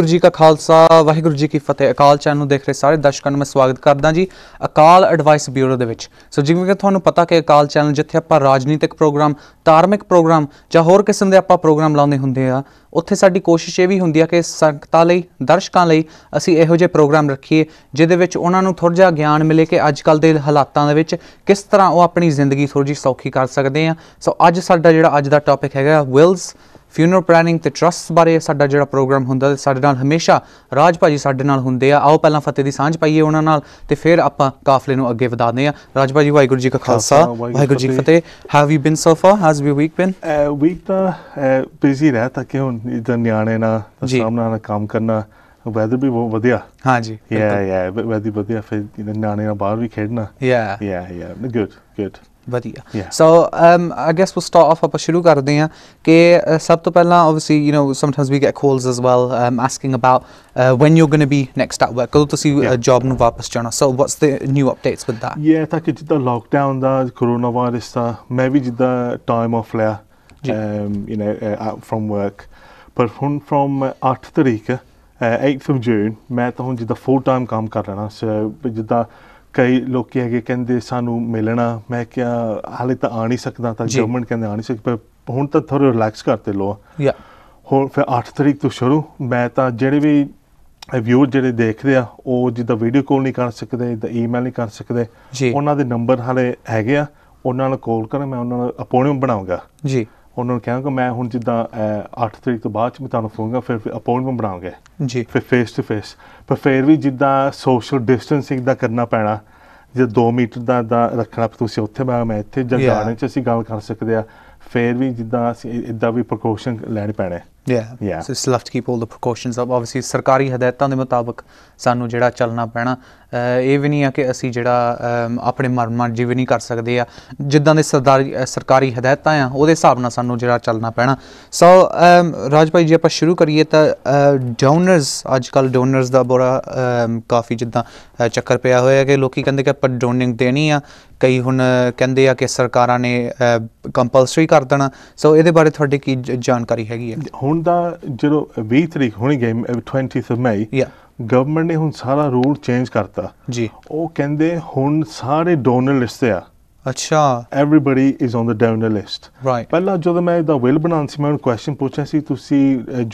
ਵਾਹਿਗੁਰੂ ਜੀ ਕਾ ਖਾਲਸਾ ਵਾਹਿਗੁਰੂ ਜੀ ਕੀ ਫਤਿਹ ਅਕਾਲ ਚੈਨਲ ਨੂੰ ਦੇਖ ਰਹੇ ਸਾਰੇ ਦਰਸ਼ਕਾਂ ਨੂੰ ਮੈਂ ਸਵਾਗਤ ਕਰਦਾ ਜੀ ਅਕਾਲ ਐਡਵਾਈਸ ਬਿਊਰੋ ਦੇ ਵਿੱਚ ਸੋ ਜਿਵੇਂ ਕਿ ਤੁਹਾਨੂੰ ਪਤਾ ਕਿ ਅਕਾਲ ਚੈਨਲ ਜਿੱਥੇ ਆਪਾਂ ਰਾਜਨੀਤਿਕ ਪ੍ਰੋਗਰਾਮ ਧਾਰਮਿਕ ਪ੍ਰੋਗਰਾਮ ਜਾਂ ਹੋਰ ਕਿਸਮ ਦੇ ਆਪਾਂ ਪ੍ਰੋਗਰਾਮ ਲਾਉਂਦੇ ਹੁੰਦੇ ਆ ਉੱਥੇ ਸਾਡੀ ਕੋਸ਼ਿਸ਼ ਇਹ ਵੀ ਹੁੰਦੀ ਆ ਕਿ ਸੰਗਤਾਂ ਲਈ ਦਰਸ਼ਕਾਂ ਲਈ ਅਸੀਂ ਇਹੋ ਜਿਹੇ ਪ੍ਰੋਗਰਾਮ ਰੱਖੀਏ ਜਿਹਦੇ ਵਿੱਚ ਉਹਨਾਂ ਨੂੰ ਥੋੜਾ ਜਿਹਾ ਗਿਆਨ ਮਿਲੇ ਕਿ ਅੱਜ ਕੱਲ ਦੇ ਹਾਲਾਤਾਂ ਦੇ ਵਿੱਚ ਕਿਸ ਤਰ੍ਹਾਂ ਉਹ ਆਪਣੀ ਜ਼ਿੰਦਗੀ ਥੋੜੀ ਜਿਹੀ ਸੌਖੀ ਕਰ ਸਕਦੇ ਆ ਸੋ ਅੱਜ ਸਾਡਾ ਜਿਹੜਾ ਅੱਜ ਦਾ ਟੌਪਿਕ ਹੈਗਾ ਵਿਲਸ ਫਿਊਨਰ ਪਲੈਨਿੰਗ ਤੇ ਟਰਸਟ ਬਾਰੇ ਸਾਡਾ ਜਿਹੜਾ ਪ੍ਰੋਗਰਾਮ ਹੁੰਦਾ ਸਾਡੇ ਨਾਲ ਹਮੇਸ਼ਾ ਰਾਜ ਭਾਜੀ ਸਾਡੇ ਨਾਲ ਹੁੰਦੇ ਆ ਆਓ ਪਹਿਲਾਂ ਫਤਿਹ ਦੀ ਸਾਂਝ ਪਾਈਏ ਉਹਨਾਂ ਨਾਲ ਤੇ ਫਿਰ ਆਪਾਂ ਕਾਫਲੇ ਨੂੰ ਅੱਗੇ ਵਧਾਉਂਦੇ ਆ ਰਾਜ ਭਾਜੀ ਵਾਹਿਗੁਰੂ ਜੀ ਕਾ ਖਾਲਸਾ ਵਾਹਿਗੁਰੂ ਜੀ ਕੀ ਫਤਿਹ have you been so far has be week been week ਤਾਂ ਬਿਜ਼ੀ ਰਹਾ ਤਾਂ ਕਿ ਹੁਣ ਇਦਾਂ ਨਿਆਣੇ ਨਾਲ ਸਾਹਮਣਾ ਨਾਲ ਕੰਮ ਕਰਨਾ ਵੈਦਰ ਵੀ ਬਹੁਤ ਵਧੀਆ ਹਾਂਜੀ ਯਾ ਯਾ ਵੈਦਰ ਵਧੀਆ ਫਿਰ ਨਿਆਣੇ ਨਾਲ ਬਾਹਰ ਵੀ ਖੇਡਣਾ ਯਾ ਯਾ ਯਾ ਗੁੱਡ ਗੁੱਡ ਵਧੀਆ so um I guess we start off ਆਪਾਂ ਸ਼ੁਰੂ ਕਰਦੇ ਆ ਕਿ ਸਭ ਤੋਂ ਪਹਿਲਾਂ obviously you know times we get calls as well um asking about when you are going to be next at work to see a job ਨੂੰ ਵਾਪਸ ਜਾਣਾ so what's the new updates with that yeah ਤਾਂ ਕਿ ਜਿੱਦਾਂ lockdown ਦਾ corona virus ਦਾ ਮੈਂ ਵੀ ਜਿੱਦਾਂ ਟਾਈਮ ਆਫ ਲਿਆ ਅਮ you know out from work ਪਰ ਫਰਮ ਫਰਮ 8 ਤਰੀਕ 8th of June ਮੈਂ ਤਾਂ ਹੁਣ ਜਿੱਦਾਂ ਫੁੱਲ ਟਾਈਮ ਕੰਮ ਕਰ ਰਿਹਾ ਸੋ ਜਿੱਦਾਂ ਕਈ ਲੋਕੀ ਹੈਗੇ ਕਹਿੰਦੇ ਸਾਨੂੰ ਮਿਲਣਾ ਮੈਂ ਕਿਹਾ ਹਾਲੇ ਤਾਂ ਆ ਨਹੀਂ ਸਕਦਾ ਤਾਂ ਗਵਰਨਮੈਂਟ ਕਹਿੰਦੇ ਆ ਨਹੀਂ ਸਕਦਾ ਹੁਣ ਤਾਂ ਥੋੜਾ ਰਿਲੈਕਸ ਕਰਤੇ ਲੋ ਯਾ ਹੋਰ ਫਿਰ 8 ਤਰੀਕ ਤੋਂ ਸ਼ੁਰੂ ਮੈਂ ਤਾਂ ਜਿਹੜੇ ਵੀ ਵਿਊਰ ਜਿਹੜੇ ਦੇਖਦੇ ਆ ਉਹ ਜਿੱਦਾਂ ਵੀਡੀਓ ਕਾਲ ਨਹੀਂ ਕਰ ਸਕਦੇ ਤਾਂ ਈਮੇਲ ਨਹੀਂ ਕਰ ਸਕਦੇ ਉਹਨਾਂ ਦੇ ਨੰਬਰ ਹਾਲੇ ਹੈਗੇ ਆ ਉਹਨਾਂ ਨਾਲ ਕਾਲ ਕਰ ਮੈਂ ਉਹਨਾਂ ਨਾਲ ਅਪੋਇੰਟਮੈਂਟ ਬਣਾਉਂਗਾ ਜੀ ਉਹਨਾਂ ਨੂੰ ਕਹਾਂਗਾ ਮੈਂ ਹੁਣ ਜਿੱਦਾਂ 8 ਤਰੀਕ ਤੋਂ ਬਾਅਦ ਚ ਮੈਂ ਤੁਹਾਨੂੰ ਫੋਨ ਕਰਾਂ ਫਿਰ ਅਪਾਇੰਟਮੈਂਟ ਬਣਾਉਂਗੇ ਜੀ ਫਿਰ ਫੇਸ ਟੂ ਫੇਸ ਪਰ ਫਿਰ ਵੀ ਜਿੱਦਾਂ ਸੋਸ਼ਲ ਡਿਸਟੈਂਸਿੰਗ ਦਾ ਕਰਨਾ ਪੈਣਾ ਜੇ 2 ਮੀਟਰ ਦਾ ਦਾ ਰੱਖਣਾ ਤੁਸੀਂ ਉੱਥੇ ਮੈਂ ਮੈਂ ਇੱਥੇ ਜਾਂ ਗਾਰਡਨ ਚ ਅਸੀਂ ਗੱਲ ਕਰ ਸਕਦੇ ਆ ਫਿਰ ਵੀ ਜਿੱਦਾਂ ਅਸੀਂ ਇਦਾਂ ਵੀ ਪ੍ਰੀਕਾਸ਼ਨ ਲੈਣੇ ਪੈਣੇ yeah so so have to keep all the precautions up obviously ਸਰਕਾਰੀ ਹਦਾਇਤਾਂ ਦੇ ਮੁਤਾਬਕ ਸਾਨੂੰ ਜਿਹੜਾ ਚੱਲਣਾ ਪੈਣਾ ਇਹ ਵੀ ਨਹੀਂ ਆ ਕਿ ਅਸੀਂ ਜਿਹੜਾ ਆਪਣੇ ਮਰਮਾਂ ਵੀ ਨਹੀਂ ਕਰ ਸਕਦੇ ਆ ਜਿੱਦਾਂ ਦੇ ਸਰਦਾਰੀ ਸਰਕਾਰੀ ਹਦਾਇਤਾਂ ਆ ਉਹਦੇ ਹਿਸਾਬ ਨਾਲ ਸਾਨੂੰ ਜਿਹੜਾ ਚੱਲਣਾ ਪੈਣਾ ਸੋ ਰਾਜਪਾਈ ਜੀ ਆਪਾਂ ਸ਼ੁਰੂ ਕਰੀਏ ਤਾਂ ਡੋਨਰਸ ਅੱਜ ਕੱਲ ਡੋਨਰਸ ਦਾ ਬੜਾ ਕਾਫੀ ਜਿੱਦਾਂ ਚੱਕਰ ਪਿਆ ਹੋਇਆ ਕਿ ਲੋਕੀ ਕਹਿੰਦੇ ਕਿ ਆਪਾਂ ਡੋਨਿੰਗ ਦੇਣੀ ਆ ਕਈ ਹੁਣ ਕਹਿੰਦੇ ਆ ਕਿ ਸਰਕਾਰਾਂ ਨੇ ਕੰਪਲਸਰੀ ਕਰ ਦੇਣਾ ਸੋ ਇਹਦੇ ਬਾਰੇ ਤੁਹਾਡੀ ਕੀ ਜਾਣਕਾਰੀ ਹੈਗੀ ਹੈ ਹੁਣ ਹੁਣ ਦਾ ਜਦੋਂ 20 ਤਰੀਕ ਹੋਣੀ ਗਈ 20th ਮਈ ਯਾ ਗਵਰਨਮੈਂਟ ਨੇ ਹੁਣ ਸਾਰਾ ਰੂਲ ਚੇਂਜ ਕਰਤਾ ਜੀ ਉਹ ਕਹਿੰਦੇ ਹੁਣ ਸਾਰੇ ਡੋਨਰ ਲਿਸਟ ਤੇ ਆ ਅੱਛਾ everyone is on the donor list right ਪਹਿਲਾਂ ਜਦੋਂ ਮੈਂ ਦਾ ਵਿਲ ਬਣਾਉਣ ਸੀ ਮੈਂ ਉਹਨੂੰ ਕੁਐਸਚਨ ਪੁੱਛਿਆ ਸੀ ਤੁਸੀਂ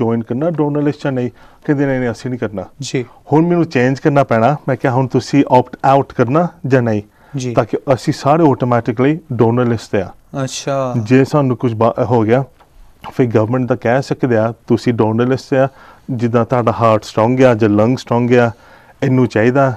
ਜੁਆਇਨ ਕਰਨਾ ਡੋਨਰ ਲਿਸਟ ਜਾਂ ਨਹੀਂ ਕਹਿੰਦੇ ਨਹੀਂ ਨਹੀਂ ਅਸੀਂ ਨਹੀਂ ਕਰਨਾ ਜੀ ਹੁਣ ਮੈਨੂੰ ਚੇਂਜ ਕਰਨਾ ਪੈਣਾ ਮੈਂ ਕਿਹਾ ਹੁਣ ਤੁਸੀਂ ਆਪਟ ਆਊਟ ਕਰਨਾ ਜਾਂ ਨਹੀਂ ਜੀ ਤਾਂ ਕਿ ਅਸੀਂ ਸਾਰੇ ਆਟੋਮੈਟਿਕਲੀ ਡੋਨਰ ਲਿਸਟ ਤੇ ਆ ਅੱਛਾ ਜੇ ਸਾਨੂੰ ਕੁਝ ਹੋ ਗਿਆ ਫਿਰ ਗਵਰਨਮੈਂਟ ਦਾ ਕਹਿ ਸਕਦੇ ਆ ਤੁਸੀਂ ਡੋਨਲਿਸਟ ਆ ਜਿੱਦਾਂ ਤੁਹਾਡਾ ਹਾਰਟ ਸਟਰੋਂਗ ਆ ਜਾਂ ਲੰਗ ਸਟਰੋਂਗ ਆ ਇਹਨੂੰ ਚਾਹੀਦਾ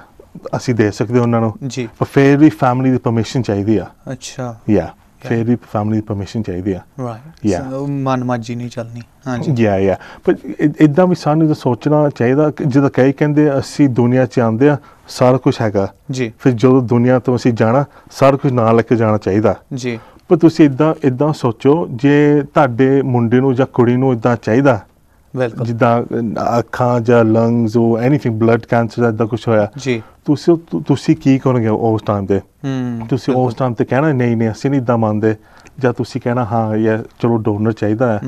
ਅਸੀਂ ਦੇ ਸਕਦੇ ਉਹਨਾਂ ਨੂੰ ਜੀ ਪਰ ਫਿਰ ਵੀ ਫੈਮਿਲੀ ਦੀ ਪਰਮਿਸ਼ਨ ਚਾਹੀਦੀ ਆ ਅੱਛਾ ਯਾ ਫਿਰ ਵੀ ਫੈਮਿਲੀ ਦੀ ਪਰਮਿਸ਼ਨ ਚਾਹੀਦੀ ਆ ਰਾਈਟ ਯਾ ਮਨ ਮਾਜੀ ਨਹੀਂ ਚੱਲਣੀ ਹਾਂਜੀ ਯਾ ਯਾ ਪਰ ਇਦਾਂ ਵੀ ਸਾਨੂੰ ਤਾਂ ਸੋਚਣਾ ਚਾਹੀਦਾ ਜਦੋਂ ਕਈ ਕਹਿੰਦੇ ਅਸੀਂ ਦੁਨੀਆ 'ਚ ਆਂਦੇ ਆ ਸਾਰਾ ਕੁਝ ਹੈਗਾ ਜੀ ਫਿਰ ਜਦੋਂ ਦੁਨੀਆ ਤੋਂ ਅਸੀਂ ਜਾਣਾ ਸਾਰਾ ਕੁਝ ਨਾਲ ਲੈ ਕੇ ਜਾਣਾ ਚਾਹੀਦਾ ਜੀ ਪਰ ਤੁਸੀਂ ਇਦਾਂ ਇਦਾਂ ਸੋਚੋ ਜੇ ਤੁਹਾਡੇ ਮੁੰਡੇ ਨੂੰ ਜਾਂ ਕੁੜੀ ਨੂੰ ਇਦਾਂ ਚਾਹੀਦਾ ਬਿਲਕੁਲ ਜਿੱਦਾਂ ਅੱਖਾਂ ਜਾਂ ਲੰਗਸ ਉਹ ਐਨੀਥਿੰਗ ਬਲੱਡ ਕੈਂਸਰ ਦਾ ਕੁਝ ਹੋਇਆ ਜੀ ਤੁਸੀਂ ਤੁਸੀਂ ਕੀ ਕਰੋਗੇ ਉਸ ਟਾਈਮ ਤੇ ਤੁਸੀਂ ਉਸ ਟਾਈਮ ਤੇ ਕਹਿਣਾ ਨਹੀਂ ਨਹੀਂ ਅਸੀਂ ਨਹੀਂ ਇਦਾਂ ਮੰਨਦੇ ਜਾਂ ਤੁਸੀਂ ਕਹਿਣਾ ਹਾਂ ਯਾ ਚਲੋ ਡੋਨਰ ਚਾਹੀਦਾ ਹੈ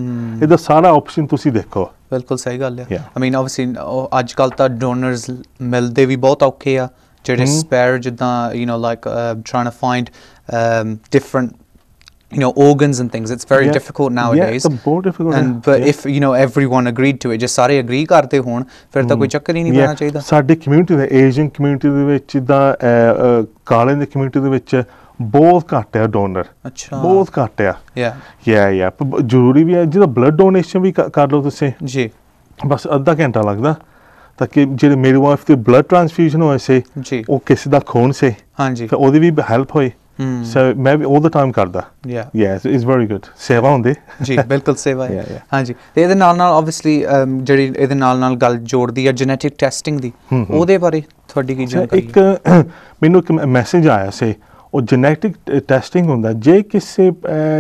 ਇਹਦਾ ਸਾਰਾ ਆਪਸ਼ਨ ਤੁਸੀਂ ਦੇਖੋ ਬਿਲਕੁਲ ਸਹੀ ਗੱਲ ਹੈ ਆਈ ਮੀਨ ਆਬਵੀਅਸਲੀ ਅੱਜ ਕੱਲ ਤਾਂ ਡੋਨਰਸ ਮਿਲਦੇ ਵੀ ਬਹੁਤ ਔਖੇ ਆ ਜਿਹੜੇ ਸਪੈਰ ਜਿੱਦਾਂ you know like trying to find different you know organs and things it's very yeah. difficult nowadays yeah, it's more difficult and but yeah. if you know everyone agreed to it ਜੇ ਸਾਰੇ agri ਕਰਦੇ ਹੋਣ ਫਿਰ ਤਾਂ mm. ਕੋਈ ਚੱਕਰ ਹੀ ਨਹੀਂ ਪੈਣਾ ਚਾਹੀਦਾ ਸਾਡੀ ਕਮਿਊਨਿਟੀ ਦੇ ਏਸ਼ੀਅਨ ਕਮਿਊਨਿਟੀ ਦੇ ਵਿੱਚ ਜਿੱਦਾਂ ਕਾਲੇ ਦੀ ਕਮਿਊਨਿਟੀ ਦੇ ਵਿੱਚ ਬਹੁਤ ਘੱਟ ਆ ਡੋਨਰ ਅੱਛਾ ਬਹੁਤ ਘੱਟ ਆ ਯਾ ਯਾ ਯਾ ਜ਼ਰੂਰੀ ਵੀ ਹੈ ਜਿਹਦਾ ਬਲੱਡ ਡੋਨੇਸ਼ਨ ਵੀ ਕਰ ਲਓ ਤੁਸੀਂ ਜੀ ਬਸ ਅੱਧਾ ਘੰਟਾ ਲੱਗਦਾ ਤਾਂ ਕਿ ਜਿਹੜੇ ਮੇਰੇ ਵਾਈਫ ਦੇ ਬਲੱਡ ਟ੍ਰਾਂਸਫਿਊਜ਼ਨ ਹੋਏ ਸੀ ਉਹ ਕਿਸੇ ਦਾ ਖੂਨ ਸੀ ਹਾਂਜੀ ਤਾਂ ਉਹਦੀ ਵੀ ਹੈਲਪ ਹੋਈ ਸੋ ਮੈਂ ਵੀ 올 ਦਾ ਟਾਈਮ ਕਰਦਾ ਯਾ ਯੈਸ ਇਟਸ ਵੈਰੀ ਗੁੱਡ ਸੇਵਾ ਹੁੰਦੀ ਜੀ ਬਿਲਕੁਲ ਸੇਵਾ ਹੈ ਹਾਂਜੀ ਤੇ ਇਹਦੇ ਨਾਲ ਨਾਲ ਆਬਵੀਅਸਲੀ ਜਿਹੜੀ ਇਹਦੇ ਨਾਲ ਨਾਲ ਗੱਲ ਜੋੜਦੀ ਹੈ ਜੈਨੇਟਿਕ ਟੈਸਟਿੰਗ ਦੀ ਉਹਦੇ ਬਾਰੇ ਤੁਹਾਡੀ ਕੀ ਜਾਣਕਾਰੀ ਇੱਕ ਮੈਨੂੰ ਇੱਕ ਮੈਸੇਜ ਆਇਆ ਸੀ ਉਹ ਜੈਨੇਟਿਕ ਟੈਸਟਿੰਗ ਹੁੰਦਾ ਜੇ ਕਿਸੇ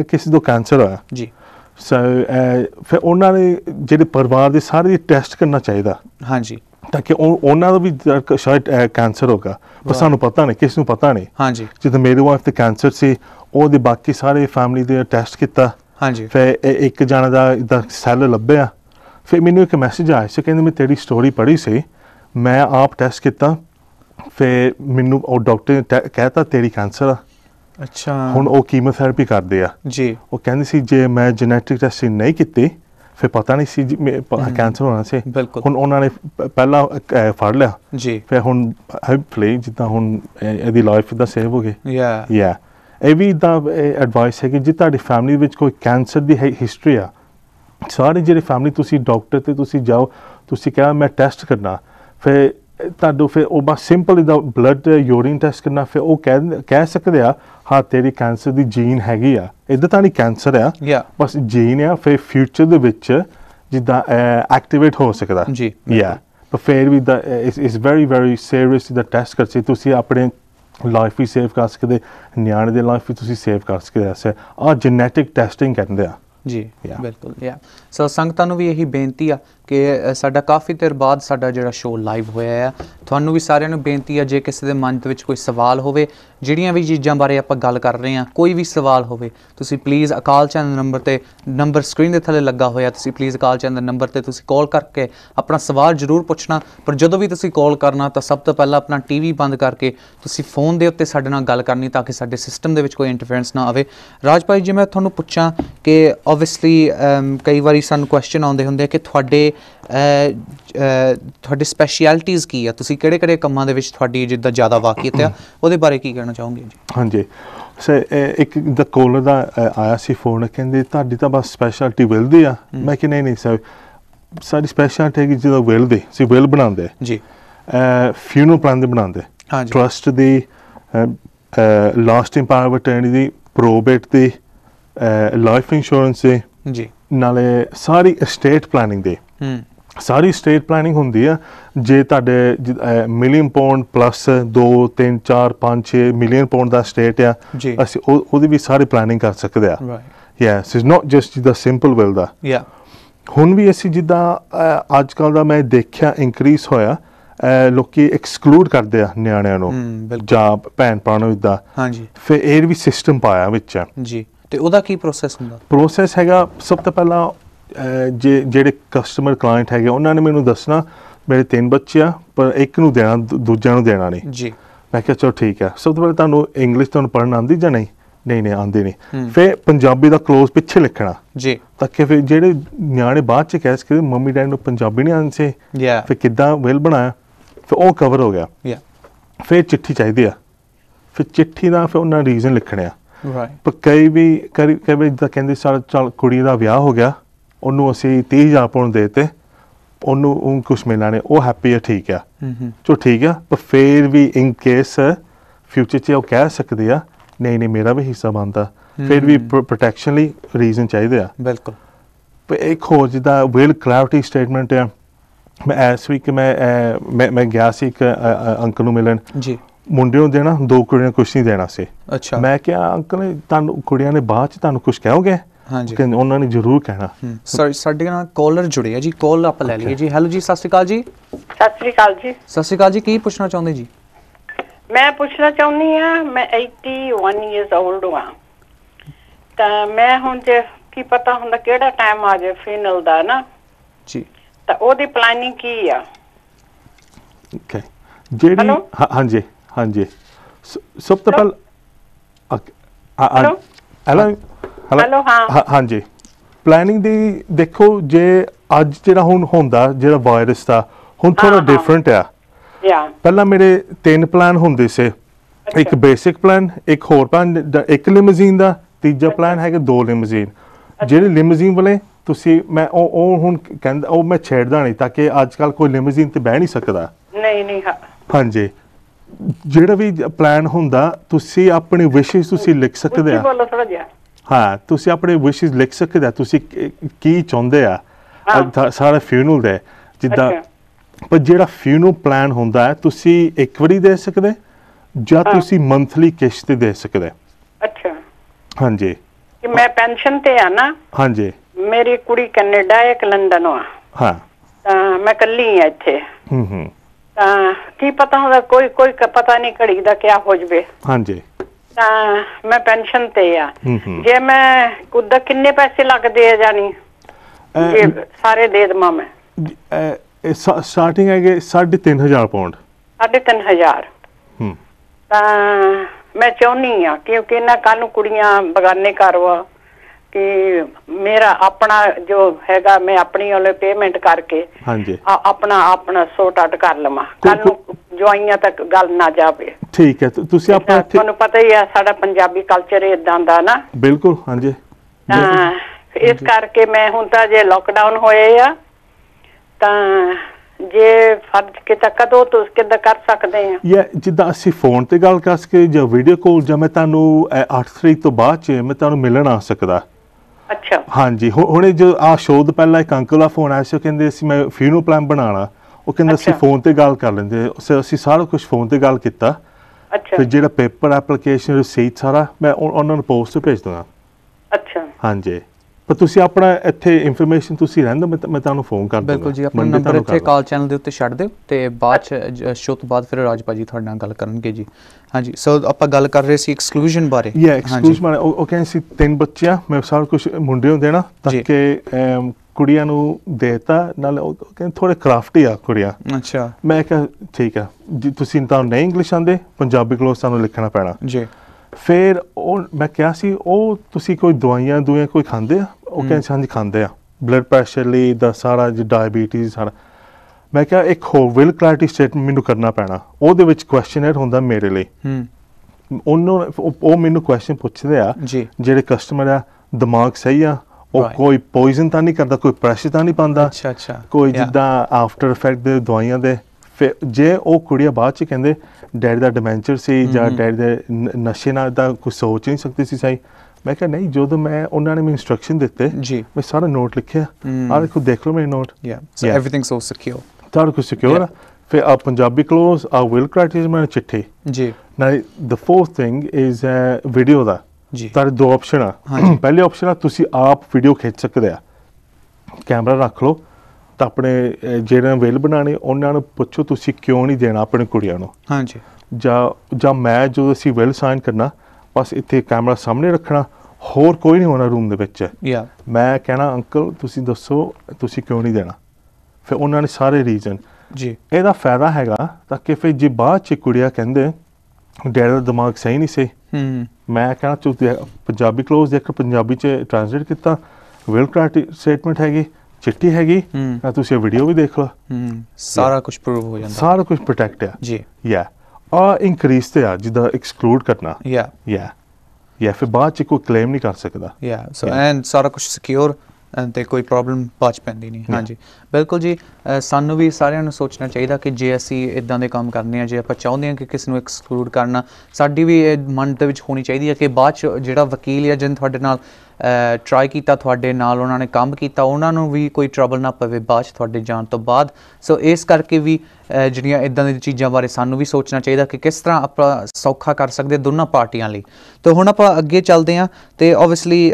ਕਿਸੇ ਦਾ ਕੈਂਸਰ ਹੋਇਆ ਜੀ ਸੋ ਫਿਰ ਉਹਨਾਂ ਨੇ ਜਿਹੜੇ ਪਰਿਵਾਰ ਦੇ ਸਾਰੇ ਟੈਸਟ ਕਰਨਾ ਚਾਹੀਦਾ ਹਾਂਜੀ ਤਾਂ ਕਿ ਉਹ ਉਹਨਾਂ ਦਾ ਵੀ ਸ਼ਾਇਦ ਕੈਂਸਰ ਹੋਗਾ ਪਰ ਸਾਨੂੰ ਪਤਾ ਨਹੀਂ ਕਿਸ ਨੂੰ ਪਤਾ ਨਹੀਂ ਹਾਂਜੀ ਜਿੱਦ ਮੇਰੇ ਵਾਈਫ ਤੇ ਕੈਂਸਰ ਸੀ ਉਹਦੇ ਬਾਕੀ ਸਾਰੇ ਫੈਮਿਲੀ ਦੇ ਟੈਸਟ ਕੀਤਾ ਹਾਂਜੀ ਫਿਰ ਇੱਕ ਜਣਾ ਦਾ ਇਦਾਂ ਸੈੱਲ ਲੱਭਿਆ ਫਿਰ ਮੈਨੂੰ ਇੱਕ ਮੈਸੇਜ ਆਇਆ ਸੀ ਕਹਿੰਦੇ ਮੈਂ ਤੇਰੀ ਸਟੋਰੀ ਪੜ੍ਹੀ ਸੀ ਮੈਂ ਆਪ ਟੈਸਟ ਕੀਤਾ ਫਿਰ ਮੈਨੂੰ ਉਹ ਡਾਕਟਰ ਨੇ ਕਹਿਤਾ ਤੇਰੀ ਕੈਂਸਰ ਆ ਅੱਛਾ ਹੁਣ ਉਹ ਕੀਮੋਥੈਰੇਪੀ ਕਰਦੇ ਆ ਜੀ ਉਹ ਕਹਿੰਦੇ ਸੀ ਜੇ ਮੈਂ ਜੈਨੇਟਿਕ ਟੈਸਟ ਨਹੀਂ ਕੀਤੀ ਫਿਰ ਪਤਾ ਨਹੀਂ ਸੀ ਕੈਂਸਰ ਹੋਣਾ ਸੀ ਹੁਣ ਉਹਨਾਂ ਨੇ ਪਹਿਲਾਂ ਫੜ ਲਿਆ ਜੀ ਫਿਰ ਹੁਣ ਹੋਪਫੁਲੀ ਜਿੱਦਾਂ ਹੁਣ ਇਹਦੀ ਲਾਈਫ ਦਾ ਸੇਵ ਹੋ ਗਈ ਯਾ ਯਾ ਇਹ ਵੀ ਦਾ ਐਡਵਾਈਸ ਹੈ ਕਿ ਜੇ ਤੁਹਾਡੀ ਫੈਮਿਲੀ ਵਿੱਚ ਕੋਈ ਕੈਂਸਰ ਦੀ ਹਿਸਟਰੀ ਆ ਸਾਰੇ ਜਿਹੜੇ ਫੈਮਿਲੀ ਤੁਸੀਂ ਡਾਕਟਰ ਤੇ ਤੁਸੀਂ ਜਾਓ ਤੁਸੀਂ ਕਹਾਂ ਮੈਂ ਟੈਸਟ ਕਰਨਾ ਫਿਰ ਤੁਹਾਨੂੰ ਫਿਰ ਉਹ ਬਸ ਸਿੰਪਲ ਦਾ ਬਲੱਡ ਯੂਰਿਨ ਟੈਸਟ ਕਰਨਾ ਫਿਰ ਉਹ ਕਹਿ ਕਹਿ ਸਕਦੇ ਆ ਹਾਂ ਤੇਰੀ ਕੈਂਸਰ ਦੀ ਜੀਨ ਹੈਗੀ ਆ ਇਦਾਂ ਤਾਂ ਨਹੀਂ ਕੈਂਸਰ ਆ ਬਸ ਜੀਨ ਆ ਫਿਰ ਫਿਊਚਰ ਦੇ ਵਿੱਚ ਜਿੱਦਾਂ ਐਕਟੀਵੇਟ ਹੋ ਸਕਦਾ ਜੀ ਯਾ ਪਰ ਫਿਰ ਵੀ ਦਾ ਇਸ ਵੈਰੀ ਵੈਰੀ ਸੀਰੀਅਸ ਦਾ ਟੈਸਟ ਸੀ ਤੁਸੀਂ ਆਪਣੇ ਲਾਈਫ ਵੀ ਸੇਵ ਕਰ ਸਕਦੇ ਨਿਆਣੇ ਦੇ ਲਾਈਫ ਵੀ ਤੁਸੀਂ ਸੇਵ ਕਰ ਸਕਦੇ ਐਸੇ ਆ ਜੈਨੇਟਿਕ ਟੈਸਟਿੰਗ ਕਹਿੰਦੇ ਆ ਜੀ ਬਿਲਕੁਲ ਯਾ ਸੋ ਸੰਗਤਾਂ ਨੂੰ ਵੀ ਇਹੀ ਬੇਨਤੀ ਆ ਕਿ ਸਾਡਾ ਕਾਫੀ ਦਿਨ ਬਾਅਦ ਸਾਡਾ ਜਿਹੜਾ ਸ਼ੋਅ ਲਾਈਵ ਹੋਇਆ ਆ ਤੁਹਾਨੂੰ ਵੀ ਸਾਰਿਆਂ ਨੂੰ ਬੇਨਤੀ ਆ ਜੇ ਕਿਸੇ ਦੇ ਮਨ ਦੇ ਵਿੱਚ ਕੋਈ ਸਵਾਲ ਹੋਵੇ ਜਿਹੜੀਆਂ ਵੀ ਚੀਜ਼ਾਂ ਬਾਰੇ ਆਪਾਂ ਗੱਲ ਕਰ ਰਹੇ ਆ ਕੋਈ ਵੀ ਸਵਾਲ ਹੋਵੇ ਤੁਸੀਂ ਪਲੀਜ਼ ਅਕਾਲ ਚੈਨਲ ਨੰਬਰ ਤੇ ਨੰਬਰ ਸਕਰੀਨ ਦੇ ਥੱਲੇ ਲੱਗਾ ਹੋਇਆ ਤੁਸੀਂ ਪਲੀਜ਼ ਅਕਾਲ ਚੈਨਲ ਨੰਬਰ ਤੇ ਤੁਸੀਂ ਕਾਲ ਕਰਕੇ ਆਪਣਾ ਸਵਾਲ ਜ਼ਰੂਰ ਪੁੱਛਣਾ ਪਰ ਜਦੋਂ ਵੀ ਤੁਸੀਂ ਕਾਲ ਕਰਨਾ ਤਾਂ ਸਭ ਤੋਂ ਪਹਿਲਾਂ ਆਪਣਾ ਟੀਵੀ ਬੰਦ ਕਰਕੇ ਤੁਸੀਂ ਫੋਨ ਦੇ ਉੱਤੇ ਸਾਡੇ ਨਾਲ ਗੱਲ ਕਰਨੀ ਤਾਂ ਕਿ ਸਾਡੇ ਸਿਸਟਮ ਦੇ ਵਿੱਚ ਕੋਈ ਇੰਟਰਫੇਰੈਂਸ ਨਾ ਆਵੇ ਰਾਜਪਾਲ ਜੀ ਮੈਂ ਤੁਹਾਨੂੰ ਪੁੱਛਾਂ ਕਿ ਆਬਵੀਅਸਲੀ um, ਕਈ ਵਾਰੀ ਸਾਨੂੰ ਕੁਐਸਚਨ ਆਉਂਦੇ ਹੁੰਦੇ ਆ ਕਿ ਤੁਹਾਡੇ ਤੁਹਾਡੇ ਸਪੈਸ਼ੀਐਲਿਟੀਆਂ ਕੀ ਆ ਤੁਸੀਂ ਕਿਹੜੇ-ਕਿਹੜੇ ਕੰਮਾਂ ਦੇ ਵਿੱਚ ਤੁਹਾਡੀ ਜਿੱਦਾਂ ਜ਼ਿਆਦਾ ਵਾਕਿਤ ਆ ਉਹਦੇ ਬਾਰੇ ਕੀ ਕਹਿਣਾ ਚਾਹੋਗੇ ਜੀ ਹਾਂਜੀ ਸੋ ਇੱਕ ਦਾ ਕੋਲ ਦਾ ਆਇਆ ਸੀ ਫੋਨ ਕਹਿੰਦੇ ਤੁਹਾਡੀ ਤਾਂ ਬਸ ਸਪੈਸ਼ਲਿਟੀ ਵਿਲਦੀ ਆ ਮੈਂ ਕਿ ਨਹੀਂ ਨਹੀਂ ਸਰ ਸਾਡੀ ਸਪੈਸ਼ਲਿਟੀ ਹੈਗੀ ਜਿਹਦਾ ਜਿਹੜਾ ਵਿਲਦੇ ਸੀ ਵਿਲ ਬਣਾਉਂਦੇ ਜੀ ਫਿਊਨਲ ਪਲਾਨ ਦੇ ਬਣਾਉਂਦੇ ਹਾਂਜੀ ਟਰਸਟ ਦੀ ਲਾਸਟ ਇੰਪਾਇਰ ਅਟਾਰਨੀ ਦੀ ਪ੍ਰੋਬੇਟ ਦੀ ਲਾਈਫ ਇੰਸ਼ੋਰੈਂਸ ਦੇ ਜੀ ਨਾਲੇ ਸਾਰੀ ਸਟੇਟ ਪਲੈਨਿੰਗ ਦੇ ਹੂੰ ਸਾਰੀ ਸਟੇਟ ਪਲੈਨਿੰਗ ਹੁੰਦੀ ਆ ਜੇ ਤੁਹਾਡੇ million pound plus 2 3 4 5 6 million pound ਦਾ ਸਟੇਟ ਆ ਅਸੀਂ ਉਹਦੀ ਵੀ ਸਾਰੀ ਪਲੈਨਿੰਗ ਕਰ ਸਕਦੇ ਆ right yes it's not just the simple will ਦਾ ਯਾ ਹੁਣ ਵੀ ਅਸੀਂ ਜਿੱਦਾਂ ਅੱਜ ਕੱਲ ਦਾ ਮੈਂ ਦੇਖਿਆ ਇਨਕਰੀਸ ਹੋਇਆ ਲੋਕੀ ਐਕਸਕਲੂਡ ਕਰਦੇ ਆ ਨਿਆਣਿਆਂ ਨੂੰ ਜਾਂ ਭੈਣ ਪਾਣੋ ਇਦਾਂ ਹਾਂਜੀ ਫਿਰ ਇਹ ਵੀ ਸਿਸਟਮ ਪਾਇਆ ਵਿੱਚ ਜੀ ਤੇ ਉਹਦਾ ਕੀ ਪ੍ਰੋਸੈਸ ਹੁੰਦਾ ਪ੍ਰੋਸੈਸ ਹੈਗਾ ਸਭ ਤੋਂ ਪਹਿਲਾਂ ਜੇ ਜਿਹੜੇ ਕਸਟਮਰ ਕਲਾਇੰਟ ਹੈਗੇ ਉਹਨਾਂ ਨੇ ਮੈਨੂੰ ਦੱਸਣਾ ਮੇਰੇ ਤਿੰਨ ਬੱਚੇ ਆ ਪਰ ਇੱਕ ਨੂੰ ਦੇਣਾ ਦੂਜਿਆਂ ਨੂੰ ਦੇਣਾ ਨਹੀਂ ਜੀ ਮੈਂ ਕਿਹਾ ਚਲੋ ਠੀਕ ਹੈ ਸਭ ਤੋਂ ਪਹਿਲਾਂ ਤੁਹਾਨੂੰ ਇੰਗਲਿਸ਼ ਤੁਹਾਨੂੰ ਪੜਨ ਆਉਂਦੀ ਜਾਂ ਨਹੀਂ ਨਹੀਂ ਨਹੀਂ ਆਉਂਦੇ ਨਹੀਂ ਫਿਰ ਪੰਜਾਬੀ ਦਾ ਕਲੋਜ਼ ਪਿੱਛੇ ਲਿਖਣਾ ਜੀ ਤਾਂ ਕਿ ਫਿਰ ਜਿਹੜੇ ਨਿਆਣੇ ਬਾਅਦ ਚ ਕਹਿ ਸਕਦੇ ਮੰਮੀ ਡੈਡ ਨੂੰ ਪੰਜਾਬੀ ਨਹੀਂ ਆਉਂਦੀ ਸੀ ਫਿਰ ਕਿੱਦਾਂ ਵੈਲ ਬਣਾਇਆ ਫਿਰ ਉਹ ਕਵਰ ਹੋ ਗਿਆ ਫਿਰ ਚਿੱਠੀ ਚਾਹੀਦੀ ਆ ਫਿਰ ਚਿੱਠੀ ਦਾ ਫਿਰ ਉਹਨਾਂ ਰੀਜ਼ਨ ਲਿਖਣਿਆ ਰਾਈਟ ਪਰ ਕਈ ਵੀ ਕਈ ਵੀ ਜਿੱਦਾਂ ਕਹਿੰਦੇ ਸਾਲ ਚਲ ਕੁੜੀ ਦਾ ਵਿਆਹ ਹੋ ਗਿਆ ਉਹਨੂੰ ਅਸੀਂ 30000 ਪਾਉਣ ਦੇਤੇ ਉਹਨੂੰ ਉਹ ਕੁਝ ਮਿਲਣਾ ਨੇ ਉਹ ਹੈਪੀ ਹੈ ਠੀਕ ਆ mm-hmm. ਚੋ ਠੀਕ ਆ ਪਰ ਫੇਰ ਵੀ ਇਨ ਕੇਸ ਫਿਊਚਰ 'ਚ ਉਹ ਕਹਿ ਸਕਦੇ ਆ ਨਹੀਂ ਨਹੀਂ ਮੇਰਾ ਵੀ ਹਿੱਸਾ ਬੰਦਾ ਫੇਰ ਵੀ ਪ੍ਰੋਟੈਕਸ਼ਨ mm-hmm. ਲਈ ਰੀਜ਼ਨ ਚਾਹੀਦੇ ਆ ਬਿਲਕੁਲ ਪਰ ਇੱਕ ਹੋਰ ਜਿਹਦਾ ਵਿਲ ਕਲੈਰਿਟੀ ਸਟੇਟਮੈਂਟ ਹੈ ਮੈਂ ਐਸ ਵੀਕ ਮੈਂ ਮੈਂ ਗਿਆ ਸੀ ਇੱਕ ਅੰਕਲ ਨੂੰ ਮਿਲਣ ਜੀ ਮੁੰਡੇ ਨੂੰ ਦੇਣਾ ਦੋ ਕੁੜੀਆਂ ਕੁਛ ਕੁਝ ਨਹੀਂ ਦੇਣਾ ਸੀ ਅੱਛਾ ਮੈਂ ਕਿਹਾ ਅੰਕਲ ਤੁਹਾਨੂੰ ਕੁੜੀਆਂ ਨੇ ਬਾਅਦ ਚ ਤੁਹਾਨੂੰ ਕੁਝ ਕਹੋਗੇ ਹਾਂਜੀ ਕਿ ਉਹਨਾਂ ਨੇ ਜ਼ਰੂਰ ਕਹਿਣਾ ਸਰ ਸਾਡੇ ਨਾਲ ਕਾਲਰ ਜੁੜੇ ਆ ਜੀ ਕਾਲ ਆਪਾਂ ਲੈ ਲਈਏ ਜੀ ਹੈਲੋ ਜੀ ਸਤਿ ਸ਼੍ਰੀ ਅਕਾਲ ਜੀ ਸਤਿ ਸ਼੍ਰੀ ਅਕਾਲ ਜੀ ਸਤਿ ਸ਼੍ਰੀ ਅਕਾਲ ਜੀ ਕੀ ਪੁੱਛਣਾ ਚਾਹੁੰਦੇ ਜੀ ਮੈਂ ਪੁੱਛਣਾ ਚਾਹੁੰਦੀ ਆ ਮੈਂ 81 ਇਅਰਸ 올ਡ ਹਾਂ ਤਾਂ ਮੈਂ ਹੁਣ ਜੇ ਕੀ ਪਤਾ ਹੁੰਦਾ ਕਿਹੜਾ ਟਾਈਮ ਆ ਜਾਏ ਫਾਈਨਲ ਦਾ ਨਾ ਜੀ ਤਾਂ ਉਹਦੀ ਪਲੈਨਿੰਗ ਕੀ ਆ ਓਕੇ ਜਿਹੜੀ ਹਾਂਜੀ ਹਾਂਜੀ ਸਭ ਤੋਂ ਪਹਿਲ ਹੈਲੋ? ਹੈਲੋ ਹੈਲੋ, ਹਾਂ। ਹਾਂਜੀ ਪਲੈਨਿੰਗ ਦੀ ਦੇਖੋ ਜੇ ਅੱਜ ਜਿਹੜਾ ਹੁਣ ਹੁੰਦਾ ਜਿਹੜਾ ਵਾਇਰਸ ਦਾ ਹੁਣ ਥੋੜਾ ਡਿਫਰੈਂਟ ਆ ਯਾ ਪਹਿਲਾਂ ਮੇਰੇ ਤਿੰਨ ਪਲਾਨ ਹੁੰਦੇ ਸੀ ਇੱਕ ਬੇਸਿਕ ਪਲਾਨ ਇੱਕ ਹੋਰ ਪਲਾਨ ਇੱਕ ਲਿਮਜ਼ੀਨ ਦਾ ਤੀਜਾ ਪਲਾਨ ਹੈਗਾ ਦੋ ਲਿਮਜ਼ੀਨ ਜਿਹੜੇ ਲਿਮਜ਼ੀਨ ਵਾਲੇ ਤੁਸੀਂ ਮੈਂ ਉਹ ਉਹ ਹੁਣ ਕਹਿੰਦਾ ਉਹ ਮੈਂ ਛੇੜਦਾ ਨਹੀਂ ਤਾਂ ਕਿ ਅੱਜ ਕੱਲ ਕੋਈ ਲਿਮਜ਼ੀਨ ਤੇ ਬਹਿ ਨਹੀਂ ਸਕਦਾ ਨਹੀਂ ਨਹੀਂ ਹਾਂ ਹਾਂਜੀ ਜਿਹੜਾ ਵੀ ਪਲਾਨ ਹੁੰਦਾ ਤੁਸੀਂ ਆਪਣੇ ਵਿਸ਼ੇਸ ਤੁਸੀਂ ਲਿਖ ਸਕਦੇ ਆ ਹਾਂ ਤੁਸੀਂ ਆਪਣੇ ਵਿਸ਼ੇਸ ਲਿਖ ਸਕਦੇ ਆ ਤੁਸੀਂ ਕੀ ਚਾਹੁੰਦੇ ਆ ਸਾਰਾ ਫਿਊਨਲ ਦੇ ਜਿੱਦਾਂ ਪਰ ਜਿਹੜਾ ਫਿਊਨਲ ਪਲਾਨ ਹੁੰਦਾ ਹੈ ਤੁਸੀਂ ਇੱਕ ਵਾਰੀ ਦੇ ਸਕਦੇ ਜਾਂ ਤੁਸੀਂ ਮੰਥਲੀ ਕਿਸ਼ਤ ਦੇ ਸਕਦੇ ਅੱਛਾ ਹਾਂਜੀ ਕਿ ਮੈਂ ਪੈਨਸ਼ਨ ਤੇ ਆ ਨਾ ਹਾਂਜੀ ਮੇਰੀ ਕੁੜੀ ਕੈਨੇਡਾ ਹੈ ਕਲੰਡਨ ਲੰਡਨ ਆ ਹਾਂ ਤਾਂ ਮੈਂ ਕੱਲੀ ਆ ਇੱਥੇ ਹੂੰ ਹੂੰ ਕੀ ਪਤਾ ਹੁੰਦਾ ਕੋਈ ਕੋਈ ਪਤਾ ਨਹੀਂ ਘੜੀ ਦਾ ਕੀ ਹੋ ਜਵੇ ਹਾਂਜੀ ਤਾਂ ਮੈਂ ਪੈਨਸ਼ਨ ਤੇ ਆ ਜੇ ਮੈਂ ਕੁੱਦਾ ਕਿੰਨੇ ਪੈਸੇ ਲੱਗਦੇ ਆ ਜਾਨੀ ਸਾਰੇ ਦੇ ਦਮਾ ਮੈਂ ਸਟਾਰਟਿੰਗ ਹੈਗੇ 3500 ਪਾਉਂਡ 3500 ਹੂੰ ਤਾਂ ਮੈਂ ਚਾਹੁੰਨੀ ਆ ਕਿਉਂਕਿ ਇਹਨਾਂ ਕੱਲ ਨੂੰ ਕੁੜੀਆਂ ਬਗਾਨੇ ਕਰਵਾ ਕਿ ਮੇਰਾ ਆਪਣਾ ਜੋ ਹੈਗਾ ਮੈਂ ਆਪਣੀ ਉਹਨੇ ਪੇਮੈਂਟ ਕਰਕੇ ਹਾਂਜੀ ਆਪਣਾ ਆਪਣਾ ਸੋਟ ਆਟ ਕਰ ਲਵਾਂ ਕੱਲ ਨੂੰ ਜਵਾਈਆਂ ਤੱਕ ਗੱਲ ਨਾ ਜਾਵੇ ਠੀਕ ਹੈ ਤੁਸੀਂ ਆਪਣਾ ਤੁਹਾਨੂੰ ਪਤਾ ਹੀ ਆ ਸਾਡਾ ਪੰਜਾਬੀ ਕਲਚਰ ਇਦਾਂ ਦਾ ਨਾ ਬਿਲਕੁਲ ਹਾਂਜੀ ਹਾਂ ਇਸ ਕਰਕੇ ਮੈਂ ਹੁਣ ਤਾਂ ਜੇ ਲੋਕਡਾਊਨ ਹੋਏ ਆ ਤਾਂ ਜੇ ਫਰਜ਼ ਕਿਤਾ ਤੱਕਦੋ ਤੋਂ ਦਾ ਕਰ ਸਕਦੇ ਆ ਯਾ ਜਿੱਦਾਂ ਅਸੀਂ ਫੋਨ ਤੇ ਗੱਲ ਕਰ ਸਕੇ ਜਾਂ ਵੀਡੀਓ ਕਾਲ ਜਾਂ ਮੈਂ ਤੁਹਾਨੂੰ 8 ਤਰੀਕ ਤੋਂ ਬਾਅਦ ਚ ਮੈਂ ਤੁਹਾਨੂੰ ਮਿਲਣ ਆ ਸਕਦਾ ਅੱਛਾ ਹਾਂਜੀ ਹੁਣੇ ਜੋ ਆ ਸ਼ੋਅ ਪਹਿਲਾਂ ਇੱਕ ਅੰਕਲ ਦਾ ਫੋਨ ਆਇਆ ਸੀ ਉਹ ਕਹਿੰਦੇ ਸੀ ਮੈਂ ਫਿਊਨੋ ਪਲਾਨ ਬਣਾਣਾ ਉਹ ਕਹਿੰਦਾ ਸੀ ਫੋਨ ਤੇ ਗੱਲ ਕਰ ਲੈਂਦੇ ਅਸੀਂ ਸਾਰਾ ਕੁਝ ਫੋਨ ਤੇ ਗੱਲ ਕੀਤਾ ਅੱਛਾ ਫਿਰ ਜਿਹੜਾ ਪੇਪਰ ਐਪਲੀਕੇਸ਼ਨ ਰਸੀਦ ਸਾਰਾ ਮੈਂ ਉਹਨਾਂ ਨੂੰ ਪੋਸਟ ਤੇ ਭੇਜ ਦੂੰਗਾ ਅੱਛਾ ਹਾਂਜੀ ਪਰ ਤੁਸੀਂ ਆਪਣਾ ਇੱਥੇ ਇਨਫੋਰਮੇਸ਼ਨ ਤੁਸੀਂ ਰਹਿੰਦਾ ਮੈਂ ਤੁਹਾਨੂੰ ਫੋਨ ਕਰ ਦਿੰਦਾ ਬਿਲਕੁਲ ਜੀ ਆਪਣਾ ਨੰਬਰ ਇੱਥੇ ਕਾਲ ਚੈਨਲ ਦੇ ਉੱਤੇ ਛੱਡ ਦਿਓ ਤੇ ਬਾਅਦ ਚ ਸ਼ੋਅ ਤੋਂ ਬਾਅਦ ਫਿਰ ਰਾਜਪਾਜੀ ਤੁਹਾਡੇ ਨਾਲ ਗੱਲ ਕਰਨਗੇ ਜੀ ਹਾਂਜੀ ਸੋ ਆਪਾਂ ਗੱਲ ਕਰ ਰਹੇ ਸੀ ਐਕਸਕਲੂਜਨ ਬਾਰੇ ਯਾ ਐਕਸਕਲੂਜਨ ਬਾਰੇ ਉਹ ਕਹਿੰਦੇ ਸੀ ਤਿੰਨ ਬੱਚਿਆਂ ਮੈਂ ਸਾਰ ਕੁਝ ਮੁੰਡੇ ਹੁੰਦੇ ਨਾ ਤਾਂ ਕਿ ਕੁੜੀਆਂ ਨੂੰ ਦੇਤਾ ਨਾਲ ਉਹ ਕਹਿੰਦੇ ਥੋੜੇ ਕਰਾਫਟੀ ਆ ਕੁੜੀਆਂ ਅੱਛਾ ਮੈਂ ਕਿਹਾ ਠੀਕ ਆ ਜੀ ਤੁਸੀਂ ਤਾਂ ਨਹੀਂ ਇੰਗਲਿਸ਼ ਆਂਦੇ ਪੰਜਾਬੀ ਕੋਲ ਸਾਨੂੰ ਲਿਖਣਾ ਪੈਣਾ ਜੀ ਫਿਰ ਉਹ ਮੈਂ ਕਿਹਾ ਸੀ ਉਹ ਤੁਸੀਂ ਕੋਈ ਦਵਾਈਆਂ ਦੂਏ ਕੋਈ ਖਾਂਦੇ ਆ ਉਹ ਕਹਿੰਦੇ ਹਾਂਜੀ ਖਾਂਦੇ ਆ ਬਲੱਡ ਪ੍ਰੈਸ਼ਰ ਲਈ ਦਾ ਸਾਰਾ ਜੀ ਡਾਇਬੀਟੀਜ਼ ਸਾਰਾ ਮੈਂ ਕਿਹਾ ਇੱਕ ਹੋਰ ਵਿਲ ਕਲੈਰਿਟੀ ਸਟੇਟਮੈਂਟ ਮੈਨੂੰ ਕਰਨਾ ਪੈਣਾ ਉਹਦੇ ਵਿੱਚ ਕੁਐਸਚਨਰ ਹੁੰਦਾ ਮੇਰੇ ਲਈ ਉਹਨੂੰ ਉਹ ਮੈਨੂੰ ਕੁਐਸਚਨ ਪੁੱਛਦੇ ਆ ਜਿਹੜੇ ਕਸਟਮਰ ਆ ਦਿਮਾਗ ਸਹੀ ਆ ਉਹ ਕੋਈ ਪੋਇਜ਼ਨ ਤਾਂ ਨਹੀਂ ਕਰਦਾ ਕੋਈ ਪ੍ਰੈਸ਼ਰ ਤਾਂ ਨਹੀਂ ਪਾਉਂਦਾ ਅੱਛਾ ਅੱਛਾ ਕੋਈ ਜਿੱਦਾਂ ਆਫਟਰ ਇਫੈਕਟ ਦੇ ਦਵਾਈਆਂ ਦੇ ਜੇ ਉਹ ਕੁੜੀਆਂ ਬਾਅਦ ਚ ਕਹਿੰਦੇ ਡੈਡੀ ਦਾ ਡਿਮੈਂਚਰ ਸੀ ਜਾਂ ਡੈਡੀ ਦੇ ਨਸ਼ੇ ਨਾਲ ਦਾ ਕੁਝ ਸੋਚ ਨਹੀਂ ਸਕਦੀ ਸੀ ਸਹੀ ਮੈਂ ਕਿਹਾ ਨਹੀਂ ਜਦੋਂ ਮੈਂ ਉਹਨਾਂ ਨੇ ਮੈਨੂੰ ਇਨਸਟਰਕਸ਼ਨ ਦਿੱਤੇ ਜੀ ਮੈਂ ਸਾਰਾ ਨੋਟ ਲਿਖਿਆ ਆ ਦੇਖੋ ਦੇਖ ਲਓ ਮੇਰੇ ਨੋਟ ਯਾ ਸੋ एवरीथिंग ਸੋ ਸਿਕਿਓਰ ਸਾਰਾ ਕੁਝ ਸਿਕਿਓਰ ਫਿਰ ਆ ਪੰਜਾਬੀ ਕਲੋਜ਼ ਆ ਵਿਲ ਕ੍ਰਾਈਟੇਰੀਆ ਮੈਂ ਚਿੱਠੀ ਜੀ ਨਾ the fourth thing is video ਦਾ ਜੀ ਤਾਂ ਦੋ ਆਪਸ਼ਨ ਆ ਪਹਿਲੇ ਆਪਸ਼ਨ ਆ ਤੁਸੀਂ ਆਪ ਵੀਡੀਓ ਖਿੱਚ ਸਕਦੇ ਆ ਕੈਮਰਾ ਰੱਖ ਲਓ ਤਾਂ ਆਪਣੇ ਜਿਹੜੇ ਵਿਲ ਬਣਾਣੇ ਉਹਨਾਂ ਨੂੰ ਪੁੱਛੋ ਤੁਸੀਂ ਕਿਉਂ ਨਹੀਂ ਦੇਣਾ ਆਪਣੇ ਕੁੜੀਆਂ ਨੂੰ ਹਾਂਜੀ ਜਾਂ ਜਾਂ ਮੈਂ ਜਦੋਂ ਅਸੀਂ ਵਿਲ ਸਾਈਨ ਕਰਨਾ ਬਸ ਇੱਥੇ ਕੈਮਰਾ ਸਾਹਮਣੇ ਰੱਖਣਾ ਹੋਰ ਕੋਈ ਨਹੀਂ ਹੋਣਾ ਰੂਮ ਦੇ ਵਿੱਚ ਯਾ ਮੈਂ ਕਹਿਣਾ ਅੰਕਲ ਤੁਸੀਂ ਦੱਸੋ ਤੁਸੀਂ ਕਿਉਂ ਨਹੀਂ ਦੇਣਾ ਫਿਰ ਉਹਨਾਂ ਨੇ ਸਾਰੇ ਰੀਜ਼ਨ ਜੀ ਇਹਦਾ ਫਾਇਦਾ ਹੈਗਾ ਤਾਂ ਕਿ ਫਿਰ ਜੇ ਬਾਅਦ ਚ ਕੁੜੀਆਂ ਕਹਿੰਦੇ ਡੈਡ ਦਾ ਦਿਮਾਗ ਸਹੀ ਨਹੀਂ ਸੀ ਹੂੰ ਮੈਂ ਕਹਿਣਾ ਚੁੱਪ ਪੰਜਾਬੀ ਕਲੋਜ਼ ਦੇਖ ਪੰਜਾਬੀ ਚ ਟ੍ਰਾਂਸਲੇਟ ਕੀਤਾ ਵੈਲ ਕ੍ਰਾਟ ਸਟੇਟਮੈਂਟ ਹੈਗੀ ਚਿੱਠੀ ਹੈਗੀ ਤਾਂ ਤੁਸੀਂ ਵੀਡੀਓ ਵੀ ਦੇਖ ਲਓ ਹੂੰ ਸਾਰਾ ਕੁਝ ਪ੍ਰੂਵ ਹੋ ਜਾਂਦਾ ਸਾਰਾ ਕੁਝ ਪ੍ਰੋਟੈਕਟ ਹੈ ਜੀ ਯਾ ਆ ਇਨਕਰੀਸ ਤੇ ਆ ਜਿਹਦਾ ਐਕਸਕਲੂਡ ਕਰਨਾ ਯਾ ਯਾ ਯਾ ਫਿਰ ਬਾਅਦ ਚ ਕੋਈ ਕਲੇਮ ਨਹੀਂ ਕਰ ਸਕਦਾ ਯਾ ਸੋ ਐਂਡ ਸਾਰਾ ਕੁਝ ਸਿਕਿਉਰ ਤੇ ਕੋਈ ਪ੍ਰੋਬਲਮ ਪਾਚ ਪੈਂਦੀ ਨਹੀਂ ਹਾਂਜੀ ਬਿਲਕੁਲ ਜੀ ਸਾਨੂੰ ਵੀ ਸਾਰਿਆਂ ਨੂੰ ਸੋਚਣਾ ਚਾਹੀਦਾ ਕਿ ਜੇ ਅਸੀਂ ਇਦਾਂ ਦੇ ਕੰਮ ਕਰਨੇ ਆ ਜੇ ਆਪਾਂ ਚਾਹੁੰਦੇ ਆ ਕਿ ਕਿਸ ਨੂੰ ਐਕਸਕਲੂਡ ਕਰਨਾ ਸਾਡੀ ਵੀ ਇਹ ਮਨ ਦੇ ਵਿੱਚ ਹੋਣੀ ਚਾਹੀਦੀ ਹੈ ਕਿ ਬਾਅਦ ਚ ਜਿਹੜਾ ਵਕੀਲ ਜਾਂ ਜਨ ਤੁਹਾਡੇ ਨਾਲ ਟਰਾਈ ਕੀਤਾ ਤੁਹਾਡੇ ਨਾਲ ਉਹਨਾਂ ਨੇ ਕੰਮ ਕੀਤਾ ਉਹਨਾਂ ਨੂੰ ਵੀ ਕੋਈ ਟਰਬਲ ਨਾ ਪਵੇ ਬਾਅਦ ਚ ਤੁਹਾਡੇ ਜਾਣ ਤੋਂ ਬਾਅਦ ਸੋ ਇਸ ਕਰਕੇ ਵੀ ਜਿਹੜੀਆਂ ਇਦਾਂ ਦੀਆਂ ਚੀਜ਼ਾਂ ਬਾਰੇ ਸਾਨੂੰ ਵੀ ਸੋਚਣਾ ਚਾਹੀਦਾ ਕਿ ਕਿਸ ਤਰ੍ਹਾਂ ਆਪਾਂ ਸੌਖਾ ਕਰ ਸਕਦੇ ਦੋਨਾਂ ਪਾਰਟੀਆਂ ਲਈ ਤੇ ਹੁਣ ਆਪਾਂ ਅੱਗੇ ਚੱਲਦੇ ਆਂ ਤੇ ਆਬਵੀਅਸਲੀ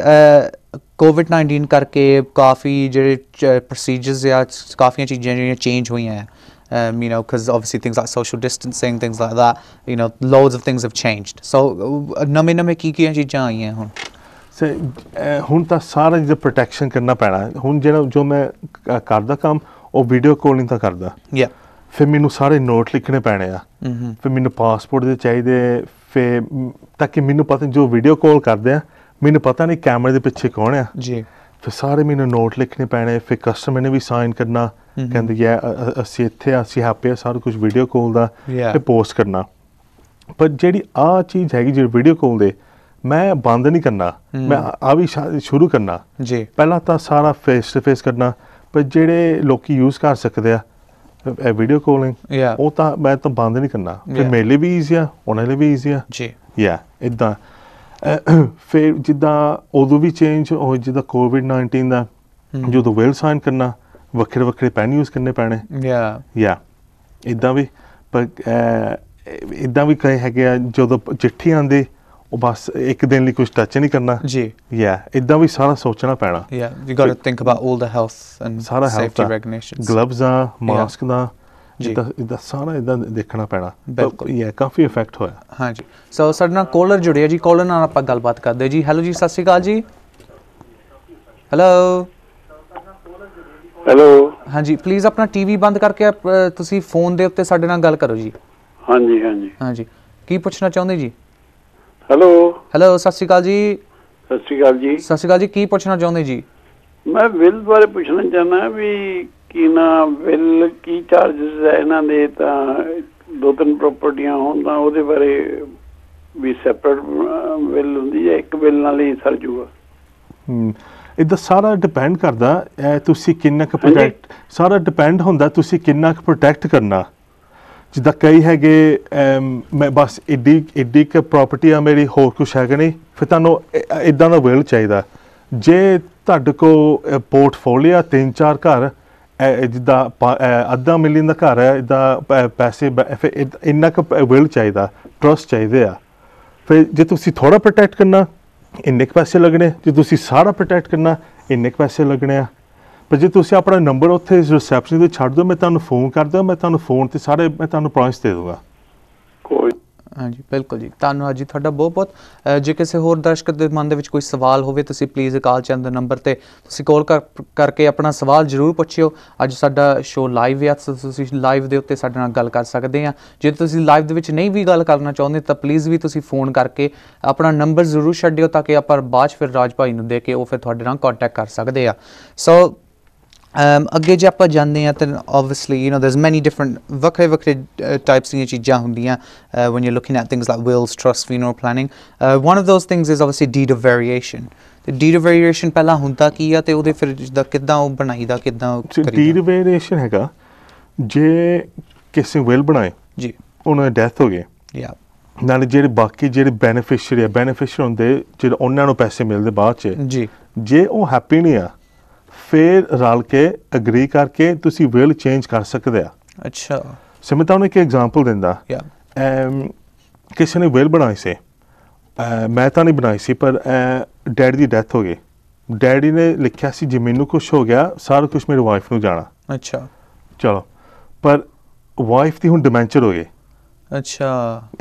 ਕੋਵਿਡ-19 ਕਰਕੇ ਕਾਫੀ ਜਿਹੜੇ ਪ੍ਰੋਸੀਜਰਸ ਆ ਕਾਫੀਆਂ ਚੀਜ਼ਾਂ ਜਿਹੜੀਆਂ ਚੇਂਜ ਹੋਈਆਂ um, you know, because obviously things like social distancing, things like that, you know, loads of things have changed. So, uh, ਨਵੇਂ ਨਵੇਂ ਕੀ ਕੀ ਚੀਜ਼ਾਂ ਆਈਆਂ ਹੁਣ ਸੇ ਹੁਣ ਤਾਂ ਸਾਰਾ ਜਿਹੜਾ ਪ੍ਰੋਟੈਕਸ਼ਨ ਕਰਨਾ ਪੈਣਾ ਹੁਣ ਜਿਹੜਾ ਜੋ ਮੈਂ ਕਰਦਾ ਕੰਮ ਉਹ ਵੀਡੀਓ ਕਾਲਿੰਗ ਤਾਂ ਕਰਦਾ ਯਾ ਫਿਰ ਮੈਨੂੰ ਸਾਰੇ ਨੋਟ ਲਿਖਣੇ ਪੈਣੇ ਆ mm-hmm. ਫਿਰ ਮੈਨੂੰ ਪਾਸਪੋਰਟ ਦੇ ਚਾਹੀਦੇ ਫਿਰ ਤਾਂ ਕਿ ਮੈਨੂੰ ਪਤਾ ਜੋ ਵੀਡੀਓ ਕਾਲ ਕਰਦੇ ਆ ਮੈਨੂੰ ਪਤਾ ਨਹੀਂ ਕੈਮਰੇ ਦੇ ਪਿੱਛੇ ਕੌਣ ਆ ਜੀ ਫਿਰ ਸਾਰੇ ਮੈਨੂੰ ਨੋਟ ਲਿਖਣੇ ਪੈਣੇ ਫਿਰ ਕਸਟਮਰ ਨੇ ਵੀ ਸਾਈਨ ਕਰਨਾ ਕਹਿੰਦੇ ਯਾ ਅਸੀਂ ਇੱਥੇ ਆ ਅਸੀਂ ਹੈਪੀ ਆ ਸਾਰਾ ਕੁਝ ਵੀਡੀਓ ਕਾਲ ਦਾ ਤੇ ਪੋਸਟ ਕਰਨਾ ਪਰ ਜਿਹੜੀ ਆ ਚੀਜ਼ ਹੈਗੀ ਜਿਹੜੀ ਵੀਡੀਓ ਕਾਲ ਦੇ ਮੈਂ ਬੰਦ ਨਹੀਂ ਕਰਨਾ ਮੈਂ ਆ ਵੀ ਸ਼ੁਰੂ ਕਰਨਾ ਜੀ ਪਹਿਲਾਂ ਤਾਂ ਸਾਰਾ ਫੇਸ ਟੂ ਫੇਸ ਕਰਨਾ ਪਰ ਜਿਹੜੇ ਲੋਕੀ ਯੂਜ਼ ਕਰ ਸਕਦੇ ਆ ਇਹ ਵੀਡੀਓ ਕਾਲਿੰਗ ਉਹ ਤਾਂ ਮੈਂ ਤਾਂ ਬੰਦ ਨਹੀਂ ਕਰਨਾ ਫਿਰ ਮੇਰੇ ਲਈ ਵੀ ਈਜ਼ੀ ਆ ਉਹਨਾਂ ਲਈ ਵੀ ਈਜ਼ੀ ਆ ਜੀ ਯਾ ਇਦਾਂ ਫਿਰ ਜਿੱਦਾਂ ਉਦੋਂ ਵੀ ਚੇਂਜ ਹੋ ਜਿੱਦਾਂ ਕੋਵਿਡ-19 ਦਾ ਜਦੋਂ ਵੈਲ ਸਾਈਨ ਕਰਨਾ ਵੱਖਰੇ ਵੱਖਰੇ ਪੈਨ ਯੂਜ਼ ਕਰਨੇ ਪੈਣੇ ਯਾ ਯਾ ਇਦਾਂ ਵੀ ਪਰ ਇਦਾਂ ਵੀ ਕਹੇ ਹੈਗੇ ਆ ਜਦੋਂ ਚਿੱਠੀ ਆਂਦੀ ਉਹ ਬਸ ਇੱਕ ਦਿਨ ਲਈ ਕੁਝ ਟੱਚ ਨਹੀਂ ਕਰਨਾ ਜੀ ਯਾ ਇਦਾਂ ਵੀ ਸਾਰਾ ਸੋਚਣਾ ਪੈਣਾ yeah you got to think about 올 the health and ਸਾਰਾ ਹੈਲਥ ਗਲਵਜ਼ ਆ ਮਾਸਕ ਦਾ ਜੀ ਦਾ ਸਾਰਾ ਇਦਾਂ ਦੇਖਣਾ ਪੈਣਾ ਬਿਲਕੁਲ ਇਹ ਕਾਫੀ ਇਫੈਕਟ ਹੋਇਆ ਹਾਂਜੀ ਸੋ ਸਾਡੇ ਨਾਲ ਕਾਲਰ ਜੁੜਿਆ ਜੀ ਕਾਲਰ ਨਾਲ ਆਪਾਂ ਗੱਲਬਾਤ ਕਰਦੇ ਜੀ ਹੈਲੋ ਜੀ ਸਤਿ ਸ਼੍ਰੀ ਅਕਾਲ ਜੀ ਹੈਲੋ ਹੈਲੋ ਹਾਂਜੀ ਪਲੀਜ਼ ਆਪਣਾ ਟੀਵੀ ਬੰਦ ਕਰਕੇ ਤੁਸੀਂ ਫੋਨ ਦੇ ਉੱਤੇ ਸਾਡੇ ਨਾਲ ਗੱਲ ਕਰੋ ਜੀ ਹਾਂਜੀ ਹਾਂਜੀ ਹਾਂਜੀ ਕੀ ਪੁੱਛਣਾ ਚਾਹੁੰਦੇ ਜੀ ਹੈਲੋ ਹੈਲੋ ਸਤਿ ਸ਼੍ਰੀ ਅਕਾਲ ਜੀ ਸਤਿ ਸ਼੍ਰੀ ਅਕਾਲ ਜੀ ਸਤਿ ਸ਼੍ਰੀ ਅਕਾਲ ਜੀ ਕੀ ਪੁੱਛਣਾ ਚਾਹੁੰਦੇ ਜੀ ਮੈਂ ਬਿੱਲ ਬਾਰੇ ਪੁੱਛਣਾ ਚਾਹੁੰਦਾ ਵੀ ਬਾਕੀ ਵਿਲ ਬਿੱਲ ਕੀ ਚਾਰजेस ਹੈ ਇਹਨਾਂ ਦੇ ਤਾਂ ਦੋ ਤਿੰਨ ਪ੍ਰਾਪਰਟੀਆਂ ਹੋਣ ਤਾਂ ਉਹਦੇ ਬਾਰੇ ਵੀ ਸੈਪਰੇਟ ਬਿੱਲ ਹੁੰਦੀ ਹੈ ਇੱਕ ਬਿੱਲ ਨਾਲ ਹੀ ਸਰ ਜੂਗਾ ਹੂੰ ਇਹਦਾ ਸਾਰਾ ਡਿਪੈਂਡ ਕਰਦਾ ਤੁਸੀਂ ਕਿੰਨਾ ਕੁ ਪ੍ਰੋਟੈਕਟ ਸਾਰਾ ਡਿਪੈਂਡ ਹੁੰਦਾ ਤੁਸੀਂ ਕਿੰਨਾ ਕੁ ਪ੍ਰੋਟੈਕਟ ਕਰਨਾ ਜਿੱਦਾਂ ਕਈ ਹੈਗੇ ਮੈਂ ਬਸ ਇੱਡੀ ਇੱਡੀ ਕ ਪ੍ਰਾਪਰਟੀ ਆ ਮੇਰੀ ਹੋਰ ਕੁਝ ਹੈਗਾ ਨਹੀਂ ਫਿਰ ਤੁਹਾਨੂੰ ਇਦਾਂ ਦਾ ਵਿਲ ਚਾਹੀਦਾ ਜੇ ਤੁਹਾਡੇ ਕੋ ਪੋਰਟਫੋਲੀਆ 3-4 ਘਰ ਜਿੱਦਾਂ ਅੱਧਾ ਮਿਲੀਅਨ ਦਾ ਘਰ ਹੈ ਇਦਾਂ ਪੈਸੇ ਇੰਨਾ ਕੁ ਵੈਲ ਚਾਹੀਦਾ ਟਰਸਟ ਚਾਹੀਦੇ ਆ ਫਿਰ ਜੇ ਤੁਸੀਂ ਥੋੜਾ ਪ੍ਰੋਟੈਕਟ ਕਰਨਾ ਇੰਨੇ ਕੁ ਪੈਸੇ ਲੱਗਣੇ ਜੇ ਤੁਸੀਂ ਸਾਰਾ ਪ੍ਰੋਟੈਕਟ ਕਰਨਾ ਇੰਨੇ ਕੁ ਪੈਸੇ ਲੱਗਣੇ ਆ ਪਰ ਜੇ ਤੁਸੀਂ ਆਪਣਾ ਨੰਬਰ ਉੱਥੇ ਰਿਸੈਪਸ਼ਨ ਤੇ ਛੱਡ ਦਿਓ ਮੈਂ ਤੁਹਾਨੂੰ ਫੋਨ ਕਰਦਾ ਮੈਂ ਤੁਹਾਨੂੰ ਫੋਨ ਤੇ ਸਾਰੇ ਮੈਂ ਤੁਹਾਨੂੰ ਪ੍ਰਾਈਸ ਦੇ ਦੂੰਗਾ ਕੋਈ ਹਾਂਜੀ ਬਿਲਕੁਲ ਜੀ ਧੰਨਵਾਦ ਜੀ ਤੁਹਾਡਾ ਬਹੁਤ ਬਹੁਤ ਜੇ ਕਿਸੇ ਹੋਰ ਦਰਸ਼ਕ ਦੇ ਮਨ ਦੇ ਵਿੱਚ ਕੋਈ ਸਵਾਲ ਹੋਵੇ ਤੁਸੀਂ ਪਲੀਜ਼ ਕਾਲ ਚੰਦ ਦੇ ਨੰਬਰ ਤੇ ਤੁਸੀਂ ਕਾਲ ਕਰਕੇ ਆਪਣਾ ਸਵਾਲ ਜ਼ਰੂਰ ਪੁੱਛਿਓ ਅੱਜ ਸਾਡਾ ਸ਼ੋਅ ਲਾਈਵ ਹੈ ਤੁਸੀਂ ਲਾਈਵ ਦੇ ਉੱਤੇ ਸਾਡੇ ਨਾਲ ਗੱਲ ਕਰ ਸਕਦੇ ਆ ਜੇ ਤੁਸੀਂ ਲਾਈਵ ਦੇ ਵਿੱਚ ਨਹੀਂ ਵੀ ਗੱਲ ਕਰਨਾ ਚਾਹੁੰਦੇ ਤਾਂ ਪਲੀਜ਼ ਵੀ ਤੁਸੀਂ ਫੋਨ ਕਰਕੇ ਆਪਣਾ ਨੰਬਰ ਜ਼ਰੂਰ ਛੱਡਿਓ ਤਾਂ ਕਿ ਆਪਾਂ ਬਾਅਦ ਫਿਰ ਰਾਜ ਭਾਈ ਨੂੰ ਦੇ ਕੇ ਉਹ ਫਿਰ ਤੁਹਾਡੇ ਨਾਲ ਕੰਟੈਕਟ ਕਰ ਸਕਦੇ ਆ ਸੋ Um, ਅੱਗੇ ਜੇ ਆਪਾਂ ਜਾਂਦੇ ਆ ਤਾਂ obviously you know there is many different ਵੱਖਰੇ ਵੱਖਰੇ ਟਾਈਪਸ ਦੀਆਂ ਚੀਜ਼ਾਂ ਹੁੰਦੀਆਂ one you looking at things like wills trust we know planning one of those things is obviously deed of variation deed deed variation ਪਹਿਲਾਂ ਹੁੰਦਾ ਕੀ ਆ ਤੇ ਉਹਦੇ ਫਿਰ ਜਿੱਦਾਂ ਕਿਦਾਂ ਉਹ ਬਣਾਈਦਾ ਕਿਦਾਂ ਕਰੀਦਾ ਡੀਡ ਵੇਰੀਏਸ਼ਨ ਹੈਗਾ ਜੇ ਕਿਸੇ ਵਿਲ ਬਣਾਏ ਜੀ ਉਹਨਾਂ ਦੀ ਡੈਥ ਹੋ ਗਈ ਯਾ ਨਾਲ ਜਿਹੜੇ ਬਾਕੀ ਜਿਹੜੇ ਬੈਨੀਫੀਸ਼ੀਅਰੀ ਆ ਬੈਨੀਫੀਸ਼ੀਅਰ ਹੁੰਦੇ ਜਿਹੜੇ ਉਹਨਾਂ ਨੂੰ ਪੈਸੇ ਮਿਲਦੇ ਬਾਅਦ ਚ ਜੀ ਜੇ ਉਹ ਹੈਪੀ ਨਹੀਂ ਆ ਫੇਰ ਰਲ ਕੇ ਐਗਰੀ ਕਰਕੇ ਤੁਸੀਂ ਵਿਲ ਚੇਂਜ ਕਰ ਸਕਦੇ ਆ ਅੱਛਾ ਸਮਿਤਾ ਉਹਨੇ ਕਿ ਐਗਜ਼ਾਮਪਲ ਦਿੰਦਾ ਯਾ ਐਮ ਕਿਸੇ ਨੇ ਵਿਲ ਬਣਾਈ ਸੀ ਮੈਂ ਤਾਂ ਨਹੀਂ ਬਣਾਈ ਸੀ ਪਰ ਡੈਡ ਦੀ ਡੈਥ ਹੋ ਗਈ ਡੈਡੀ ਨੇ ਲਿਖਿਆ ਸੀ ਜੇ ਮੈਨੂੰ ਕੁਝ ਹੋ ਗਿਆ ਸਾਰਾ ਕੁਝ ਮੇਰੀ ਵਾਈਫ ਨੂੰ ਜਾਣਾ ਅੱਛਾ ਚਲੋ ਪਰ ਵਾਈਫ ਦੀ ਹੁਣ ਡਿਮੈਂਚਰ ਹੋ ਗਈ ਅੱਛਾ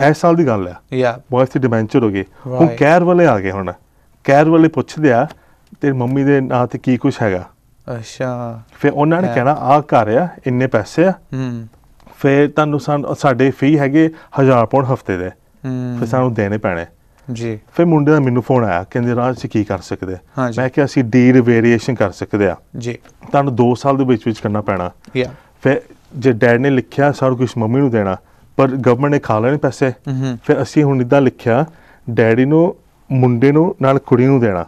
ਐਸ ਸਾਲ ਦੀ ਗੱਲ ਆ ਯਾ ਵਾਈਫ ਦੀ ਡਿਮੈਂਚਰ ਹੋ ਗਈ ਹੁਣ ਕੇਅਰ ਵਾਲੇ ਆ ਗਏ ਹੁਣ ਕੇਅਰ ਵਾਲੇ ਪੁੱਛਦੇ ਆ ਤੇਰੀ ਮੰਮੀ ਦੇ ਨਾਂ ਤੇ ਕੀ ਕੁਝ ਹੈਗਾ ਅੱਛਾ ਫਿਰ ਉਹਨਾਂ ਨੇ ਕਹਿਣਾ ਆ ਘਰ ਆ ਇੰਨੇ ਪੈਸੇ ਆ ਹੂੰ ਫਿਰ ਤੁਹਾਨੂੰ ਸਾਡੇ ਫੀ ਹੈਗੇ 1000 ਪਾਉਂਡ ਹਫਤੇ ਦੇ ਫਿਰ ਸਾਨੂੰ ਦੇਣੇ ਪੈਣੇ ਜੀ ਫਿਰ ਮੁੰਡੇ ਦਾ ਮੈਨੂੰ ਫੋਨ ਆਇਆ ਕਹਿੰਦੇ ਰਾਜ ਸੀ ਕੀ ਕਰ ਸਕਦੇ ਮੈਂ ਕਿਹਾ ਅਸੀਂ ਡੀ ਵੇਰੀਏਸ਼ਨ ਕਰ ਸਕਦੇ ਆ ਜੀ ਤੁਹਾਨੂੰ 2 ਸਾਲ ਦੇ ਵਿੱਚ ਵਿੱਚ ਕਰਨਾ ਪੈਣਾ ਯਾ ਫਿਰ ਜੇ ਡੈਡ ਨੇ ਲਿਖਿਆ ਸਾਰ ਕੁਝ ਮੰਮੀ ਨੂੰ ਦੇਣਾ ਪਰ ਗਵਰਨਮੈਂਟ ਨੇ ਖਾ ਲੈਣੇ ਪੈਸੇ ਫਿਰ ਅਸੀਂ ਹੁਣ ਇਦਾਂ ਲਿਖਿਆ ਡੈਡੀ ਨੂੰ ਮੁੰਡੇ ਨੂੰ ਨਾਲ ਕੁੜੀ ਨੂੰ ਦੇਣਾ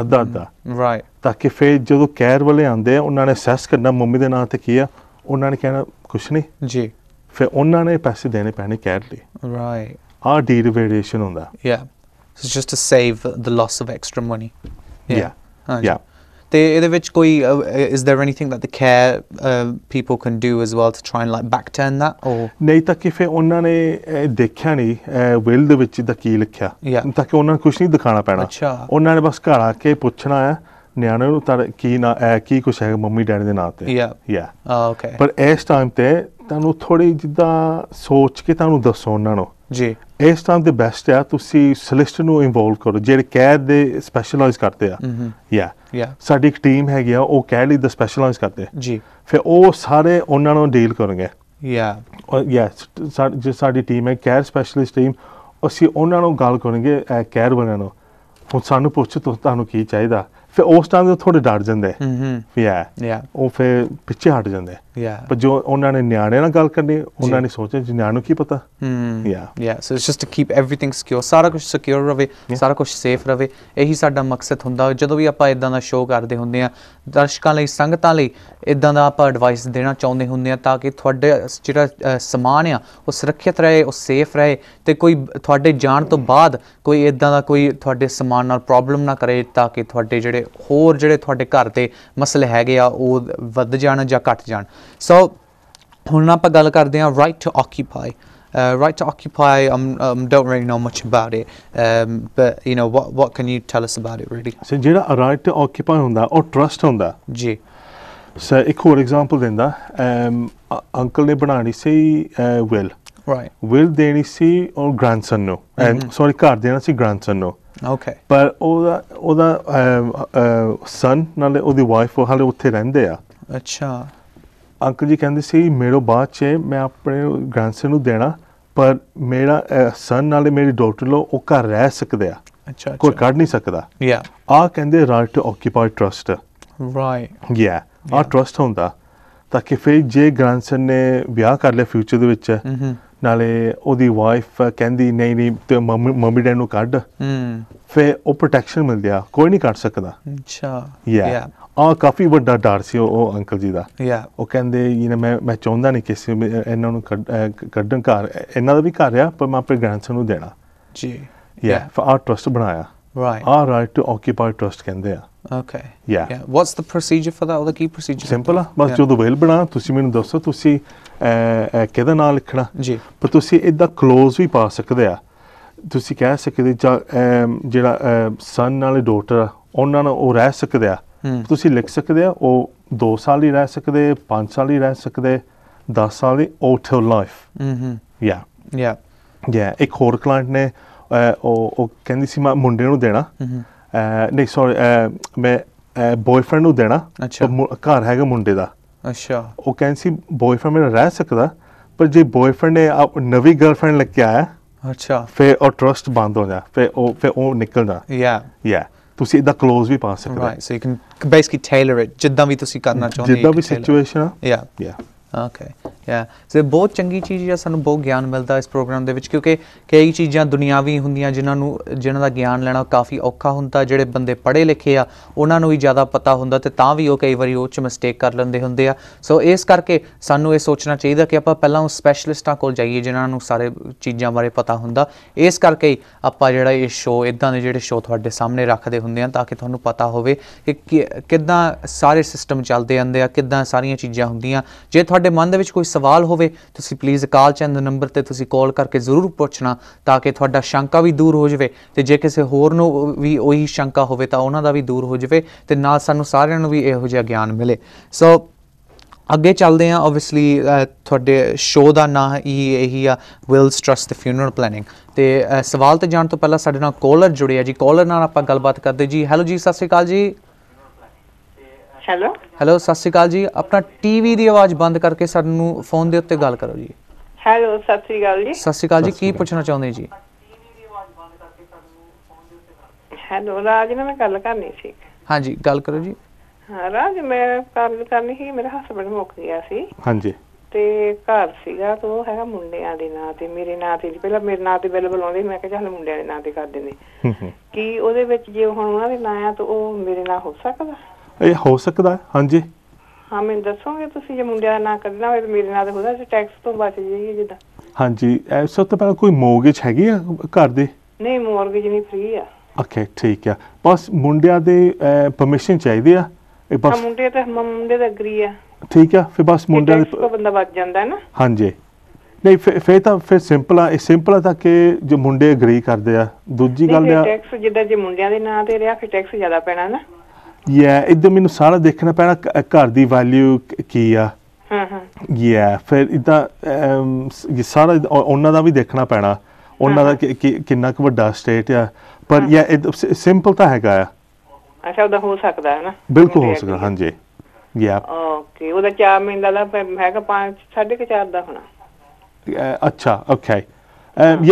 ਅੱਧਾ ਅੱਧਾ ਰਾਈਟ ਤਾਂ ਕਿ ਫਿਰ ਜਦੋਂ ਕੈਰ ਵਾਲੇ ਆਂਦੇ ਆ ਉਹਨਾਂ ਨੇ ਸੈਸ ਕਰਨਾ ਮੰਮੀ ਦੇ ਨਾਂ ਤੇ ਕੀ ਆ ਉਹਨਾਂ ਨੇ ਕਹਿਣਾ ਕੁਛ ਨਹੀਂ ਜੀ ਫਿਰ ਉਹਨਾਂ ਨੇ ਪੈਸੇ ਦੇਣੇ ਪੈਣੇ ਕੈਰ ਲਈ ਰਾਈਟ ਆ ਰਿਵੇਰੀਏਸ਼ਨ ਹੁੰਦਾ yeah it's just to save the loss of extra money yeah yeah ਤੇ ਇਹਦੇ ਵਿੱਚ ਕੋਈ is there anything that the care people can do as well to try and like back turn that or ਨਹੀਂ ਤਾਂ ਕਿ ਫਿਰ ਉਹਨਾਂ ਨੇ ਦੇਖਿਆ ਨਹੀਂ ਵਿਲ ਦੇ ਵਿੱਚ ਦਾ ਕੀ ਲਿਖਿਆ ਤਾਂ ਕਿ ਉਹਨਾਂ ਨੂੰ ਕੁਝ ਨਹੀਂ ਦਿਖਾਣਾ ਪੈਣਾ ਉਹਨਾਂ ਨੇ ਬਸ ਘਰ ਆ ਕੇ ਪੁੱਛਣਾ ਆ ਨਿਆਣੇ ਨੂੰ ਤਾਂ ਕੀ ਨਾ ਐ ਕੀ ਕੁਝ ਹੈ ਮੰਮੀ ਡੈਡੀ ਦੇ ਨਾਂ ਤੇ ਯਾ ਯਾ ਓਕੇ ਪਰ ਇਸ ਟਾਈਮ ਤੇ ਤੁਹਾਨੂੰ ਥੋੜੀ ਜਿੱਦਾਂ ਸੋਚ ਕੇ ਤੁਹਾਨੂੰ ਦੱਸੋ ਉਹਨਾਂ ਨੂੰ ਜੀ ਇਸ ਟਾਈਮ ਦੇ ਬੈਸਟ ਆ ਤੁਸੀਂ ਸਲਿਸਟ ਨੂੰ ਇਨਵੋਲਵ ਕਰੋ ਜਿਹੜੇ ਕੈਦ ਦੇ ਸਪੈਸ਼ਲਾਈਜ਼ ਕਰਦੇ ਆ ਯਾ ਯਾ ਸਾਡੀ ਇੱਕ ਟੀਮ ਹੈਗੀ ਆ ਉਹ ਕੈਦ ਲਈ ਦਾ ਸਪੈਸ਼ਲਾਈਜ਼ ਕਰਦੇ ਜੀ ਫਿਰ ਉਹ ਸਾਰੇ ਉਹਨਾਂ ਨਾਲ ਡੀਲ ਕਰਨਗੇ ਯਾ ਯਾ ਜੋ ਸਾਡੀ ਟੀਮ ਹੈ ਕੈਰ ਸਪੈਸ਼ਲਿਸਟ ਟੀਮ ਅਸੀਂ ਉਹਨਾਂ ਨਾਲ ਗੱਲ ਕਰਾਂਗੇ ਕੈਰ ਬਣਨ ਨੂੰ ਹੁਣ ਸਾਨੂੰ ਪੁੱਛ ਤੁਹਾਨੂੰ ਕੀ ਚਾਹੀਦਾ ਫਿਰ ਉਸ ਟਾਈਮ ਤੇ ਥੋੜੇ ਡਰ ਜਾਂਦੇ ਹੂੰ ਹੂੰ ਯਾ ਉਹ ਫਿਰ ਪਿੱਛੇ ਹਟ ਜਾਂਦੇ ਯਾ ਪਰ ਜੋ ਉਹਨਾਂ ਨੇ ਨਿਆਣੇ ਨਾਲ ਗੱਲ ਕਰਨੀ ਉਹਨਾਂ ਨੇ ਸੋਚਿਆ ਜੀ ਨਿਆਣੋ ਕੀ ਪਤਾ. Hmm yeah yeah so it's just to keep everything secure. ਸਾਰਾ ਕੁਝ ਸਿਕਿਉਰ ਰਵੇ, ਸਾਰਾ ਕੁਝ ਸੇਫ ਰਵੇ. ਇਹੀ ਸਾਡਾ ਮਕਸਦ ਹੁੰਦਾ ਜਦੋਂ ਵੀ ਆਪਾਂ ਇਦਾਂ ਦਾ ਸ਼ੋਅ ਕਰਦੇ ਹੁੰਦੇ ਆ ਦਰਸ਼ਕਾਂ ਲਈ ਸੰਗਤਾਂ ਲਈ ਇਦਾਂ ਦਾ ਆਪਾਂ ਐਡਵਾਈਸ ਦੇਣਾ ਚਾਹੁੰਦੇ ਹੁੰਦੇ ਆ ਤਾਂ ਕਿ ਤੁਹਾਡੇ ਜਿਹੜਾ ਸਮਾਨ ਆ ਉਹ ਸੁਰੱਖਿਅਤ ਰਹੇ, ਉਹ ਸੇਫ ਰਹੇ ਤੇ ਕੋਈ ਤੁਹਾਡੇ ਜਾਣ ਤੋਂ ਬਾਅਦ ਕੋਈ ਇਦਾਂ ਦਾ ਕੋਈ ਤੁਹਾਡੇ ਸਮਾਨ ਨਾਲ ਪ੍ਰੋਬਲਮ ਨਾ ਕਰੇ ਤਾਂ ਕਿ ਤੁਹਾਡੇ ਜਿਹੜੇ ਹੋਰ ਜਿਹੜੇ ਤੁਹਾਡੇ ਘਰ ਤੇ ਮਸਲੇ ਹੈਗੇ ਆ ਉਹ ਵੱਧ ਜਾਣ ਜਾਂ ਘਟ ਜਾਣ ਸੋ ਹੁਣ ਆਪਾਂ ਗੱਲ ਕਰਦੇ ਹਾਂ right to occupy Uh, right to occupy, I um, um, don't really know much about it, um, but you know, what, what can you tell us about it really? So, ਜਿਹੜਾ right to occupy ਹੁੰਦਾ ਉਹ trust ਹੁੰਦਾ ਜੀ ਸੋ ਇੱਕ ਹੋਰ example ਦਿੰਦਾ um, uncle ਨੇ ਬਣਾਣੀ ਸੀ ਵਿਲ ਰਾਈਟ ਵਿਲ ਦੇਣੀ ਸੀ ਔਰ ਗ੍ਰੈਂਡਸਨ ਨੂੰ ਐਂਡ mm-hmm. ਸੌਰੀ ਘਰ ਦੇਣਾ ਸੀ ਗ੍ਰੈਂਡਸਨ ਨੂੰ ਓਕੇ ਪਰ ਉਹਦਾ ਉਹਦਾ ਸਨ ਨਾਲੇ ਉਹਦੀ ਵਾਈਫ ਉਹ ਹਾਲੇ ਉੱਥੇ ਰਹਿੰਦੇ ਆ ਅੱਛਾ ਅੰਕਲ ਜੀ ਕਹਿੰਦੇ ਸੀ ਮੇਰੇ ਬਾਅਦ 'ਚ ਮੈਂ ਆਪਣੇ ਗ੍ਰੈਂਡਸਨ ਨੂੰ ਦੇਣਾ ਪਰ ਮੇਰਾ ਸਨ ਨਾਲੇ ਮੇਰੀ ਡਾਕਟਰ ਲੋ ਉਹ ਘਰ ਰਹਿ ਸਕਦੇ ਆ ਅੱਛਾ ਕੋਈ ਕੱਢ ਨਹੀਂ ਸਕਦਾ ਯਾ ਆ ਕਹਿੰਦੇ right to occupy trust right yeah ਆ ਟਰਸਟ ਹੁੰਦਾ ਤਾਂ ਕਿ ਫਿਰ ਜੇ ਗ੍ਰੈਂਡਸਨ ਨੇ ਵਿਆਹ ਕਰ ਲਿਆ ਫਿਊਚਰ ਦੇ ਵਿੱਚ mm-hmm. ਨਾਲੇ ਉਹਦੀ ਵਾਈਫ ਕਹਿੰਦੀ ਨਹੀਂ ਨਹੀਂ ਤੇ ਮੰਮੀ ਡੈਡ ਨੂੰ ਕੱਢ ਹੂੰ mm. ਫਿਰ ਉਹ ਪ੍ਰੋਟੈਕਸ਼ਨ ਮਿਲਦੀ ਆ ਕੋਈ ਨਹੀਂ ਕੱਢ ਸਕਦਾ ਅੱਛਾ ਯਾ ਆ ਕਾਫੀ ਵੱਡਾ ਡਰ ਸੀ ਉਹ ਅੰਕਲ ਜੀ ਦਾ ਯਾ ਉਹ ਕਹਿੰਦੇ ਯੂ ਮੈਂ ਮੈਂ ਚਾਹੁੰਦਾ ਨਹੀਂ ਕਿਸੇ ਇਹਨਾਂ ਨੂੰ ਕੱਢਣ ਘਰ ਇਹਨਾਂ ਦਾ ਵੀ ਘਰ ਆ ਪਰ ਮੈਂ ਆਪਣੇ ਗ੍ਰੈਂਡਸਨ ਨੂੰ ਦੇਣਾ ਜੀ ਯਾ ਫॉर ਆਰ ਟਰਸਟ ਬਣਾਇਆ right or right to occupy trust ਕਹਿੰਦੇ ਆ okay yeah what's the procedure for that ਉਹਦਾ ਕੀ ਪ੍ਰੋਸੀਜਰ ਸਿੰਪਲ ਆ ਬਸ ਜਦੋਂ ਵੇਲ ਬਣਾ ਤੁਸੀਂ ਮੈਨੂੰ ਦੱਸੋ ਤੁਸੀਂ ਕਿਹਦਾ ਨਾਮ ਲਿਖਣਾ ਜੀ ਪਰ ਤੁਸੀਂ ਇਦਾਂ ক্লোਜ਼ ਵੀ ਪਾ ਸਕਦੇ ਆ ਤੁਸੀਂ ਕਹਿ ਸਕਦੇ ਜਿਹੜਾ ਸਨ ਨਾਲ ਡਾਟਰ ਉਹਨਾਂ ਨਾਲ ਉਹ ਰਹਿ ਸਕਦੇ ਆ ਤੁਸੀਂ ਲਿਖ ਸਕਦੇ ਆ ਉਹ 2 ਸਾਲ ਹੀ ਰਹਿ ਸਕਦੇ 5 ਸਾਲ ਹੀ ਰਹਿ ਸਕਦੇ 10 ਸਾਲ ਹੀ ਉਹ ਲਾਈਫ ਹਮ ਯਾ ਯਾ ਯਾ ਇੱਕ ਹੋਰ ਕਲਾਇੰਟ ਨੇ ਉਹ ਉਹ ਕਹਿੰਦੀ ਸੀ ਮੈਂ ਮੁੰਡੇ ਨੂੰ ਦੇਣਾ ਨਹੀਂ ਸੌਰੀ ਮੈਂ ਬॉयਫ੍ਰੈਂਡ ਨੂੰ ਦੇਣਾ ਘਰ ਹੈਗਾ ਮੁੰਡੇ ਦਾ ਅੱਛਾ ਉਹ ਕਹਿੰਦੀ ਸੀ ਬॉयਫ੍ਰੈਂਡ ਮੇਰਾ ਰਹਿ ਸਕਦਾ ਪਰ ਜੇ ਬॉयਫ੍ਰੈਂਡ ਨੇ ਆਪ ਨਵੀਂ ਗਰਲਫ੍ਰੈਂਡ ਲੈ ਕੇ ਆਇਆ ਅੱਛਾ ਫਿਰ ਉਹ ਟਰਸਟ ਬੰਦ ਹੋ ਜਾ ਫਿਰ ਉਹ ਫਿਰ ਉਹ ਨਿਕਲਦਾ ਯਾ ਯਾ ਤੁਸੀਂ ਇਹਦਾ ਕਲੋਜ਼ ਵੀ ਪਾ ਸਕਦੇ ਹੋ so you can basically tailor it ਜਿੱਦਾਂ ਵੀ ਤੁਸੀਂ ਕਰਨਾ ਚਾਹੁੰਦੇ ਹੋ ਜਿੱਦਾਂ ਵੀ ਸਿਚੁਏਸ਼ਨ ਆ ਯਾ ਯਾ ਓਕੇ ਯਾ ਸੋ ਬਹੁਤ ਚੰਗੀ ਚੀਜ਼ ਹੈ ਸਾਨੂੰ ਬਹੁਤ ਗਿਆਨ ਮਿਲਦਾ ਇਸ ਪ੍ਰੋਗਰਾਮ ਦੇ ਵਿੱਚ ਕਿਉਂਕਿ ਕਈ ਚੀਜ਼ਾਂ ਦੁਨਿਆਵੀ ਹੁੰਦੀਆਂ ਜਿਨ੍ਹਾਂ ਨੂੰ ਜਿਨ੍ਹਾਂ ਦਾ ਗਿਆਨ ਲੈਣਾ ਕਾਫੀ ਔਖਾ ਹੁੰਦਾ ਜਿਹੜੇ ਬੰਦੇ ਪੜ੍ਹੇ ਲਿਖੇ ਆ ਉਹਨਾਂ ਨੂੰ ਵੀ ਜ਼ਿਆਦਾ ਪਤਾ ਹੁੰਦਾ ਤੇ ਤਾਂ ਵੀ ਉਹ ਕਈ ਵਾਰੀ ਉਹ ਚ ਮਿਸਟੇਕ ਕਰ ਲੈਂਦੇ ਹੁੰਦੇ ਆ ਸੋ ਇਸ ਕਰਕੇ ਸਾਨੂੰ ਇਹ ਸੋਚਣਾ ਚਾਹੀਦਾ ਕਿ ਆਪਾਂ ਪਹਿਲਾਂ ਉਸ ਸਪੈਸ਼ਲਿਸਟਾਂ ਕੋਲ ਜਾਈਏ ਜਿਨ੍ਹਾਂ ਨੂੰ ਸਾਰੇ ਚੀਜ਼ਾਂ ਬਾਰੇ ਪਤਾ ਹੁੰਦਾ ਇਸ ਕਰਕੇ ਆਪਾਂ ਜਿਹੜਾ ਇਹ ਸ਼ੋਅ ਇਦਾਂ ਦੇ ਜਿਹੜੇ ਸ਼ੋਅ ਤੁਹਾਡੇ ਸਾਹਮਣੇ ਰੱਖਦੇ ਹੁੰਦੇ ਆ ਤਾਂ ਕਿ ਤੁਹਾਨੂੰ ਪਤਾ ਹੋਵੇ ਕਿ ਕਿਦਾਂ ਸਾਰੇ ਸਿਸਟਮ ਚੱਲਦੇ ਆਂਦੇ ਆ ਕਿਦਾਂ ਸਾਰੀਆਂ ਚੀਜ਼ਾਂ ਹੁੰਦੀਆਂ ਜੇ ਤੁਹਾਡੇ ਤੁਹਾਡੇ ਮਨ ਦੇ ਵਿੱਚ ਕੋਈ ਸਵਾਲ ਹੋਵੇ ਤੁਸੀਂ ਪਲੀਜ਼ ਕਾਲ ਚੰਦ ਨੰਬਰ ਤੇ ਤੁਸੀਂ ਕਾਲ ਕਰਕੇ ਜ਼ਰੂਰ ਪੁੱਛਣਾ ਤਾਂ ਕਿ ਤੁਹਾਡਾ ਸ਼ੰਕਾ ਵੀ ਦੂਰ ਹੋ ਜਾਵੇ ਤੇ ਜੇ ਕਿਸੇ ਹੋਰ ਨੂੰ ਵੀ ਉਹੀ ਸ਼ੰਕਾ ਹੋਵੇ ਤਾਂ ਉਹਨਾਂ ਦਾ ਵੀ ਦੂਰ ਹੋ ਜਾਵੇ ਤੇ ਨਾਲ ਸਾਨੂੰ ਸਾਰਿਆਂ ਨੂੰ ਵੀ ਇਹੋ ਜਿਹਾ ਗਿਆਨ ਮਿਲੇ ਸੋ ਅੱਗੇ ਚੱਲਦੇ ਹਾਂ ਆਬਵੀਅਸਲੀ ਤੁਹਾਡੇ ਸ਼ੋਅ ਦਾ ਨਾਂ ਹੀ ਇਹੀ ਆ wills trust the funeral planning ਤੇ ਸਵਾਲ ਤੇ ਜਾਣ ਤੋਂ ਪਹਿਲਾਂ ਸਾਡੇ ਨਾਲ ਕਾਲਰ ਜੁੜਿਆ ਜੀ ਕਾਲਰ ਨਾਲ ਆਪਾਂ ਗੱਲਬਾਤ ਕਰਦੇ ਜੀ ਹੈਲੋ ਜੀ ਸਤਿ ਸ਼੍ਰੀ ਅਕਾਲ ਜੀ ਹੈਲੋ ਹੈਲੋ ਸਤਿ ਸ਼੍ਰੀ ਅਕਾਲ ਜੀ ਆਪਣਾ ਟੀਵੀ ਦੀ ਆਵਾਜ਼ ਬੰਦ ਕਰਕੇ ਸਾਨੂੰ ਫੋਨ ਦੇ ਉੱਤੇ ਗੱਲ ਕਰੋ ਜੀ ਹੈਲੋ ਸਤਿ ਸ਼੍ਰੀ ਅਕਾਲ ਜੀ ਸਤਿ ਸ਼੍ਰੀ ਅਕਾਲ ਜੀ ਕੀ ਪੁੱਛਣਾ ਚਾਹੁੰਦੇ ਜੀ ਹੈਲੋ ਰਾਜ ਨਾਲ ਮੈਂ ਗੱਲ ਕਰਨੀ ਸੀ ਹਾਂਜੀ ਗੱਲ ਕਰੋ ਜੀ ਹਾਂ ਰਾਜ ਮੈਂ ਗੱਲ ਕਰਨੀ ਸੀ ਮੇਰਾ ਹਸਬੰਡ ਮੁੱਕ ਗਿਆ ਸੀ ਹਾਂਜੀ ਤੇ ਘਰ ਸੀਗਾ ਤੇ ਉਹ ਹੈਗਾ ਮੁੰਡਿਆਂ ਦੇ ਨਾਂ ਤੇ ਮੇਰੇ ਨਾਂ ਤੇ ਸੀ। ਪਹਿਲਾਂ ਮੇਰੇ ਨਾਂ ਤੇ ਬਿੱਲ ਬੁਲਾਉਂਦੇ ਮੈਂ ਕਿਹਾ ਚੱਲ ਮੁੰਡਿਆਂ ਦੇ ਨਾਂ ਤੇ ਕਰ ਦਿੰਦੇ ਕੀ ਉਹਦੇ ਵਿੱਚ ਜੇ ਹੁਣ ਉਹਨਾਂ ਦੇ ਨਾਂ ਆ ਤਾਂ ਉਹ ਮੇਰੇ ਨਾਂ ਹੋ ਸਕਦਾ ਇਹ ਹੋ ਸਕਦਾ ਹੈ ਹਾਂਜੀ ਹਾਂ ਮੈਂ ਦੱਸੋਗੇ ਤੁਸੀਂ ਜੇ ਮੁੰਡਿਆ ਦਾ ਨਾਂ ਕਰਨਾ ਹੋਵੇ ਤਾਂ ਮੇਰੇ ਨਾਂ ਤੇ ਹੋਦਾ ਸੀ ਟੈਕਸ ਤੋਂ ਬਚ ਜਾਈਏ ਜਿੱਦਾਂ ਹਾਂਜੀ ਐ ਸਭ ਤੋਂ ਪਹਿਲਾਂ ਕੋਈ ਮੌਰਗੇਜ ਹੈਗੀ ਆ ਘਰ ਦੇ ਨਹੀਂ ਮੌਰਗੇਜ ਨਹੀਂ ਫ੍ਰੀ ਆ ਓਕੇ ਠੀਕ ਆ ਬਸ ਮੁੰਡਿਆ ਦੇ ਪਰਮਿਸ਼ਨ ਚਾਹੀਦੀ ਆ ਇਹ ਬਸ ਮੁੰਡੇ ਤੇ ਮੁੰਡੇ ਦਾ ਅਗਰੀ ਆ ਠੀਕ ਆ ਫਿਰ ਬਸ ਮੁੰਡਿਆ ਮੁੰਡਿਆਂ ਦੇ ਤੋਂ ਬੰਦਾ ਬਚ ਜਾਂਦਾ ਹੈ ਨਾ ਹਾਂਜੀ ਨਹੀਂ ਫੇ ਤਾਂ ਫਿਰ ਸਿੰਪਲ ਆ ਇਹ ਸਿੰਪਲ ਆ ਤਾਂ ਕਿ ਜੋ ਮੁੰਡੇ ਅਗਰੀ ਕਰਦੇ ਆ ਦੂਜੀ ਗੱਲ ਆ ਟੈਕਸ ਜਿੱਦਾਂ ਜੇ ਮੁੰਡਿਆਂ ਦੇ ਨਾਂ ਤੇ ਰਿਹਾ ਫਿਰ ਟੈਕਸ ਜ਼ਿਆਦਾ ਪੈਣਾ ਨਾ ਯਾ ਇਦਾਂ ਮੈਨੂੰ ਸਾਰਾ ਦੇਖਣਾ ਪੈਣਾ ਘਰ ਦੀ ਵੈਲਿਊ ਕੀ ਆ ਹਾਂ ਹਾਂ ਯਾ ਫਿਰ ਇਦਾਂ ਇਹ ਸਾਰਾ ਉਹਨਾਂ ਦਾ ਵੀ ਦੇਖਣਾ ਪੈਣਾ ਉਹਨਾਂ ਦਾ ਕਿੰਨਾ ਕੁ ਵੱਡਾ ਸਟੇਟ ਆ ਪਰ ਯਾ ਸਿੰਪਲ ਤਾਂ ਹੈਗਾ ਆ ਅੱਛਾ ਉਹਦਾ ਹੋ ਸਕਦਾ ਹੈ ਨਾ ਬਿਲਕੁਲ ਹੋ ਸਕਦਾ ਹਾਂਜੀ ਯਾ ਓਕੇ ਉਹਦਾ 4 ਮਹੀਨੇ ਦਾ ਹੈਗਾ 5 4.5 ਦਾ ਹੋਣਾ ਅੱਛਾ ਓਕੇ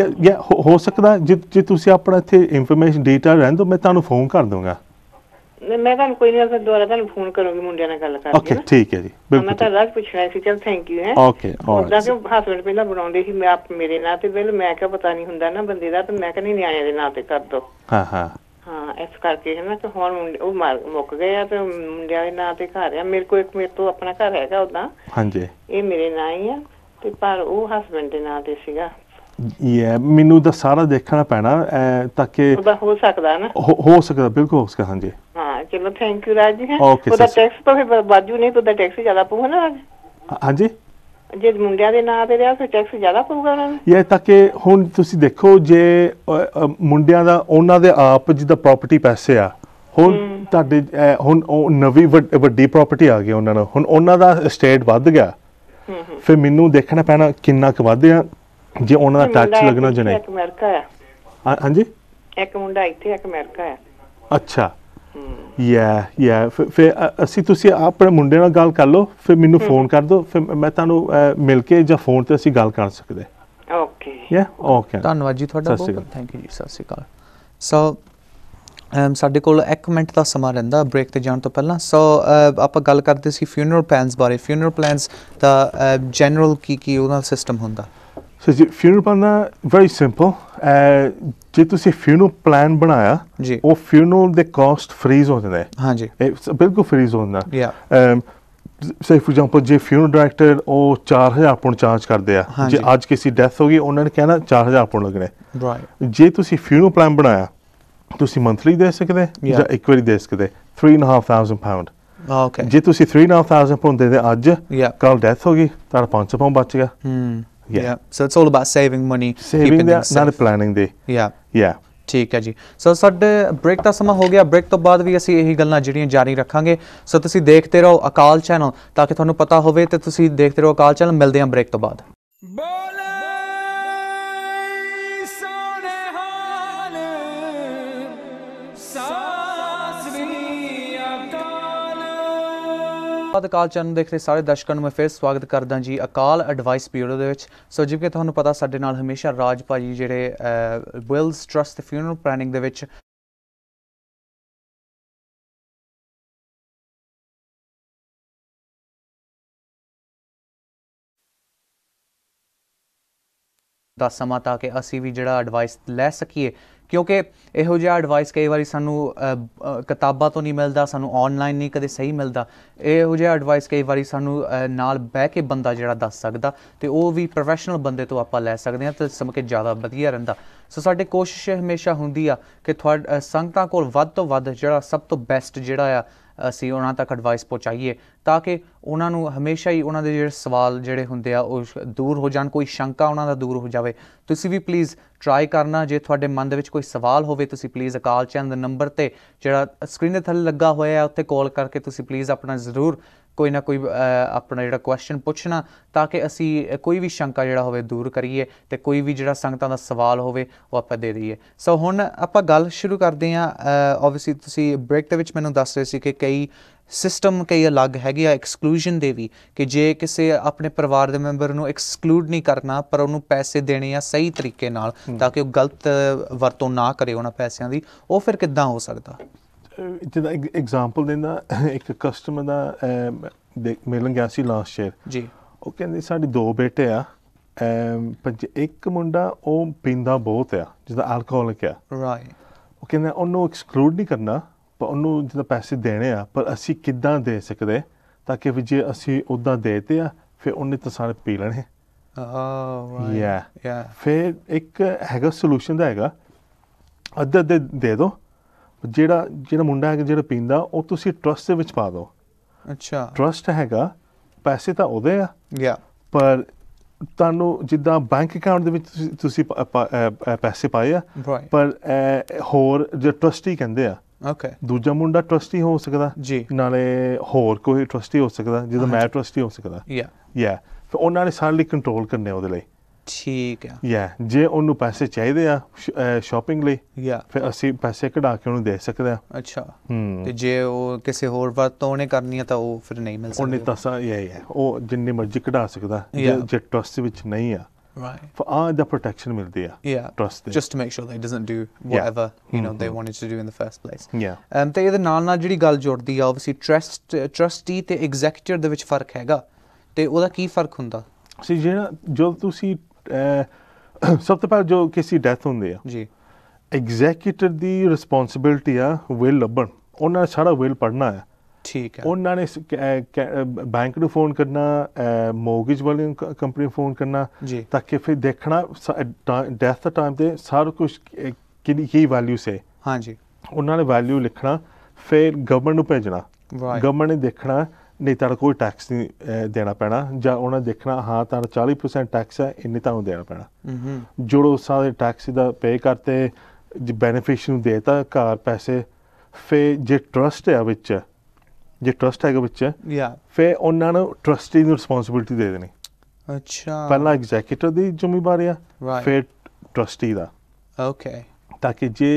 ਯਾ ਯਾ ਹੋ ਸਕਦਾ ਜੇ ਤੁਸੀਂ ਆਪਣਾ ਇੱਥੇ ਇਨਫੋਰਮੇਸ਼ਨ ਡੇਟਾ ਰਹਿੰਦੋ ਮੈਂ ਤੁਹਾਨੂੰ ਫੋਨ ਕਰ ਦੂੰਗਾ ਮੈਂ ਤਾਂ ਕੋਈ ਨਹੀਂ ਅਸਰ ਦੁਆਰਾ ਤੁਹਾਨੂੰ ਫੋਨ ਕਰੂੰਗੀ ਮੁੰਡਿਆਂ ਨਾਲ ਗੱਲ ਕਰਕੇ ਓਕੇ ਠੀਕ ਹੈ ਜੀ ਬਿਲਕੁਲ ਮੈਂ ਤਾਂ ਰਾਜ ਪੁੱਛਣਾ ਸੀ ਚਲ ਥੈਂਕ ਯੂ ਹੈ ਓਕੇ ਉਹਦਾ ਕਿ ਹਸਬੰਡ ਪਹਿਲਾਂ ਬਣਾਉਂਦੇ ਸੀ ਮੈਂ ਆਪ ਮੇਰੇ ਨਾਂ ਤੇ ਬਿੱਲ ਮੈਂ ਕਿਹਾ ਪਤਾ ਨਹੀਂ ਹੁੰਦਾ ਨਾ ਬੰਦੇ ਦਾ ਤੇ ਮੈਂ ਕਹਿੰਦੀ ਨਿਆਣੇ ਦੇ ਨਾਂ ਤੇ ਕਰ ਦੋ ਹਾਂ ਹਾਂ ਹਾਂ ਇਸ ਕਰਕੇ ਹੈ ਨਾ ਕਿ ਹੁਣ ਉਹ ਮੁੱਕ ਗਏ ਆ ਤੇ ਮੁੰਡਿਆਂ ਦੇ ਨਾਂ ਤੇ ਘਰ ਆ ਮੇਰੇ ਕੋਲ ਇੱਕ ਮੇਰੇ ਤੋਂ ਆਪਣਾ ਘਰ ਹੈਗਾ ਉਦਾਂ ਹਾਂਜੀ ਇਹ ਮੇਰੇ ਨਾਂ ਹੀ ਆ ਤੇ ਪਰ ਉਹ ਹਸਬੰਡ ਦੇ ਨਾਂ ਤੇ ਸੀਗਾ ਇਹ ਹੈ ਮੈਨੂੰ ਤਾਂ ਸਾਰਾ ਦੇਖਣਾ ਪੈਣਾ ਐ, ਤਾਂ ਕਿ ਉਹਦਾ ਹੋ ਸਕਦਾ ਨਾ ਹੋ ਸਕਦਾ ਬਿਲਕੁਲ ਹੋ ਸਕਦਾ ਹਾਂਜੀ ਹਾਂ ਚਲੋ ਥੈਂਕ ਯੂ ਰਾਜ ਜੀ ਹੈਂ। ਉਹਦਾ ਟੈਕਸ ਤਾਂ ਫਿਰ ਬਾਜੂ ਨਹੀਂ ਤਾਂ ਟੈਕਸ ਜ਼ਿਆਦਾ ਪਊਗਾ ਨਾ ਹਾਂਜੀ ਜੇ ਮੁੰਡਿਆਂ ਦੇ ਨਾਂ ਤੇ ਰਿਹਾ ਫਿਰ ਟੈਕਸ ਜ਼ਿਆਦਾ ਪਊਗਾ ਉਹਨਾਂ ਨੂੰ ਇਹ ਤਾਂ ਕਿ ਹੁਣ ਤੁਸੀਂ ਦੇਖੋ ਜੇ ਮੁੰਡਿਆਂ ਦਾ ਉਹਨਾਂ ਦੇ ਆਪ ਜਿਹਦਾ ਪ੍ਰਾਪਰਟੀ ਪੈਸੇ ਆ ਹੁਣ ਤੁਹਾਡੇ ਹੁਣ ਉਹ ਨਵੀਂ ਵੱਡੀ ਪ੍ਰਾਪਰਟੀ ਆ ਗਈ ਉਹਨਾਂ ਨੂੰ ਹੁਣ ਉਹਨਾਂ ਦਾ ਸਟੇਟ ਵੱਧ ਗਿਆ ਫਿਰ ਮੈਨੂੰ ਦੇਖਣਾ ਪੈਣਾ ਕਿੰਨਾ ਕੁ ਵਧਿਆ ਜੇ ਉਹਨਾਂ ਦਾ ਟੱਚ ਲੱਗਣਾ ਜਨੇ ਇੱਕ ਅਮਰੀਕਾ ਆ ਹਾਂਜੀ ਇੱਕ ਮੁੰਡਾ ਇੱਥੇ ਇੱਕ ਅਮਰੀਕਾ ਆ ਅੱਛਾ ਯਾ ਯਾ ਫਿਰ ਅਸੀਂ ਤੁਸੀਂ ਆਪਣੇ ਮੁੰਡੇ ਨਾਲ ਗੱਲ ਕਰ ਲਓ ਫਿਰ ਮੈਨੂੰ ਫੋਨ ਕਰ ਦਿਓ ਫਿਰ ਮੈਂ ਤੁਹਾਨੂੰ ਮਿਲ ਕੇ ਜਾਂ ਫੋਨ ਤੇ ਅਸੀਂ ਗੱਲ ਕਰ ਸਕਦੇ ਓਕੇ ਯਾ ਓਕੇ ਧੰਨਵਾਦ ਜੀ ਤੁਹਾਡਾ ਬਹੁਤ ਥੈਂਕ ਯੂ ਜੀ ਸਤਿ ਸ਼੍ਰੀ ਅਕਾਲ ਸੋ ਸਾਡੇ ਕੋਲ 1 ਮਿੰਟ ਦਾ ਸਮਾਂ ਰਹਿੰਦਾ ਬ੍ਰੇਕ ਤੇ ਜਾਣ ਤੋਂ ਪਹਿਲਾਂ ਸੋ ਆਪਾਂ ਗੱਲ ਕਰਦੇ ਸੀ ਫਿਊਨਰਲ ਪਲਾਨਸ ਬਾਰੇ ਫਿਊਨਰਲ ਪਲਾਨਸ ਦਾ ਜਨਰਲ ਕੀ ਕੀ ਉਹਨਾਂ ਸਿਸਟਮ ਹੁੰਦਾ ਸੋ ਜੀ ਫਿਊਨਲ ਪਲਾਨ ਦਾ ਵੈਰੀ ਸਿੰਪਲ ਜੇ ਤੁਸੀਂ ਫਿਊਨਲ ਪਲਾਨ ਬਣਾਇਆ ਉਹ ਫਿਊਨਲ ਦੇ ਕਾਸਟ ਫ੍ਰੀਜ਼ ਹੋ ਜਾਂਦਾ ਹੈ ਇਹ ਬਿਲਕੁਲ ਫ੍ਰੀਜ਼ ਹੋ ਜਾਂਦਾ ਸੇ ਫੋਰ ਐਗਜ਼ਾਮਪਲ ਜੇ ਫਿਊਨਲ ਡਾਇਰੈਕਟਰ ਉਹ 4000 ਆਪਣ ਚਾਰਜ ਕਰਦੇ ਆ ਜੇ ਅੱਜ ਕਿਸੇ ਡੈਥ ਹੋ ਗਈ ਉਹਨਾਂ ਨੇ ਕਹਿਣਾ 4000 ਆਪਣ ਲੱਗਣਾ ਰਾਈਟ ਜੇ ਤੁਸੀਂ ਫਿਊਨਲ ਪਲਾਨ ਬਣਾਇਆ ਤੁਸੀਂ ਮੰਥਲੀ ਦੇ ਸਕਦੇ ਜਾਂ ਇੱਕ ਵਾਰੀ ਦੇ ਸਕਦੇ 1/2000 ਪਾਉਂਡ ਓਕੇ ਜੇ ਤੁਸੀਂ 1/2000 ਪਾਉਂਡ ਦੇ ਦੇ ਅੱਜ ਕੱਲ ਡੈਥ ਹੋ ਗਈ ਤਾਂ 500 ਪਾਉਂਡ ਬਚ ਗਿਆ ਹੂੰ hmm. yeah. yeah. So it's all about saving money. Saving the ਨਾਲ planning the. yeah. Yeah. ਠੀਕ ਹੈ ਜੀ ਸੋ ਸਾਡੇ ਬ੍ਰੇਕ ਦਾ ਸਮਾਂ ਹੋ ਗਿਆ ਬ੍ਰੇਕ ਤੋਂ ਬਾਅਦ ਵੀ ਅਸੀਂ ਇਹੀ ਗੱਲਾਂ ਜਿਹੜੀਆਂ ਜਾਰੀ ਰੱਖਾਂਗੇ ਸੋ ਤੁਸੀਂ ਦੇਖਦੇ ਰਹੋ ਅਕਾਲ ਚੈਨਲ ਤਾਂ ਕਿ ਤੁਹਾਨੂੰ ਪਤਾ ਹੋਵੇ ਤੇ ਤੁਸੀਂ ਦੇਖਦੇ ਰਹੋ ਅਕਾਲ ਚੈਨਲ ਮਿਲਦੇ ਹਾਂ ਬ੍ਰੇਕ ਤੋਂ ਬਾਅਦ ਬਾਦ ਅਕਾਲ ਚੰਨ ਦੇਖ ਰਹੇ ਸਾਰੇ ਦਰਸ਼ਕਾਂ ਨੂੰ ਮੈਂ ਫੇਰ ਸਵਾਗਤ ਕਰਦਾ ਜੀ ਅਕਾਲ ਐਡਵਾਈਸ ਪੀਰੀਅਡ ਦੇ ਵਿੱਚ ਸੋ ਜਿਵੇਂ ਕਿ ਤੁਹਾਨੂੰ ਪਤਾ ਸਾਡੇ ਨਾਲ ਹਮੇਸ਼ਾ ਰਾਜ ਭਾਜੀ ਜਿਹੜੇ ਵਿਲਸ ਟਰਸਟ ਤੇ ਫਿਊਨਰਲ ਪਲੈਨਿੰਗ ਦੇ ਵਿੱਚ ਦਾ ਸਮਾਂ ਤਾਂ ਕਿ ਅਸੀਂ ਵੀ ਜਿਹੜਾ ਐਡਵਾਈਸ ਲੈ ਸਕੀਏ ਕਿਉਂਕਿ ਇਹੋ ਜਿਹਾ ਐਡਵਾਈਸ ਕਈ ਵਾਰੀ ਸਾਨੂੰ ਕਿਤਾਬਾਂ ਤੋਂ ਨਹੀਂ ਮਿਲਦਾ ਸਾਨੂੰ ਆਨਲਾਈਨ ਨਹੀਂ ਕਦੇ ਸਹੀ ਮਿਲਦਾ ਇਹੋ ਜਿਹਾ ਐਡਵਾਈਸ ਕਈ ਵਾਰੀ ਸਾਨੂੰ ਨਾਲ ਬਹਿ ਕੇ ਬੰਦਾ ਜਿਹੜਾ ਦੱਸ ਸਕਦਾ ਤੇ ਉਹ ਵੀ ਪ੍ਰੋਫੈਸ਼ਨਲ ਬੰਦੇ ਤੋਂ ਆਪਾਂ ਲੈ ਸਕਦੇ ਹਾਂ ਤੇ ਸਮਝ ਕੇ ਜ਼ਿਆਦਾ ਵਧੀਆ ਰਹਿੰਦਾ ਸੋ ਸਾਡੇ ਕੋਸ਼ਿਸ਼ ਹਮੇਸ਼ਾ ਹੁੰਦੀ ਆ ਕਿ ਤੁਹਾਡਾ ਸੰਗਤਾਂ ਕੋਲ ਵੱਧ ਤੋਂ ਵੱਧ ਜਿਹੜਾ ਸਭ ਤੋਂ ਬੈਸਟ ਜਿਹੜਾ ਆ ਅਸੀਂ ਉਹਨਾਂ ਤੱਕ ਐਡਵਾਈਸ ਪਹੁੰਚਾਈਏ ਤਾਂ ਕਿ ਉਹਨਾਂ ਨੂੰ ਹਮੇਸ਼ਾ ਹੀ ਉਹਨਾਂ ਦੇ ਜਿਹੜੇ ਸਵਾਲ ਜਿਹੜੇ ਹੁੰਦੇ ਆ ਉਹ ਦੂਰ ਹੋ ਜਾਣ ਕੋਈ ਸ਼ੰਕਾ ਉਹਨਾਂ ਦਾ ਦੂਰ ਹੋ ਜਾਵੇ ਤੁਸੀਂ ਵੀ ਪਲੀਜ਼ ਟਰਾਈ ਕਰਨਾ ਜੇ ਤੁਹਾਡੇ ਮਨ ਦੇ ਵਿੱਚ ਕੋਈ ਸਵਾਲ ਹੋਵੇ ਤੁਸੀਂ ਪਲੀਜ਼ ਅਕਾਲ ਚੰਦ ਨੰਬਰ ਤੇ ਜਿਹੜਾ ਸਕਰੀਨ ਦੇ ਥੱਲੇ ਲੱਗਾ ਹੋਇਆ ਹੈ ਉੱਤੇ ਕਾਲ ਕਰਕੇ ਤੁਸੀਂ ਪਲੀਜ਼ ਆਪਣਾ ਜ਼ਰੂਰ ਕੋਈ ਨਾ ਕੋਈ ਆਪਣਾ ਜਿਹੜਾ ਕੁਐਸਚਨ ਪੁੱਛਣਾ ਤਾਂ ਕਿ ਅਸੀਂ ਕੋਈ ਵੀ ਸ਼ੰਕਾ ਜਿਹੜਾ ਹੋਵੇ ਦੂਰ ਕਰੀਏ ਤੇ ਕੋਈ ਵੀ ਜਿਹੜਾ ਸੰਗਤਾਂ ਦਾ ਸਵਾਲ ਹੋਵੇ ਉਹ ਆਪਾਂ ਦੇ ਦਈਏ ਸੋ ਹੁਣ ਆਪਾਂ ਗੱਲ ਸ਼ੁਰੂ ਕਰਦੇ ਆ ਆਬਵੀਅਸਲੀ ਤੁਸੀਂ ਬ੍ਰੇਕ ਦੇ ਵਿੱਚ ਮੈਨੂੰ ਦੱਸ ਰਹੇ ਸੀ ਕਿ ਕਈ ਸਿਸਟਮ ਕਈ ਅਲੱਗ ਹੈਗੇ ਆ ਐਕਸਕਲੂਜਨ ਦੇ ਵੀ ਕਿ ਜੇ ਕਿਸੇ ਆਪਣੇ ਪਰਿਵਾਰ ਦੇ ਮੈਂਬਰ ਨੂੰ ਐਕਸਕਲੂਡ ਨਹੀਂ ਕਰਨਾ ਪਰ ਉਹਨੂੰ ਪੈਸੇ ਦੇਣੇ ਆ ਸਹੀ ਤਰੀਕੇ ਨਾਲ ਤਾਂ ਕਿ ਉਹ ਗਲਤ ਵਰਤੋਂ ਨਾ ਕਰੇ ਉਹਨਾਂ ਪੈਸਿਆਂ ਦੀ ਉਹ ਫਿਰ ਕਿੱਦਾਂ ਹੋ ਸਕਦਾ ਜਿਹਦਾ ਇੱਕ ਐਗਜ਼ਾਮਪਲ ਦਿੰਦਾ ਇੱਕ ਕਸਟਮਰ ਦਾ ਦੇਖ ਮਿਲਣ ਗਿਆ ਸੀ ਲਾਸਟ ਈਅਰ ਜੀ ਉਹ ਕਹਿੰਦੇ ਸਾਡੇ ਦੋ ਬੇਟੇ ਆ ਪੰਜ ਇੱਕ ਮੁੰਡਾ ਉਹ ਪੀਂਦਾ ਬਹੁਤ ਆ ਜਿਹਦਾ ਅਲਕੋਹਲਿਕ ਆ ਰਾਈਟ ਉਹ ਕਹਿੰਦਾ ਉਹਨੂੰ ਐਕਸਕਲੂਡ ਨਹੀਂ ਕਰਨਾ ਪਰ ਉਹਨੂੰ ਜਿਹਦਾ ਪੈਸੇ ਦੇਣੇ ਆ ਪਰ ਅਸੀਂ ਕਿੱਦਾਂ ਦੇ ਸਕਦੇ ਤਾਂ ਕਿ ਜੇ ਅਸੀਂ ਉਦਾਂ ਦੇਤੇ ਆ ਫਿਰ ਉਹਨੇ ਤਾਂ ਸਾਰੇ ਪੀ ਲੈਣੇ ਆਹ ਯਾ ਯਾ ਫਿਰ ਇੱਕ ਹੈਗਾ ਸੋਲੂਸ਼ਨ ਦਾ ਹੈਗਾ ਅੱਧਾ ਦੇ ਦੇ ਦੋ ਜਿਹੜਾ ਜਿਹੜਾ ਮੁੰਡਾ ਹੈ ਜਿਹੜਾ ਪੀਂਦਾ ਉਹ ਤੁਸੀਂ ਟਰਸਟ ਦੇ ਵਿੱਚ ਪਾ ਦਿਓ ਅੱਛਾ ਟਰਸਟ ਹੈਗਾ ਪੈਸੇ ਤਾਂ ਉਹਦੇ ਆ ਯਾ ਪਰ ਤੁਹਾਨੂੰ ਜਿੱਦਾਂ ਬੈਂਕ ਅਕਾਊਂਟ ਦੇ ਵਿੱਚ ਤੁਸੀਂ ਪੈਸੇ ਪਾਏ ਆ ਪਰ ਹੋਰ ਜੋ ਟਰਸਟੀ ਕਹਿੰਦੇ ਆ ਓਕੇ ਦੂਜਾ ਮੁੰਡਾ ਟਰਸਟੀ ਹੋ ਸਕਦਾ ਜੀ ਨਾਲੇ ਹੋਰ ਕੋਈ ਟਰਸਟੀ ਹੋ ਸਕਦਾ ਜਿਹਦਾ ਮੈਂ ਟਰਸਟੀ ਹੋ ਸਕਦਾ ਯਾ ਯਾ ਫਿਰ ਉਹਨਾਂ ਨੇ ਸਾਰੇ ਲਈ ਕੰਟਰੋਲ ਕਰਨੇ ਉਹਦੇ ਲਈ ਠੀਕ ਆ ਯਾ ਜੇ ਉਹਨੂੰ ਪੈਸੇ ਚਾਹੀਦੇ ਆ ਸ਼ਾਪਿੰਗ ਲਈ ਯਾ ਫਿਰ ਅਸੀਂ ਪੈਸੇ ਕਢਾ ਕੇ ਉਹਨੂੰ ਦੇ ਸਕਦੇ ਆ ਅੱਛਾ ਹੂੰ ਤੇ ਜੇ ਉਹ ਕਿਸੇ ਹੋਰ ਵਰਤੋਂ ਉਹਨੇ ਕਰਨੀ ਆ ਤਾਂ ਉਹ ਫਿਰ ਨਹੀਂ ਮਿਲ ਸਕਦੀ ਉਹਨੇ ਤਾਂ ਸਾ ਇਹ ਹੈ ਉਹ ਜਿੰਨੀ ਮਰਜ਼ੀ ਕਢਾ ਸਕਦਾ ਜੇ ਟਰਸਟ ਵਿੱਚ ਨਹੀਂ ਆ Right. For all the protection will a trust Trust there. Just to make sure that he doesn't do whatever yeah. you know mm-hmm. they wanted to do in the um, ਤੇ ਇਹਦੇ ਨਾਲ ਨਾਲ ਜਿਹੜੀ ਗੱਲ ਜੁੜਦੀ ਆ ਆਬਵੀਅਸਲੀ ਟਰਸਟ ਟਰਸਟੀ ਤੇ ਐਗਜ਼ੀਕਿਊਟਰ ਦੇ ਵਿੱਚ ਫਰਕ ਹੈਗਾ ਤੇ ਉਹਦਾ ਕੀ ਫਰਕ ਹੁੰਦਾ ਸੀ ਜਿਹੜਾ ਜਦੋਂ ਤੁਸੀਂ ਸਭ ਤੋਂ ਪਹਿਲਾਂ ਜੋ ਕਿਸੇ ਡੈਥ ਹੁੰਦੀ ਆ ਜੀ ਐਗਜ਼ੀਕਿਊਟਰ ਦੀ ਰਿਸਪੌਂਸਿਬਿਲਟੀ ਆ ਵਿਲ ਲੱਭਣ ਉਹਨਾਂ ਨੇ ਸਾਰਾ ਵਿਲ ਪੜਨਾ ਆ ਠੀਕ ਹੈ ਉਹਨਾਂ ਨੇ ਬੈਂਕ ਨੂੰ ਫੋਨ ਕਰਨਾ ਮੋਰਗੇਜ ਵਾਲੀ ਕੰਪਨੀ ਨੂੰ ਫੋਨ ਕਰਨਾ ਤਾਂ ਕਿ ਫਿਰ ਦੇਖਣਾ ਡੈਥ ਦਾ ਟਾਈਮ ਤੇ ਸਾਰਾ ਕੁਝ ਕਿੰਨੀ ਕੀ ਵੈਲਿਊ ਸੇ ਹਾਂਜੀ ਉਹਨਾਂ ਨੇ ਵੈਲਿਊ ਲਿਖਣਾ ਫਿਰ ਗਵਰਨਮੈਂਟ ਨੂੰ ਭੇਜਣਾ ਗਵਰਨਮੈਂਟ ਨੇ ਦੇਖਣਾ ਨਹੀਂ ਤਾਂ ਕੋਈ ਟੈਕਸ ਨਹੀਂ ਦੇਣਾ ਪੈਣਾ ਜਾਂ ਉਹਨਾਂ ਦੇਖਣਾ ਹਾਂ ਤਾਂ 40% ਟੈਕਸ ਹੈ ਇੰਨੇ ਤਾਂ ਉਹ ਦੇਣਾ ਪੈਣਾ ਹੂੰ ਜੋੜੋ ਸਾਰੇ ਟੈਕਸ ਦਾ ਪੇ ਕਰਤੇ ਜੇ ਬੈਨੀਫਿਸ਼ੀਅਰੀ ਨੂੰ ਦੇਤਾ ਘਰ ਪੈਸੇ ਫੇ ਜੇ ਟਰਸਟ ਹੈ ਵਿੱਚ ਜੇ ਟਰਸਟ ਹੈਗਾ ਵਿੱਚ ਯਾ ਫੇ ਉਹਨਾਂ ਨੂੰ ਟਰਸਟੀ ਨੂੰ ਰਿਸਪੌਂਸਿਬਿਲਟੀ ਦੇ ਦੇਣੀ ਅੱਛਾ ਪਹਿਲਾਂ ਐਗਜ਼ੀਕਿਟਰ ਦੀ ਜ਼ਿੰਮੇਵਾਰੀ ਆ ਫੇ ਟਰਸਟੀ ਦਾ ਓਕੇ ਤਾਂ ਕਿ ਜੇ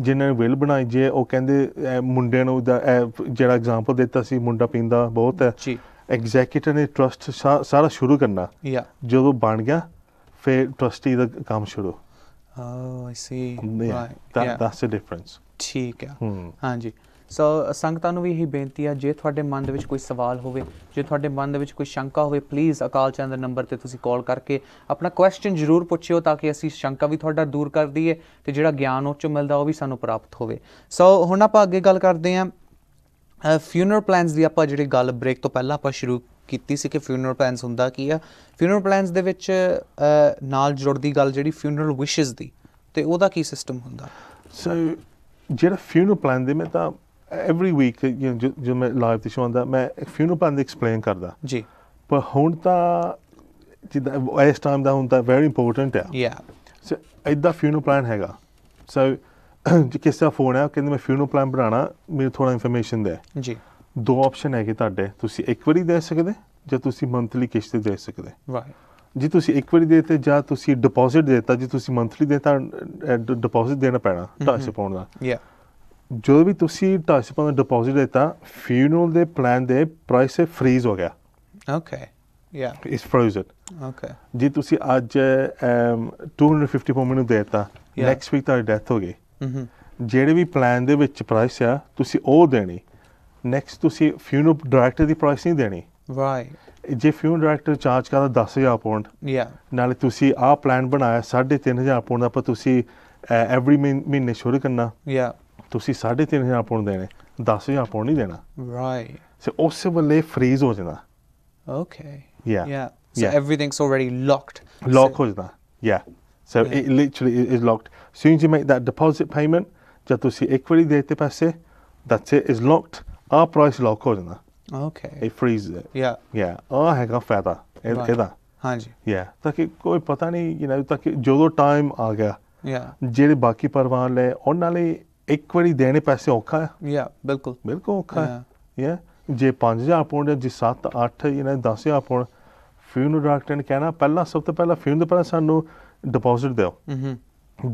ਜਿਨ੍ਹਾਂ ਨੇ ਵਿਲ ਬਣਾਈ ਜੇ ਉਹ ਕਹਿੰਦੇ ਮੁੰਡੇ ਨੂੰ ਜਿਹੜਾ ਐਗਜ਼ਾਮਪਲ ਦਿੱਤਾ ਸੀ ਮੁੰਡਾ ਪੀਂਦਾ ਬਹੁਤ ਹੈ ਜੀ ਐਗਜ਼ੀਕਿਊਟਰ ਨੇ ਟਰਸਟ ਸਾਰਾ ਸ਼ੁਰੂ ਕਰਨਾ ਯਾ ਜਦੋਂ ਬਣ ਗਿਆ ਫਿਰ ਟਰਸਟੀ ਦਾ ਕੰਮ ਸ਼ੁਰੂ oh, ah I see right that's a difference ਠੀਕ ਹੈ ਹਾਂਜੀ ਸੋ ਸੰਗਤਾਂ ਨੂੰ ਵੀ ਇਹੀ ਬੇਨਤੀ ਆ ਜੇ ਤੁਹਾਡੇ ਮਨ ਦੇ ਵਿੱਚ ਕੋਈ ਸਵਾਲ ਹੋਵੇ ਜੇ ਤੁਹਾਡੇ ਮਨ ਦੇ ਵਿੱਚ ਕੋਈ ਸ਼ੰਕਾ ਹੋਵੇ ਪਲੀਜ਼ ਅਕਾਲ ਚੰਦ ਨੰਬਰ ਤੇ ਤੁਸੀਂ ਕਾਲ ਕਰਕੇ ਆਪਣਾ ਕੁਐਸਚਨ ਜ਼ਰੂਰ ਪੁੱਛਿਓ ਤਾਂ ਕਿ ਅਸੀਂ ਸ਼ੰਕਾ ਵੀ ਤੁਹਾਡਾ ਦੂਰ ਕਰ ਦਈਏ ਤੇ ਜਿਹੜਾ ਗਿਆਨ ਉਹ ਚੋਂ ਮਿਲਦਾ ਉਹ ਵੀ ਸਾਨੂੰ ਪ੍ਰਾਪਤ ਹੋਵੇ ਸੋ ਹੁਣ ਆਪਾਂ ਅੱਗੇ ਗੱਲ ਕਰਦੇ ਹਾਂ ਫਿਊਨਰ ਪਲਾਨਸ ਦੀ ਆਪਾਂ ਜਿਹੜੀ ਗੱਲ ਬ੍ਰੇਕ ਤੋਂ ਪਹਿਲਾਂ ਆਪਾਂ ਸ਼ੁਰੂ ਕੀਤੀ ਸੀ ਕਿ ਫਿਊਨਰ ਪਲਾਨਸ ਹੁੰਦਾ ਕੀ ਆ ਫਿਊਨਰ ਪਲਾਨਸ ਦੇ ਵਿੱਚ ਨਾਲ ਜੁੜਦੀ ਗੱਲ ਜਿਹੜੀ ਫਿਊਨਰਲ ਵਿਸ਼ਸ ਦੀ ਤੇ ਉਹਦਾ ਕੀ ਸਿਸਟਮ ਹੁੰਦਾ ਸੋ ਜਿਹੜਾ ਫਿਊਨਰ ਪਲਾਨ ਦੇ ਮੈਂ ਤਾਂ ਐਵਰੀ ਵੀਕ ਜੋ ਮੈਂ ਲਾਈਵ ਤੇ ਸ਼ੋਅ ਹੁੰਦਾ ਮੈਂ ਇੱਕ ਫਿਊਨਲ ਪਲਾਨ ਦੇ ਐਕਸਪਲੇਨ ਕਰਦਾ ਜੀ ਪਰ ਹੁਣ ਤਾਂ ਜਿੱਦਾਂ ਇਸ ਟਾਈਮ ਦਾ ਹੁੰਦਾ ਵੈਰੀ ਇੰਪੋਰਟੈਂਟ ਹੈ ਯਾ ਸੋ ਇਦਾਂ ਫਿਊਨਲ ਪਲਾਨ ਹੈਗਾ ਸੋ ਜੇ ਕਿਸੇ ਦਾ ਫੋਨ ਆ ਕਹਿੰਦੇ ਮੈਂ ਫਿਊਨਲ ਪਲਾਨ ਬਣਾਣਾ ਮੈਨੂੰ ਥੋੜਾ ਇਨਫੋਰਮੇਸ਼ਨ ਦੇ ਜੀ ਦੋ ਆਪਸ਼ਨ ਹੈ ਕਿ ਤੁਹਾਡੇ ਤੁਸੀਂ ਇੱਕ ਵਾਰੀ ਦੇ ਸਕਦੇ ਜਾਂ ਤੁਸੀਂ ਮੰਥਲੀ ਕਿਸ਼ਤ ਦੇ ਸਕਦੇ ਵਾਹ ਜੀ ਤੁਸੀਂ ਇੱਕ ਵਾਰੀ ਦੇਤੇ ਜਾਂ ਤੁਸੀਂ ਡਿਪੋਜ਼ਿਟ ਦੇਤਾ ਜੀ ਤੁਸੀਂ ਮੰਥਲੀ ਦੇਤਾ ਡਿਪੋਜ਼ਿਟ ਦੇਣਾ ਪੈਣਾ ਟਾਸ ਪਾਉਣ ਦਾ ਯਾ ਜਦੋਂ ਵੀ ਤੁਸੀਂ 250 ਡਿਪੋਜ਼ਿਟ ਦਿੱਤਾ ਫਿਊਨਲ ਦੇ ਪਲਾਨ ਦੇ ਪ੍ਰਾਈਸ ਇਹ ਫ੍ਰੀਜ਼ ਹੋ ਗਿਆ okay yeah it's Frozen okay ਜੇ ਤੁਸੀਂ ਅੱਜ 250 ਪਰ ਮਿੰਟ ਦਿੱਤਾ ਨੈਕਸਟ ਵੀਕ ਤੁਹਾਡੀ ਡੈਥ ਹੋ ਗਈ ਹਮਮ mm-hmm. ਜਿਹੜੇ ਵੀ ਪਲਾਨ ਦੇ ਵਿੱਚ ਪ੍ਰਾਈਸ ਆ ਤੁਸੀਂ ਉਹ ਦੇਣੀ ਨੈਕਸਟ ਤੁਸੀਂ ਫਿਊਨਰਲ ਡਾਇਰੈਕਟਰ ਦੀ ਪ੍ਰਾਈਸ ਨਹੀਂ ਦੇਣੀ ਵਾਈ ਜੇ ਫਿਊਨਰਲ ਡਾਇਰੈਕਟਰ ਚਾਰਜ ਕਰਦਾ 10000 ਪਾਉਂਡ ਯਾ ਨਾਲੇ ਤੁਸੀਂ ਆ ਪਲਾਨ ਬਣਾਇਆ 3500 ਪਾਉਂਡ ਦਾ ਪਰ ਤੁਸੀਂ ਐਵਰੀ ਮਹੀਨੇ ਸ਼ੁਰੂ ਕਰਨਾ ਯਾ ਤੁਸੀਂ 3.5 ਹਜ਼ਾਰ ਪਾਉਣ ਦੇਣੇ 10 ਪੌਂਡ ਨਹੀਂ ਦੇਣਾ ਰਾਈਟ ਸੋ ਉਸੇ ਵੇਲੇ ਫ੍ਰੀਜ਼ ਹੋ ਜਾਂਦਾ okay yeah yeah so everything everything's already locked lock ਹੋ ਜਾਂਦਾ yeah so it literally is locked soon you make that deposit payment ਜਦ ਤੁਸੀਂ ਇਕਵਰੀ ਦਿੱਤੇ ਪਾਸੇ that's it is locked a price lock ਹੋ ਜਾਂਦਾ ਓਕੇ ਇਟ ਫ੍ਰੀਜ਼ ਇਟ ਯਾ ਯਾ ਆ ਹੈਗਾ ਫਾਇਦਾ ਇਹਦਾ ਹਾਂਜੀ ਯਾ ਤਾਂ ਕਿ ਕੋਈ ਪਤਾ ਨਹੀਂ ਕਿ ਨਾ ਤਾਂ ਕਿ ਜਦੋਂ ਟਾਈਮ ਆ ਗਿਆ ਯਾ ਜਿਹੜੇ ਬਾਕੀ ਪਰਵਾਨ ਲੈ ਉਹਨਾਂ ਲਈ ਇੱਕ ਵਾਰੀ ਦੇਣੇ ਪੈਸੇ ਔਖਾ ਹੈ ਯਾ ਬਿਲਕੁਲ ਬਿਲਕੁਲ ਔਖਾ ਹੈ ਯਾ ਜੇ 5000 ਪੌਂਡ ਜਾਂ ਜੇ 7 8 ਦੇ 10000 ਪਾਉਂਡ ਫਿਰ ਨੂੰ ਡਾਕਟਰ ਨੇ ਕਹਿਣਾ ਪਹਿਲਾਂ ਸਭ ਤੋਂ ਪਹਿਲਾਂ ਫਿਰ ਤੋਂ ਪਹਿਲਾਂ ਸਾਨੂੰ ਡਿਪੋਜ਼ਿਟ ਦਿਓ ਹੂੰ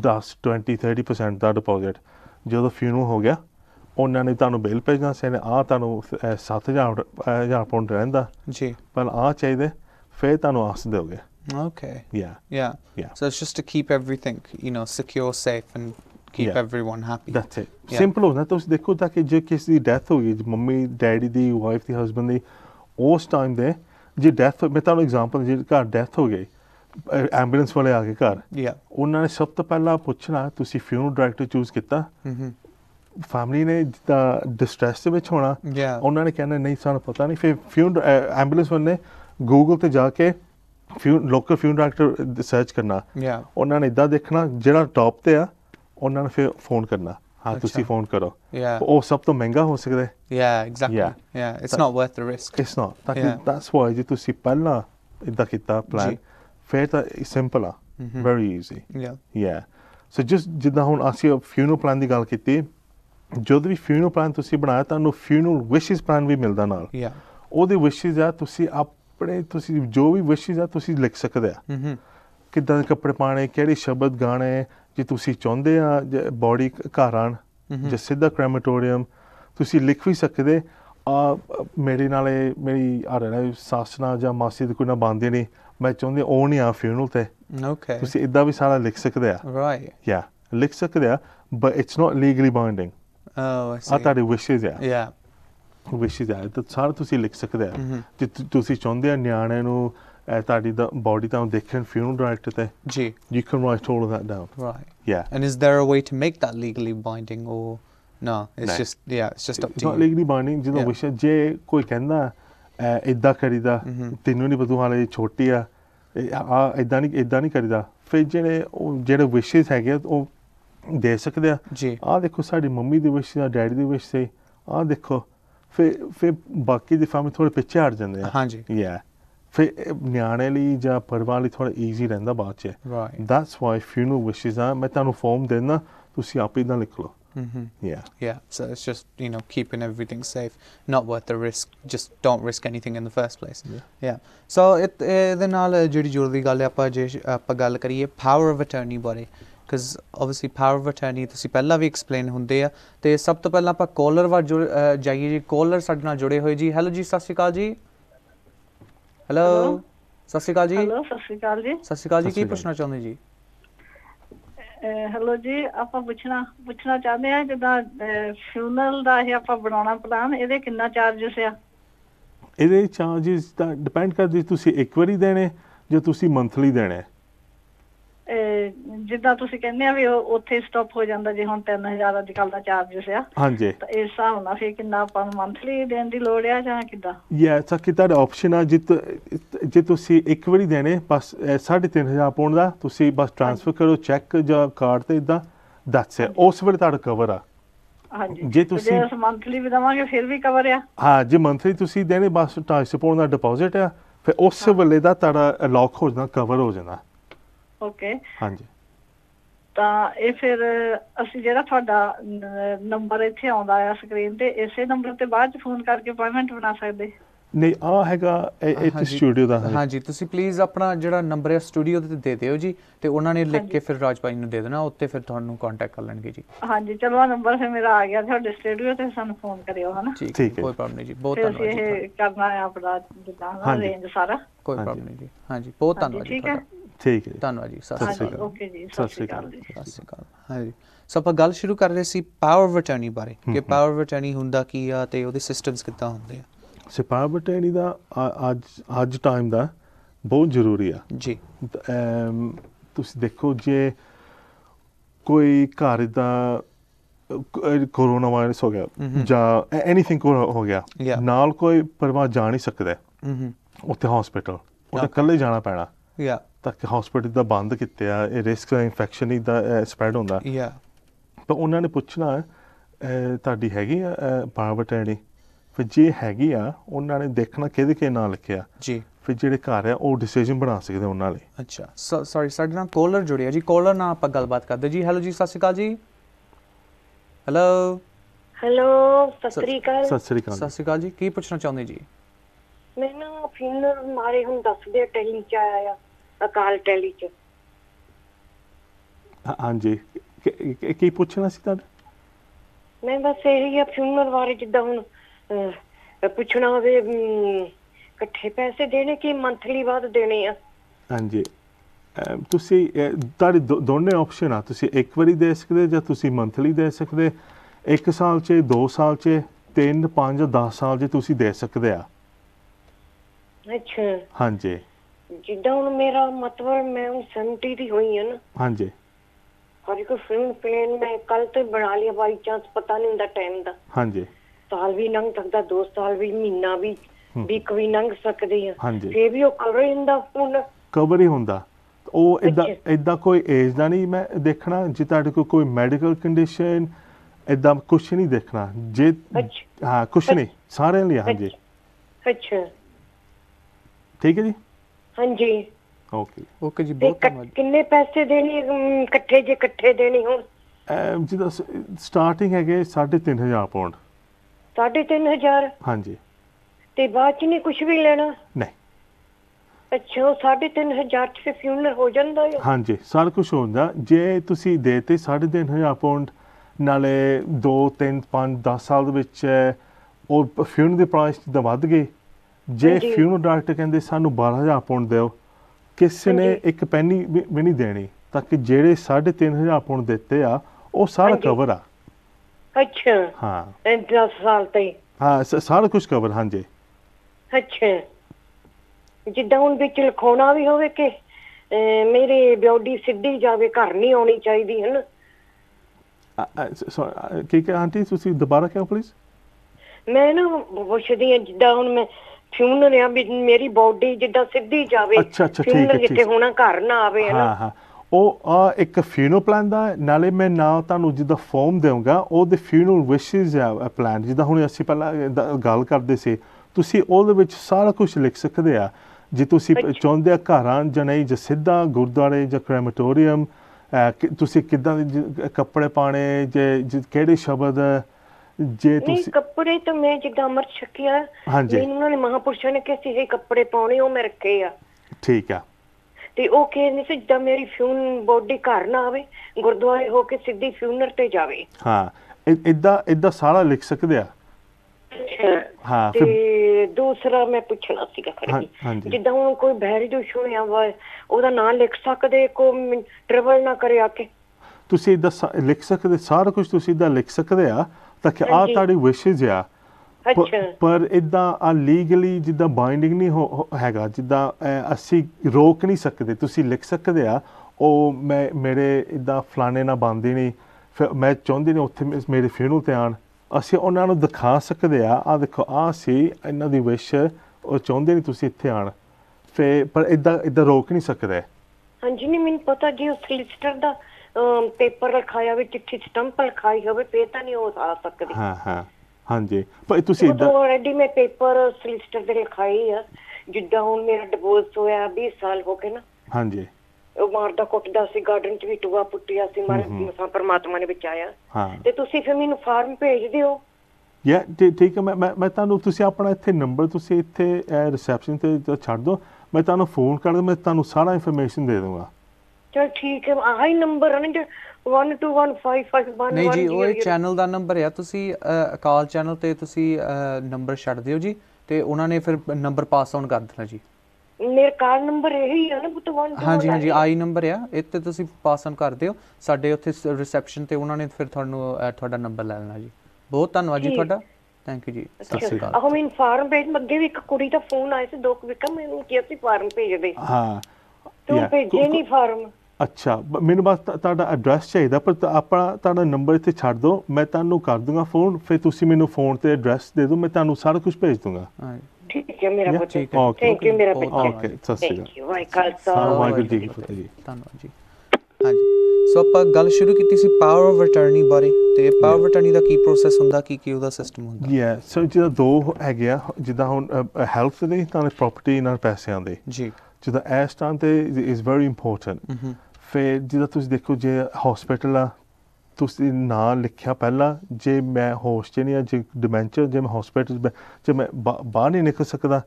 10 20 30% ਦਾ ਡਿਪੋਜ਼ਿਟ ਜਦੋਂ ਨੂੰ ਹੋ ਗਿਆ ਉਹਨਾਂ ਨੇ ਤੁਹਾਨੂੰ ਬਿੱਲ ਭੇਜਣਾ ਸੀ ਨੇ ਆ ਤੁਹਾਨੂੰ 7000 ਹਜ਼ਾਰ ਪਾਉਂਡ ਰਹਿੰਦਾ ਜੀ ਪਰ ਆ ਚਾਹੀਦੇ ਫੇਰ ਤੁਹਾਨੂੰ ਆਸ ਦਿਓਗੇ Okay. Yeah. Yeah. Yeah. So it's just to keep everything, you know, secure, safe, and keep yeah. everyone happy that's it yeah. simple ਹੋ ਨਾ ਤੁਸੀਂ ਦੇਖੋ ਤਾਂ ਕਿ ਜੇ ਕਿਸੇ ਦੀ ਡੈਥ ਹੋ ਗਈ ਮੰਮੀ ਡੈਡੀ ਦੀ ਵਾਈਫ ਦੀ ਹਸਬੰਡ ਦੀ ਉਸ ਟਾਈਮ ਦੇ ਜੇ ਡੈਥ ਮੈਂ ਤੁਹਾਨੂੰ ਐਗਜ਼ਾਮਪਲ ਜੇ ਘਰ ਡੈਥ ਹੋ ਗਈ ਐਂਬੂਲੈਂਸ ਵਾਲੇ ਆ ਕੇ ਘਰ ਯਾ ਉਹਨਾਂ ਨੇ ਸਭ ਤੋਂ ਪਹਿਲਾਂ ਪੁੱਛਣਾ ਤੁਸੀਂ ਫਿਊਨਰ ਡਾਇਰੈਕਟਰ ਚੂਜ਼ ਕੀਤਾ ਹਮਮ ਫੈਮਿਲੀ ਨੇ ਜਿੱਦਾਂ ਡਿਸਟ੍ਰੈਸ ਦੇ ਵਿੱਚ ਹੋਣਾ ਉਹਨਾਂ ਨੇ ਕਹਿਣਾ ਨਹੀਂ ਸਾਨੂੰ ਪਤਾ ਨਹੀਂ ਫਿਰ ਫਿਊਨਰ ਐਂਬੂਲੈਂਸ ਵਾਲੇ ਨੇ ਗੂਗਲ ਤੇ ਜਾ ਕੇ few local funeral director search ਕਰਨਾ ਉਹਨਾਂ ਨੇ ਇਦਾਂ ਦੇਖਣਾ ਜਿਹੜਾ ਟੌਪ ਤੇ ਆ ਉਹਨਾਂ ਨੂੰ ਫਿਰ ਫੋਨ ਕਰਨਾ ਹਾਂ ਤੁਸੀਂ ਫੋਨ ਕਰੋ ਉਹ ਸਭ ਤੋਂ ਮਹਿੰਗਾ ਹੋ ਸਕਦਾ ਹੈ yeah exactly yeah it's not worth the risk it's not ਤਾਂ ਕਿ ਦੈਟਸ ਵਾਈ ਜੇ ਤੁਸੀਂ ਪਹਿਲਾਂ ਇਦਾਂ ਕੀਤਾ ਪਲਾਨ ਫਿਰ ਤਾਂ ਸਿੰਪਲ ਆ ਵੈਰੀ ਈਜ਼ੀ ਯਾ ਯਾ ਸੋ ਜਸ ਜਿੱਦਾਂ ਹੁਣ ਅਸੀਂ ਫਿਊਨਲ ਪਲਾਨ ਦੀ ਗੱਲ ਕੀਤੀ ਜਦ ਵੀ ਫਿਊਨਲ ਪਲਾਨ ਤੁਸੀਂ ਬਣਾਇਆ ਤੁਹਾਨੂੰ ਫਿਊਨਲ ਵਿਸ਼ਸ ਪਲਾਨ ਵੀ ਮਿਲਦਾ ਨਾਲ ਯਾ ਉਹਦੇ ਵਿਸ਼ਸ ਆ ਤੁਸੀਂ ਆਪਣੇ ਤੁਸੀਂ ਜੋ ਵੀ ਵਿਸ਼ਸ ਆ ਤੁਸੀਂ ਲਿਖ ਸਕਦੇ ਆ ਹਮਮ mm-hmm. ਕਿਦਾਂ ਕੱਪੜੇ ਪਾਣੇ ਕਿਹੜੇ ਸ਼ਬਦ ਗਾਣੇ ਜੇ ਤੁਸੀਂ ਚਾਹੁੰਦੇ ਆ ਬਾਡੀ ਘਰ ਆਣ ਜੇ ਸਿੱਧਾ ਕ੍ਰੈਮਟੋਰੀਅਮ ਤੁਸੀਂ ਲਿਖ ਵੀ ਸਕਦੇ ਆ ਮੇਰੇ ਨਾਲੇ ਮੇਰੀ ਆ ਰਿਹਾ ਸਾਸਨਾ ਜਾਂ ਮਾਸੀ ਦੇ ਕੋਈ ਨਾ ਬੰਦੇ ਨੇ ਮੈਂ ਚਾਹੁੰਦੇ ਉਹ ਨਹੀਂ ਆ ਫਿਊਨਲ ਤੇ ਓਕੇ ਤੁਸੀਂ ਇਦਾਂ ਵੀ ਸਾਰਾ ਲਿਖ ਸਕਦੇ ਆ ਰਾਈਟ ਯਾ ਲਿਖ ਸਕਦੇ ਆ but it's not legally binding oh I see ਆ ਤੁਹਾਡੇ ਵਿਸ਼ਸ ਆ ਯਾ ਵਿਸ਼ਸ ਆ ਤਾਂ ਸਾਰਾ ਤੁਸੀਂ ਲਿਖ ਸਕਦੇ ਆ ਜੇ ਤੁਸੀਂ ਚਾਹੁੰਦੇ ਆ ਨਿਆਣੇ ਨੂੰ uh, tidy the body down. They can funeral director there. Gee. You can write all of that down. Right. Yeah. And is there a way to make that legally binding or no? It's no. just yeah. It's just up it's to not you. legally binding. ਜਿਹਦਾ ਵਿਸ਼ਾ ਜੇ ਕੋਈ ਕਹਿੰਦਾ ਇਦਾਂ ਕਰੀਦਾ ਤੈਨੂੰ ਨਹੀਂ ਪਤਾ ਹਾਲੇ ਛੋਟੀ ਆ ਆ ਇਦਾਂ ਨਹੀਂ ਇਦਾਂ ਨਹੀਂ ਕਰੀਦਾ ਫਿਰ ਜਿਹੜੇ ਉਹ ਜਿਹੜੇ ਵਿਸ਼ੇਸ ਹੈਗੇ ਉਹ ਦੇ ਸਕਦੇ ਆ ਆ ਦੇਖੋ ਸਾਡੀ ਮੰਮੀ ਦੀ ਵਿਸ਼ ਜਾਂ ਡੈਡੀ ਦੀ ਵਿਸ਼ ਸੇ ਆ ਦੇਖੋ ਫਿਰ ਫਿਰ ਬਾਕੀ ਦੀ ਫੈਮਿਲੀ ਥੋੜੇ ਪਿੱਛੇ ਹਟ ਜਾਂਦੇ ਆ ਹਾਂਜੀ ਯਾ ਫਿਰ ਨਿਆਣੇ ਲਈ ਜਾਂ ਪਰਿਵਾਰ ਲਈ ਥੋੜਾ ਈਜ਼ੀ ਰਹਿੰਦਾ ਬਾਅਦ ਚ ਦੈਟਸ ਵਾਈ ਫਿਊਨਰਲ ਵਿਸ਼ਸ ਆ ਮੈਂ ਤੁਹਾਨੂੰ ਫਾਰਮ ਦੇਣਾ ਤੁਸੀਂ ਆਪੇ ਨਾਲ ਲਿਖ ਲਓ hmm yeah yeah so it's just you you keeping keeping safe not worth the risk just don't risk anything in the first place yeah so it So ਨਾਲ ਜਿਹੜੀ ਜੁੜਦੀ ਗੱਲ ਹੈ ਆਪਾਂ ਜੇ ਆਪਾਂ ਗੱਲ ਕਰੀਏ ਪਾਵਰ ਆਫ ਅਟਰਨੀ ਬਾਰੇ because obviously power of attorney ਤੁਸੀਂ ਪਹਿਲਾਂ ਵੀ ਐਕਸਪਲੇਨ ਹੁੰਦੇ ਆ ਤੇ ਸਭ ਤੋਂ ਪਹਿਲਾਂ ਆਪਾਂ ਕਾਲਰ ਵੱਲ ਜਾਈਏ ਜੀ ਕਾਲਰ ਸਾਡੇ ਨਾਲ ਜੁੜੇ ਹੋਏ ਜੀ ਹੈਲੋ ਜੀ ਸਤਿ ਸ਼੍ਰੀ ਅਕਾਲ ਜੀ ਹੈਲੋ ਸਤਿ ਸ਼੍ਰੀ ਅਕਾਲ ਜੀ ਹੈਲੋ ਸਤਿ ਸ਼੍ਰੀ ਅਕਾਲ ਜੀ ਸਤਿ ਸ਼੍ਰੀ ਅਕਾਲ ਜੀ ਕੀ ਪੁੱਛਣਾ ਚਾਹੁੰਦੇ ਜੀ ਹੈਲੋ ਜੀ ਆਪਾਂ ਪੁੱਛਣਾ ਪੁੱਛਣਾ ਚਾਹੁੰਦੇ ਆ ਜਿੱਦਾਂ ਫਿਊਨਲ ਦਾ ਇਹ ਆਪਾਂ ਬਣਾਉਣਾ ਪਲਾਨ ਇਹਦੇ ਕਿੰਨਾ ਚਾਰਜਸ ਆ ਇਹਦੇ ਚਾਰਜਸ ਤਾਂ ਡਿਪੈਂਡ ਕਰਦੇ ਤੁਸੀਂ ਇੱਕ ਵਾਰੀ ਦੇਣੇ ਜੇ ਤੁਸੀਂ ਮੰਥਲੀ ਦੇਣੇ ਜਿੱਦਾਂ ਤੁਸੀਂ ਕਹਿੰਦੇ ਆ ਵੀ ਉਹ ਉੱਥੇ ਸਟਾਪ ਹੋ ਜਾਂਦਾ ਜੇ ਹੁਣ 3000 ਅੱਜ ਕੱਲ ਦਾ ਚਾਰਜਸ ਆ ਹਾਂਜੀ ਤਾਂ ਇਸ ਹਿਸਾਬ ਨਾਲ ਫਿਰ ਕਿੰਨਾ ਆਪਾਂ ਨੂੰ ਮੰਥਲੀ ਦੇਣ ਦੀ ਲੋੜ ਆ ਜਾਂ ਕਿੱਦਾਂ ਯਾ ਤਾਂ ਕਿ ਤੁਹਾਡਾ ਆਪਸ਼ਨ ਆ ਜਿੱਤ ਜੇ ਤੁਸੀਂ ਇੱਕ ਵਾਰੀ ਦੇਣੇ ਬਸ 3500 ਪਾਉਣ ਦਾ ਤੁਸੀਂ ਬਸ ਟ੍ਰਾਂਸਫਰ ਕਰੋ ਚੈੱਕ ਜਾਂ ਕਾਰਡ ਤੇ ਇਦਾਂ ਦੱਸ ਉਸ ਵੇਲੇ ਤੁਹਾਡਾ ਕਵਰ ਆ ਹਾਂਜੀ ਜੇ ਤੁਸੀਂ ਜੇ ਮੰਥਲੀ ਵੀ ਦਵਾਂਗੇ ਫਿਰ ਵੀ ਕਵਰ ਆ ਹਾਂ ਜੇ ਮੰਥਲੀ ਤੁਸੀਂ ਦੇਣੇ ਬਸ ਟ੍ਰਾਂਸਫਰ ਪਾਉਣ ਦਾ ਡਿਪੋਜ਼ਿਟ ਆ ਫਿਰ ਉਸ ਵੇਲੇ ਦਾ ਤੁਹਾਡਾ ਲੌਕ ਹੋ ਜਾਣਾ ਕਵਰ ਹੋ ਜਾਣਾ ਓਕੇ ਹਾਂਜੀ ਤਾਂ ਇਹ ਫਿਰ ਅਸੀਂ ਜਿਹੜਾ ਤੁਹਾਡਾ ਨੰਬਰ ਇੱਥੇ ਆਉਂਦਾ ਆ ਸਕਰੀਨ ਤੇ ਇਸੇ ਨੰਬਰ ਤੇ ਬਾਅਦ ਚ ਫੋਨ ਕਰਕੇ ਅਪਾਇੰਟਮੈਂਟ ਬਣਾ ਸਕਦੇ ਨਹੀਂ ਆ ਹੈਗਾ ਇਹ ਸਟੂਡੀਓ ਦਾ ਹਾਂਜੀ ਤੁਸੀਂ ਪਲੀਜ਼ ਆਪਣਾ ਜਿਹੜਾ ਨੰਬਰ ਹੈ ਸਟੂਡੀਓ ਤੇ ਦੇ ਦਿਓ ਜੀ ਤੇ ਉਹਨਾਂ ਨੇ ਲਿਖ ਕੇ ਫਿਰ ਰਾਜਪਾਲ ਨੂੰ ਦੇ ਦੇਣਾ ਉੱਤੇ ਫਿਰ ਤੁਹਾਨੂੰ ਕੰਟੈਕਟ ਕਰ ਲੈਣਗੇ ਜੀ ਹਾਂਜੀ ਚਲੋ ਆ ਨੰਬਰ ਫਿਰ ਮੇਰਾ ਆ ਗਿਆ ਤੁਹਾਡੇ ਸਟੂਡੀਓ ਤੇ ਸਾਨੂੰ ਫੋਨ ਕਰਿਓ ਹਨਾ ਠੀਕ ਹੈ ਕੋਈ ਪ੍ਰੋਬਲਮ ਨਹੀਂ ਜੀ ਬਹੁਤ ਧੰਨਵਾਦ ਜੀ ਕਰਨਾ ਹੈ ਆਪਣਾ ਜਿੱਦਾਂ ਰੇਂਜ ਸਾਰਾ ਕੋਈ ਪ੍ਰੋਬਲਮ ਨਹੀਂ ਜੀ ਹਾਂਜੀ ਬਹੁਤ ਧੰਨਵਾਦ ਜੀ ਠੀਕ ਹੈ ਠੀਕ ਹੈ ਧੰਨਵਾਦ ਜੀ ਸਤਿ ਸ਼੍ਰੀ ਅਕਾਲ ਓਕੇ ਜੀ ਸਤਿ ਸ਼੍ਰੀ ਅਕਾਲ ਸਤਿ ਸ਼੍ਰੀ ਅਕਾਲ ਹਾਂਜੀ ਸੋ ਆਪਾਂ ਗੱਲ ਸ਼ੁਰੂ ਕਰ ਰਹੇ ਸੀ ਪਾਵਰ ਆਫ ਅਟਾਰਨੀ ਬਾਰੇ ਕਿ ਪਾਵਰ ਆਫ ਅਟਾਰਨੀ ਹੁੰਦਾ ਕੀ ਆ ਤੇ ਉਹਦੇ ਸਿਸਟਮਸ ਕਿੱਦਾਂ ਹੁੰਦੇ ਆ ਸੋ ਪਾਵਰ ਆਫ ਅਟਾਰਨੀ ਦਾ ਅੱਜ ਅੱਜ ਟਾਈਮ ਦਾ ਬਹੁਤ ਜ਼ਰੂਰੀ ਆ ਜੀ ਤੁਸੀਂ ਦੇਖੋ ਜੇ ਕੋਈ ਘਰ ਦਾ ਕੋਰੋਨਾ ਵਾਇਰਸ ਹੋ ਗਿਆ ਜਾਂ ਐਨੀਥਿੰਗ ਹੋ ਗਿਆ ਨਾਲ ਕੋਈ ਪਰਵਾਹ ਜਾ ਨਹੀਂ ਸਕਦਾ ਉੱਥੇ ਹਸਪੀਟਲ ਉੱਥੇ ਇਕੱਲੇ ਜਾਣਾ ਪੈਣਾ ਯਾ ਤੱਕ ਹਸਪੀਟਲ ਦਾ ਬੰਦ ਕੀਤਾ ਆ ਇਹ ਰਿਸਕ ਇਨਫੈਕਸ਼ਨ ਹੀ ਦਾ ਸਪਰੈਡ ਹੁੰਦਾ ਯਾ ਪਰ ਉਹਨਾਂ ਨੇ ਪੁੱਛਣਾ ਤੁਹਾਡੀ ਹੈਗੀ ਆ ਪਾਵਰ ਟੈਣੀ ਫਿਰ ਜੇ ਹੈਗੀ ਆ ਉਹਨਾਂ ਨੇ ਦੇਖਣਾ ਕਿਹਦੇ ਕੇ ਨਾਂ ਲਿਖਿਆ ਜੀ ਫਿਰ ਜਿਹੜੇ ਘਰ ਆ ਉਹ ਡਿਸੀਜਨ ਬਣਾ ਸਕਦੇ ਉਹਨਾਂ ਲਈ ਅੱਛਾ ਸੌਰੀ ਸਾਡੇ ਨਾਲ ਕੋਲਰ ਜੁੜਿਆ ਜੀ ਕੋਲਰ ਨਾਲ ਆਪਾਂ ਗੱਲਬਾਤ ਕਰਦੇ ਜੀ ਹੈਲੋ ਜੀ ਸਤਿ ਸ਼੍ਰੀ ਅਕਾਲ ਜੀ ਹੈਲੋ ਹੈਲੋ ਸਤਿ ਸ਼੍ਰੀ ਅਕਾਲ ਸਤਿ ਸ਼੍ਰੀ ਅਕਾਲ ਸਤਿ ਸ਼੍ਰੀ ਅਕਾਲ ਜੀ ਕੀ ਪੁੱਛਣਾ ਚਾਹੁੰਦੇ ਜੀ ਮੈਨੂੰ ਫਿਨਰ ਮਾਰੇ ਹੁਣ ਦੱਸਦੇ ਟੈਲੀ ਚ ਆਇਆ ਆ ਅਕਾਲ ਟੈਲੀ ਚ ਹਾਂਜੀ ਕੀ ਪੁੱਛਣਾ ਸੀ ਤੁਹਾਨੂੰ ਮੈਂ ਬਸ ਇਹੀ ਆ ਫਿਊਨਰ ਬਾਰੇ ਜਿੱਦਾਂ ਹੁਣ ਪੁੱਛਣਾ ਹੋਵੇ ਇਕੱਠੇ ਪੈਸੇ ਦੇਣੇ ਕਿ ਮੰਥਲੀ ਬਾਅਦ ਦੇਣੇ ਆ ਹਾਂਜੀ ਤੁਸੀਂ ਤੁਹਾਡੇ ਦੋਨੇ ਆਪਸ਼ਨ ਆ ਤੁਸੀਂ ਇੱਕ ਵਾਰੀ ਦੇ ਸਕਦੇ ਜਾਂ ਤੁਸੀਂ ਮੰਥਲੀ ਦੇ ਸਕਦੇ ਇੱਕ ਸਾਲ 'ਚ 2 ਸਾਲ 'ਚ 3 5 10 ਸਾਲ ਜੇ ਤੁਸੀਂ ਦੇ ਸਕਦੇ ਆ ਅੱਛਾ ਹਾਂਜੀ ਜਿੱਦਾਂ ਹੁਣ ਮੇਰਾ ਮਤਲਬ ਮੈਂ ਹੁਣ ਦੀ ਹੋਈ ਹਾਂ ਨਾ ਹਾਂਜੀ ਹਰ ਇੱਕ ਫਿਲਮ ਪਲੇਨ ਮੈਂ ਕੱਲ ਤੇ ਬਣਾ ਲਿਆ ਬਾਈ ਚਾਂਸ ਪਤਾ ਨਹੀਂ ਹੁੰਦਾ ਟਾਈਮ ਦਾ ਹਾਂਜੀ ਸਾਲ ਵੀ ਲੰਘ ਸਕਦਾ 2 ਸਾਲ ਵੀ ਮਹੀਨਾ ਵੀ ਵੀ ਕੋਈ ਲੰਘ ਸਕਦੇ ਆ ਫੇਰ ਵੀ ਉਹ ਕਵਰ ਹੁੰਦਾ ਫੁੱਲ ਕਵਰ ਹੀ ਹੁੰਦਾ ਉਹ ਇਦਾਂ ਇਦਾਂ ਕੋਈ ਏਜ ਦਾ ਨਹੀਂ ਮੈਂ ਦੇਖਣਾ ਜੇ ਤੁਹਾਡੇ ਕੋਲ ਕੋਈ ਮੈਡੀਕਲ ਕੰਡੀਸ਼ਨ ਇਦਾਂ ਕੁਝ ਨਹੀਂ ਦੇਖਣਾ ਜੇ ਹਾਂ ਕੁਝ ਨਹੀਂ ਸਾਰਿਆਂ ਲਈ ਹਾਂਜੀ ਅੱਛਾ ਠੀਕ ਹੈ ਜੀ ਹਾਂਜੀ ਓਕੇ ਓਕੇ ਜੀ ਬਹੁਤ ਧੰਨਵਾਦ ਕਿੰਨੇ ਪੈਸੇ ਦੇਣੇ ਇਕੱਠੇ ਜੇ ਇਕੱਠੇ ਦੇਣੇ ਹੋਣ ਜੀ ਜਿਹਦਾ ਸਟਾਰਟਿੰਗ ਹੈਗੇ 3500 ਪਾਉਂਡ 3500 ਹਾਂਜੀ ਤੇ ਬਾਅਦ ਚ ਨਹੀਂ ਕੁਝ ਵੀ ਲੈਣਾ ਨਹੀਂ ਅੱਛਾ 3500 ਚ ਫਿਰ ਫਿਊਨਰ ਹੋ ਜਾਂਦਾ ਹੈ ਹਾਂਜੀ ਸਾਰ ਕੁਝ ਹੁੰਦਾ ਜੇ ਤੁਸੀਂ ਦੇਤੇ 3500 ਪਾਉਂਡ ਨਾਲੇ 2 3 5 10 ਸਾਲ ਦੇ ਵਿੱਚ ਉਹ ਫਿਊਨ ਦੇ ਪ੍ਰਾਈਸ ਜਦੋਂ ਵੱਧ ਗਏ ਜੇ ਫਿਊਨੋ ਡਾਕਟਰ ਕਹਿੰਦੇ ਸਾਨੂੰ 12000 ਪਾਉਂਡ ਦਿਓ ਕਿਸੇ ਨੇ ਇੱਕ ਪੈਨੀ ਵੀ ਨਹੀਂ ਦੇਣੀ ਤਾਂ ਕਿ ਜਿਹੜੇ 3500 ਪਾਉਂਡ ਦਿੱਤੇ ਆ ਉਹ ਸਾਰਾ ਕਵਰ ਆ ਅੱਛਾ ਹਾਂ 10 ਸਾਲ ਤੇ ਹਾਂ ਸਾਰਾ ਕੁਝ ਕਵਰ ਹਾਂਜੀ ਅੱਛਾ ਜਿੱਦਾਂ ਹੁਣ ਵਿੱਚ ਲਿਖਾਉਣਾ ਵੀ ਹੋਵੇ ਕਿ ਮੇਰੇ ਬਿਉਡੀ ਸਿੱਧੀ ਜਾਵੇ ਘਰ ਨਹੀਂ ਆਉਣੀ ਚਾਹੀਦੀ ਹਨ ਕੀ ਕਿ ਤੁਸੀਂ ਦੁਬਾਰਾ ਕਿਉਂ ਪਲੀਜ਼ ਮੈਂ ਨਾ ਪੁੱਛਦੀ ਹਾਂ ਜਿੱਦਾਂ ਹੁਣ ਮੈਂ ਨੇ ਆ ਵੀ ਮੇਰੀ ਬਾਡੀ ਜਿੱਦਾਂ ਸਿੱਧੀ ਜਾਵੇ ਅੱਛਾ ਅੱਛਾ ਠੀਕ ਹੈ ਜਿੱਥੇ ਹੋਣਾ ਘਰ ਨਾ ਆਵੇ ਹਾਂ ਹਾਂ ਉਹ ਆ ਇੱਕ ਫਿਊਨਲ ਪਲਾਨ ਦਾ ਨਾਲੇ ਮੈਂ ਨਾ ਤੁਹਾਨੂੰ ਜਿੱਦਾਂ ਫਾਰਮ ਦੇਵਾਂਗਾ ਉਹ ਦੇ ਫਿਊਨਲ ਵਿਸ਼ਸ ਆ ਪਲਾਨ ਜਿੱਦਾਂ ਹੁਣ ਅਸੀਂ ਪਹਿਲਾਂ ਗੱਲ ਕਰਦੇ ਸੀ ਤੁਸੀਂ ਉਹਦੇ ਵਿੱਚ ਸਾਰਾ ਕੁਝ ਲਿਖ ਸਕਦੇ ਆ ਜੇ ਤੁਸੀਂ ਚਾਹੁੰਦੇ ਆ ਘਰਾਂ ਜਨਾਈ ਜਾਂ ਸਿੱਧਾ ਗੁਰਦੁਆਰੇ ਜਾਂ ਕ੍ਰੈਮਟੋਰੀਅਮ ਤੁਸੀਂ ਕਿਦਾਂ ਕੱਪੜੇ ਪਾਣੇ ਜੇ ਕਿਹੜੇ ਸ਼ਬਦ ਜੇ ਤੁਸੀਂ ਕੱਪੜੇ ਤਾਂ ਮੈਂ ਜਿੱਦਾਂ ਅਮਰ ਛਕਿਆ ਹਾਂਜੀ। ਉਹਨਾਂ ਨੇ ਮਹਾਪੁਰਸ਼ਾਂ ਨੇ ਕਿਹਾ ਸੀ ਇਹ ਕੱਪੜੇ ਪਾਉਣੇ ਉਹ ਮੈਂ ਰੱਖੇ ਆ ਠੀਕ ਆ ਤੇ ਉਹ ਕਹਿੰਦੇ ਸੀ ਜਦ ਮੇਰੀ ਫਿਊਨ ਬੋਡੀ ਘਰ ਨਾ ਆਵੇ ਗੁਰਦੁਆਰੇ ਹੋ ਕੇ ਸਿੱਧੀ ਫਿਊਨਰ ਤੇ ਜਾਵੇ ਹਾਂ ਇਦਾਂ ਇਦਾਂ ਸਾਰਾ ਲਿਖ ਸਕਦੇ ਆ ਹਾਂ, ਤੇ ਦੂਸਰਾ ਮੈਂ ਪੁੱਛਣਾ ਸੀਗਾ ਕਿ ਖੜੀ ਜਿੱਦਾਂ ਹੁਣ ਕੋਈ ਬਹਿਰੀ ਜੋ ਆ ਵਾ ਉਹਦਾ ਨਾਮ ਲਿਖ ਸਕਦੇ ਕੋ ਟਰਵਲ ਨਾ ਕਰੇ ਆ ਕੇ ਤੁਸੀਂ ਇਦਾਂ ਲਿਖ ਸਕਦੇ ਸਾਰਾ ਕੁਝ ਤੁਸੀਂ ਇਦਾਂ ਲਿਖ ਸਕਦੇ ਆ ਤਾਂ ਕਿ ਆ ਤੁਹਾਡੀ ਵਿਸ਼ੇਜ ਆ ਅੱਛਾ ਪਰ ਇਦਾਂ ਆ ਲੀਗਲੀ ਜਿੱਦਾਂ ਬਾਈਂਡਿੰਗ ਨਹੀਂ ਹੈਗਾ ਜਿੱਦਾਂ ਅਸੀਂ ਰੋਕ ਨਹੀਂ ਸਕਦੇ ਤੁਸੀਂ ਲਿਖ ਸਕਦੇ ਆ ਉਹ ਮੈਂ ਮੇਰੇ ਇਦਾਂ ਫਲਾਣੇ ਨਾਲ ਬੰਦੀ ਨਹੀਂ ਫਿਰ ਮੈਂ ਚਾਹੁੰਦੀ ਨਹੀਂ ਉੱਥੇ ਮੇਰੇ ਫਿਊਨਲ ਤੇ ਆਣ ਅਸੀਂ ਉਹਨਾਂ ਨੂੰ ਦਿਖਾ ਸਕਦੇ ਆ ਆ ਦੇਖੋ ਆ ਸੀ ਇਹਨਾਂ ਦੀ ਵਿਸ਼ ਉਹ ਚਾਹੁੰਦੇ ਨਹੀਂ ਤੁਸੀਂ ਇੱਥੇ ਆਣ ਫੇ ਪਰ ਇਦਾਂ ਇਦਾਂ ਰੋਕ ਨਹੀਂ ਸਕਦੇ ਹਾਂਜੀ ਨਹੀਂ ਮੈਨੂੰ ਪਤਾ ਜੀ ਉਸ ਲਿਸਟਰ ਦਾ ਪੇਪਰ ਰੱਖਾ ਹੋਵੇ ਚਿੱਠੀ ਸਟੰਪ ਲਖਾਈ ਹੋਵੇ ਫੇਰ ਤਾਂ ਨਹੀਂ ਉਹ ਆ ਸਕਦੀ ਹਾਂ ਹਾਂ ਹਾਂਜੀ ਪਰ ਤੁਸੀਂ ਇਦਾਂ ਆਲਰੇਡੀ ਮੈਂ ਪੇਪਰ ਸਲਿਸਟਰ ਦੇ ਲਖਾਈ ਆ ਜਿੱਦਾਂ ਹੁਣ ਮੇਰਾ ਡਿਵੋਰਸ ਹੋਇਆ 20 ਸਾਲ ਹੋ ਗਏ ਨਾ ਹਾਂਜੀ ਉਹ ਮਾਰਦਾ ਕੁੱਟਦਾ ਸੀ ਗਾਰਡਨ 'ਚ ਵੀ ਟੂਆ ਪੁੱਟਿਆ ਸੀ ਮਾਰੇ ਮਸਾਂ ਪਰਮਾਤਮਾ ਨੇ ਬਚਾਇਆ ਤੇ ਤੁਸੀਂ ਫਿਰ ਮੈਨੂੰ ਫਾਰਮ ਭੇਜ ਦਿਓ ਯਾ ਠੀਕ ਹੈ ਮੈਂ ਮੈਂ ਤੁਹਾਨੂੰ ਤੁਸੀਂ ਆਪਣਾ ਇੱਥੇ ਨੰਬਰ ਤੁਸੀਂ ਇੱਥੇ ਰਿਸੈਪਸ਼ਨ ਤੇ ਛੱਡ ਦਿਓ ਮੈਂ ਤੁਹਾਨੂੰ ਫੋਨ ਕਰਦਾ ਮੈਂ ਤੁਹਾਨੂੰ ਸਾਰਾ ਇਨਫੋਰਮੇਸ਼ਨ ਦੇ ਦੂੰਗਾ ਚਲ ਠੀਕ ਹੈ ਆਹੀ ਨੰਬਰ ਹਨ ਜੇ 121551 ਨਹੀਂ ਜੀ ਉਹ ਇਹ ਚੈਨਲ ਦਾ ਨੰਬਰ ਹੈ ਤੁਸੀਂ ਅਕਾਲ ਚੈਨਲ ਤੇ ਤੁਸੀਂ ਨੰਬਰ ਛੱਡ ਦਿਓ ਜੀ ਤੇ ਉਹਨਾਂ ਨੇ ਫਿਰ ਨੰਬਰ ਪਾਸ ਆਨ ਕਰ ਦੇਣਾ ਜੀ ਮੇਰਾ ਕਾਰ ਨੰਬਰ ਇਹੀ ਹੈ ਨਾ ਪੁੱਤ 12 ਹਾਂ ਜੀ ਆਈ ਨੰਬਰ ਆ ਇੱਥੇ ਤੁਸੀਂ ਪਾਸ ਆਨ ਕਰ ਦਿਓ ਸਾਡੇ ਉੱਥੇ ਰਿਸੈਪਸ਼ਨ ਤੇ ਉਹਨਾਂ ਨੇ ਫਿਰ ਤੁਹਾਨੂੰ ਤੁਹਾਡਾ ਨੰਬਰ ਲੈ ਲੈਣਾ ਜੀ ਬਹੁਤ ਧੰਨਵਾਦ ਜੀ ਤੁਹਾਡਾ ਥੈਂਕ ਯੂ ਜੀ ਸਤਿ ਸ਼੍ਰੀ ਅਕਾਲ ਆਹ ਮੈਂ ਫਾਰਮ ਭੇਜ ਮੱਗੇ ਵੀ ਇੱਕ ਕੁੜੀ ਦਾ ਫੋਨ ਆਇਆ ਸੀ ਦੋਕ ਵਿਕਮ ਇਹਨੂੰ ਕਿਹਾ ਸੀ ਫਾਰਮ ਭੇਜ ਦੇ ਹਾਂ ਤੂੰ ਭੇਜੇ ਨਹੀਂ ਫਾਰਮ ਅੱਛਾ ਮੈਨੂੰ ਬਸ ਤੁਹਾਡਾ ਐਡਰੈਸ ਚਾਹੀਦਾ ਪਰ ਆਪਣਾ ਤੁਹਾਡਾ ਨੰਬਰ ਇੱਥੇ ਛੱਡ ਦਿਓ ਮੈਂ ਤੁਹਾਨੂੰ ਕਰ ਦੂੰਗਾ ਫੋਨ ਫਿਰ ਤੁਸੀਂ ਮੈਨੂੰ ਫੋਨ ਤੇ ਐਡਰੈਸ ਦੇ ਦਿਓ ਮੈਂ ਤੁਹਾਨੂੰ ਸਾਰਾ ਕੁਝ ਭੇਜ ਦੂੰਗਾ ਠੀਕ ਹੈ ਮੇਰਾ ਬੱਚਾ ਥੈਂਕ ਯੂ ਮੇਰਾ ਬੱਚਾ ਓਕੇ ਸਤਿ ਸ਼੍ਰੀ ਅਕਾਲ ਥੈਂਕ ਯੂ ਵਾਈ ਖਾਲਸਾ ਸੋ ਜੀ ਗੁੱਡ ਜੀ ਧੰਨਵਾਦ ਜੀ ਹਾਂਜੀ ਸੋ ਆਪਾਂ ਗੱਲ ਸ਼ੁਰੂ ਕੀਤੀ ਸੀ ਪਾਵਰ ਆਫ ਅਟਾਰਨੀ ਬਾਰੇ ਤੇ ਪਾਵਰ ਆਫ ਅਟਾਰਨੀ ਦਾ ਕੀ ਪ੍ਰੋਸੈਸ ਹੁੰਦਾ ਕੀ ਕੀ ਉਹਦਾ ਸਿਸਟਮ ਹੁੰਦਾ ਯਾ ਸੋ ਜਿਹਦਾ ਦੋ ਹੈ ਗਿਆ ਜਿੱਦਾਂ ਹੁਣ ਹੈਲਥ ਦੇ ਤਾਂ ਪ੍ਰਾਪਰਟੀ ਨਾਲ ਪੈਸਿਆਂ ਦੇ ਜੀ ਜਿੱਦਾਂ ਇਸ ਟਾਈਮ ਤੇ ਇਜ਼ ਵੈਰੀ ਇੰਪੋਰਟੈਂਟ ਫਿਰ ਜਿਹਦਾ ਤੁਸੀਂ ਦੇਖੋ ਜੇ ਹਸਪੀਟਲ ਆ ਤੁਸੀਂ ਨਾਂ ਲਿਖਿਆ ਪਹਿਲਾਂ ਜੇ ਮੈਂ ਹੋਸ਼ 'ਚ ਨਹੀਂ ਆ ਜੇ ਡਿਮੈਂਚਰ ਜੇ ਮੈਂ ਹਸਪੀਟਲ ਜੇ ਮੈਂ ਬਾਹਰ ਨਹੀਂ ਨਿਕਲ ਸਕਦਾ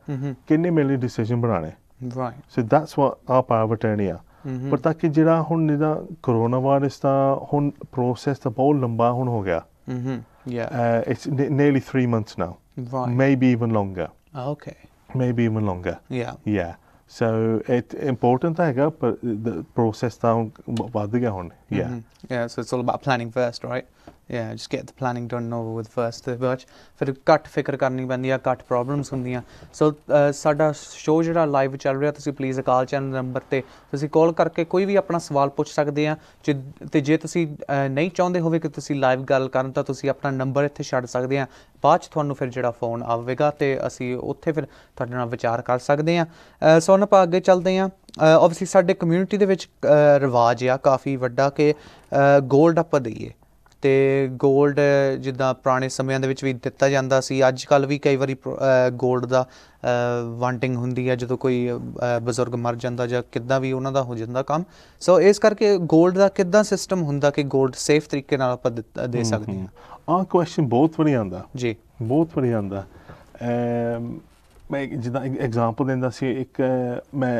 ਕਿੰਨੇ ਮੇਲੇ ਡਿਸੀਜਨ ਬਣਾਣੇ ਰਾਈਟ ਸੋ ਦੈਟਸ ਵਾਟ ਆ ਪਾਵਰ ਟਰਨੀ ਆ ਪਰ ਤਾਂ ਕਿ ਜਿਹੜਾ ਹੁਣ ਇਹਦਾ ਕਰੋਨਾ ਵਾਇਰਸ ਦਾ ਹੁਣ ਪ੍ਰੋਸੈਸ ਤਾਂ ਬਹੁਤ ਲੰਬਾ ਹੁਣ ਹੋ ਗਿਆ hmm yeah it's nearly 3 months now right maybe even longer okay maybe even longer yeah yeah So it's important that I go, but the process down, what do you Yeah. Mm-hmm. Yeah, so it's all about planning first, right? Yeah just get the planning done over with first ਤੇ ਬਾਅਦ ਫਿਰ ਕੱਟ ਫਿਕਰ ਕਰਨੀ ਪੈਂਦੀ ਆ ਕੱਟ problems ਹੁੰਦੀਆਂ ਸੋ ਸਾਡਾ ਸ਼ੋ ਜਿਹੜਾ ਲਾਈਵ ਚੱਲ ਰਿਹਾ ਤੁਸੀਂ ਪਲੀਜ਼ ਅਕਾਲ ਚੰਨ ਨੰਬਰ ਤੇ ਤੁਸੀਂ ਕਾਲ ਕਰਕੇ ਕੋਈ ਵੀ ਆਪਣਾ ਸਵਾਲ ਪੁੱਛ ਸਕਦੇ ਆ ਤੇ ਜੇ ਤੁਸੀਂ ਨਹੀਂ ਚਾਹੁੰਦੇ ਹੋਵੇ ਕਿ ਤੁਸੀਂ ਲਾਈਵ ਗੱਲ ਕਰਨ ਤਾਂ ਤੁਸੀਂ ਆਪਣਾ ਨੰਬਰ ਇੱਥੇ ਛੱਡ ਸਕਦੇ ਆ ਬਾਅਦ ਚ ਤੁਹਾਨੂੰ ਫਿਰ ਜਿਹੜਾ ਫੋਨ ਆਵੇਗਾ ਤੇ ਅਸੀਂ ਉੱਥੇ ਫਿਰ ਤੁਹਾਡੇ ਨਾਲ ਵਿਚਾਰ ਕਰ ਸਕਦੇ ਆ ਸੋ ਨਾ ਆਪਾਂ ਅੱਗੇ ਚੱਲਦੇ ਆ ਆਬਵੀਅਸਲੀ ਸਾਡੇ ਕਮਿਊਨਿਟੀ ਦੇ ਵਿੱਚ ਰਿਵਾਜ ਆ ਕਾਫੀ ਵੱਡਾ ਕਿ 골ਡ ਆਪਾਂ ਦਈਏ ਤੇ 골ਡ ਜਿੱਦਾਂ ਪੁਰਾਣੇ ਸਮਿਆਂ ਦੇ ਵਿੱਚ ਵੀ ਦਿੱਤਾ ਜਾਂਦਾ ਸੀ ਅੱਜ ਕੱਲ ਵੀ ਕਈ ਵਾਰੀ 골ਡ ਦਾ ਵਾਂਟਿੰਗ ਹੁੰਦੀ ਹੈ ਜਦੋਂ ਕੋਈ ਬਜ਼ੁਰਗ ਮਰ ਜਾਂਦਾ ਜਾਂ ਕਿੱਦਾਂ ਵੀ ਉਹਨਾਂ ਦਾ ਹੋ ਜਾਂਦਾ ਕੰਮ ਸੋ ਇਸ ਕਰਕੇ 골ਡ ਦਾ ਕਿੱਦਾਂ ਸਿਸਟਮ ਹੁੰਦਾ ਕਿ 골ਡ ਸੇਫ ਤਰੀਕੇ ਨਾਲ ਆਪਾਂ ਦੇ ਸਕਦੇ ਹਾਂ ਆ ਕੁਐਸਚਨ ਬਹੁਤ ਵਧੀਆ ਆਂਦਾ ਜੀ ਬਹੁਤ ਵਧੀਆ ਆਂਦਾ ਮੈਂ ਜਿੱਦਾਂ ਐਗਜ਼ਾਮਪਲ ਦਿੰਦਾ ਸੀ ਇੱਕ ਮੈਂ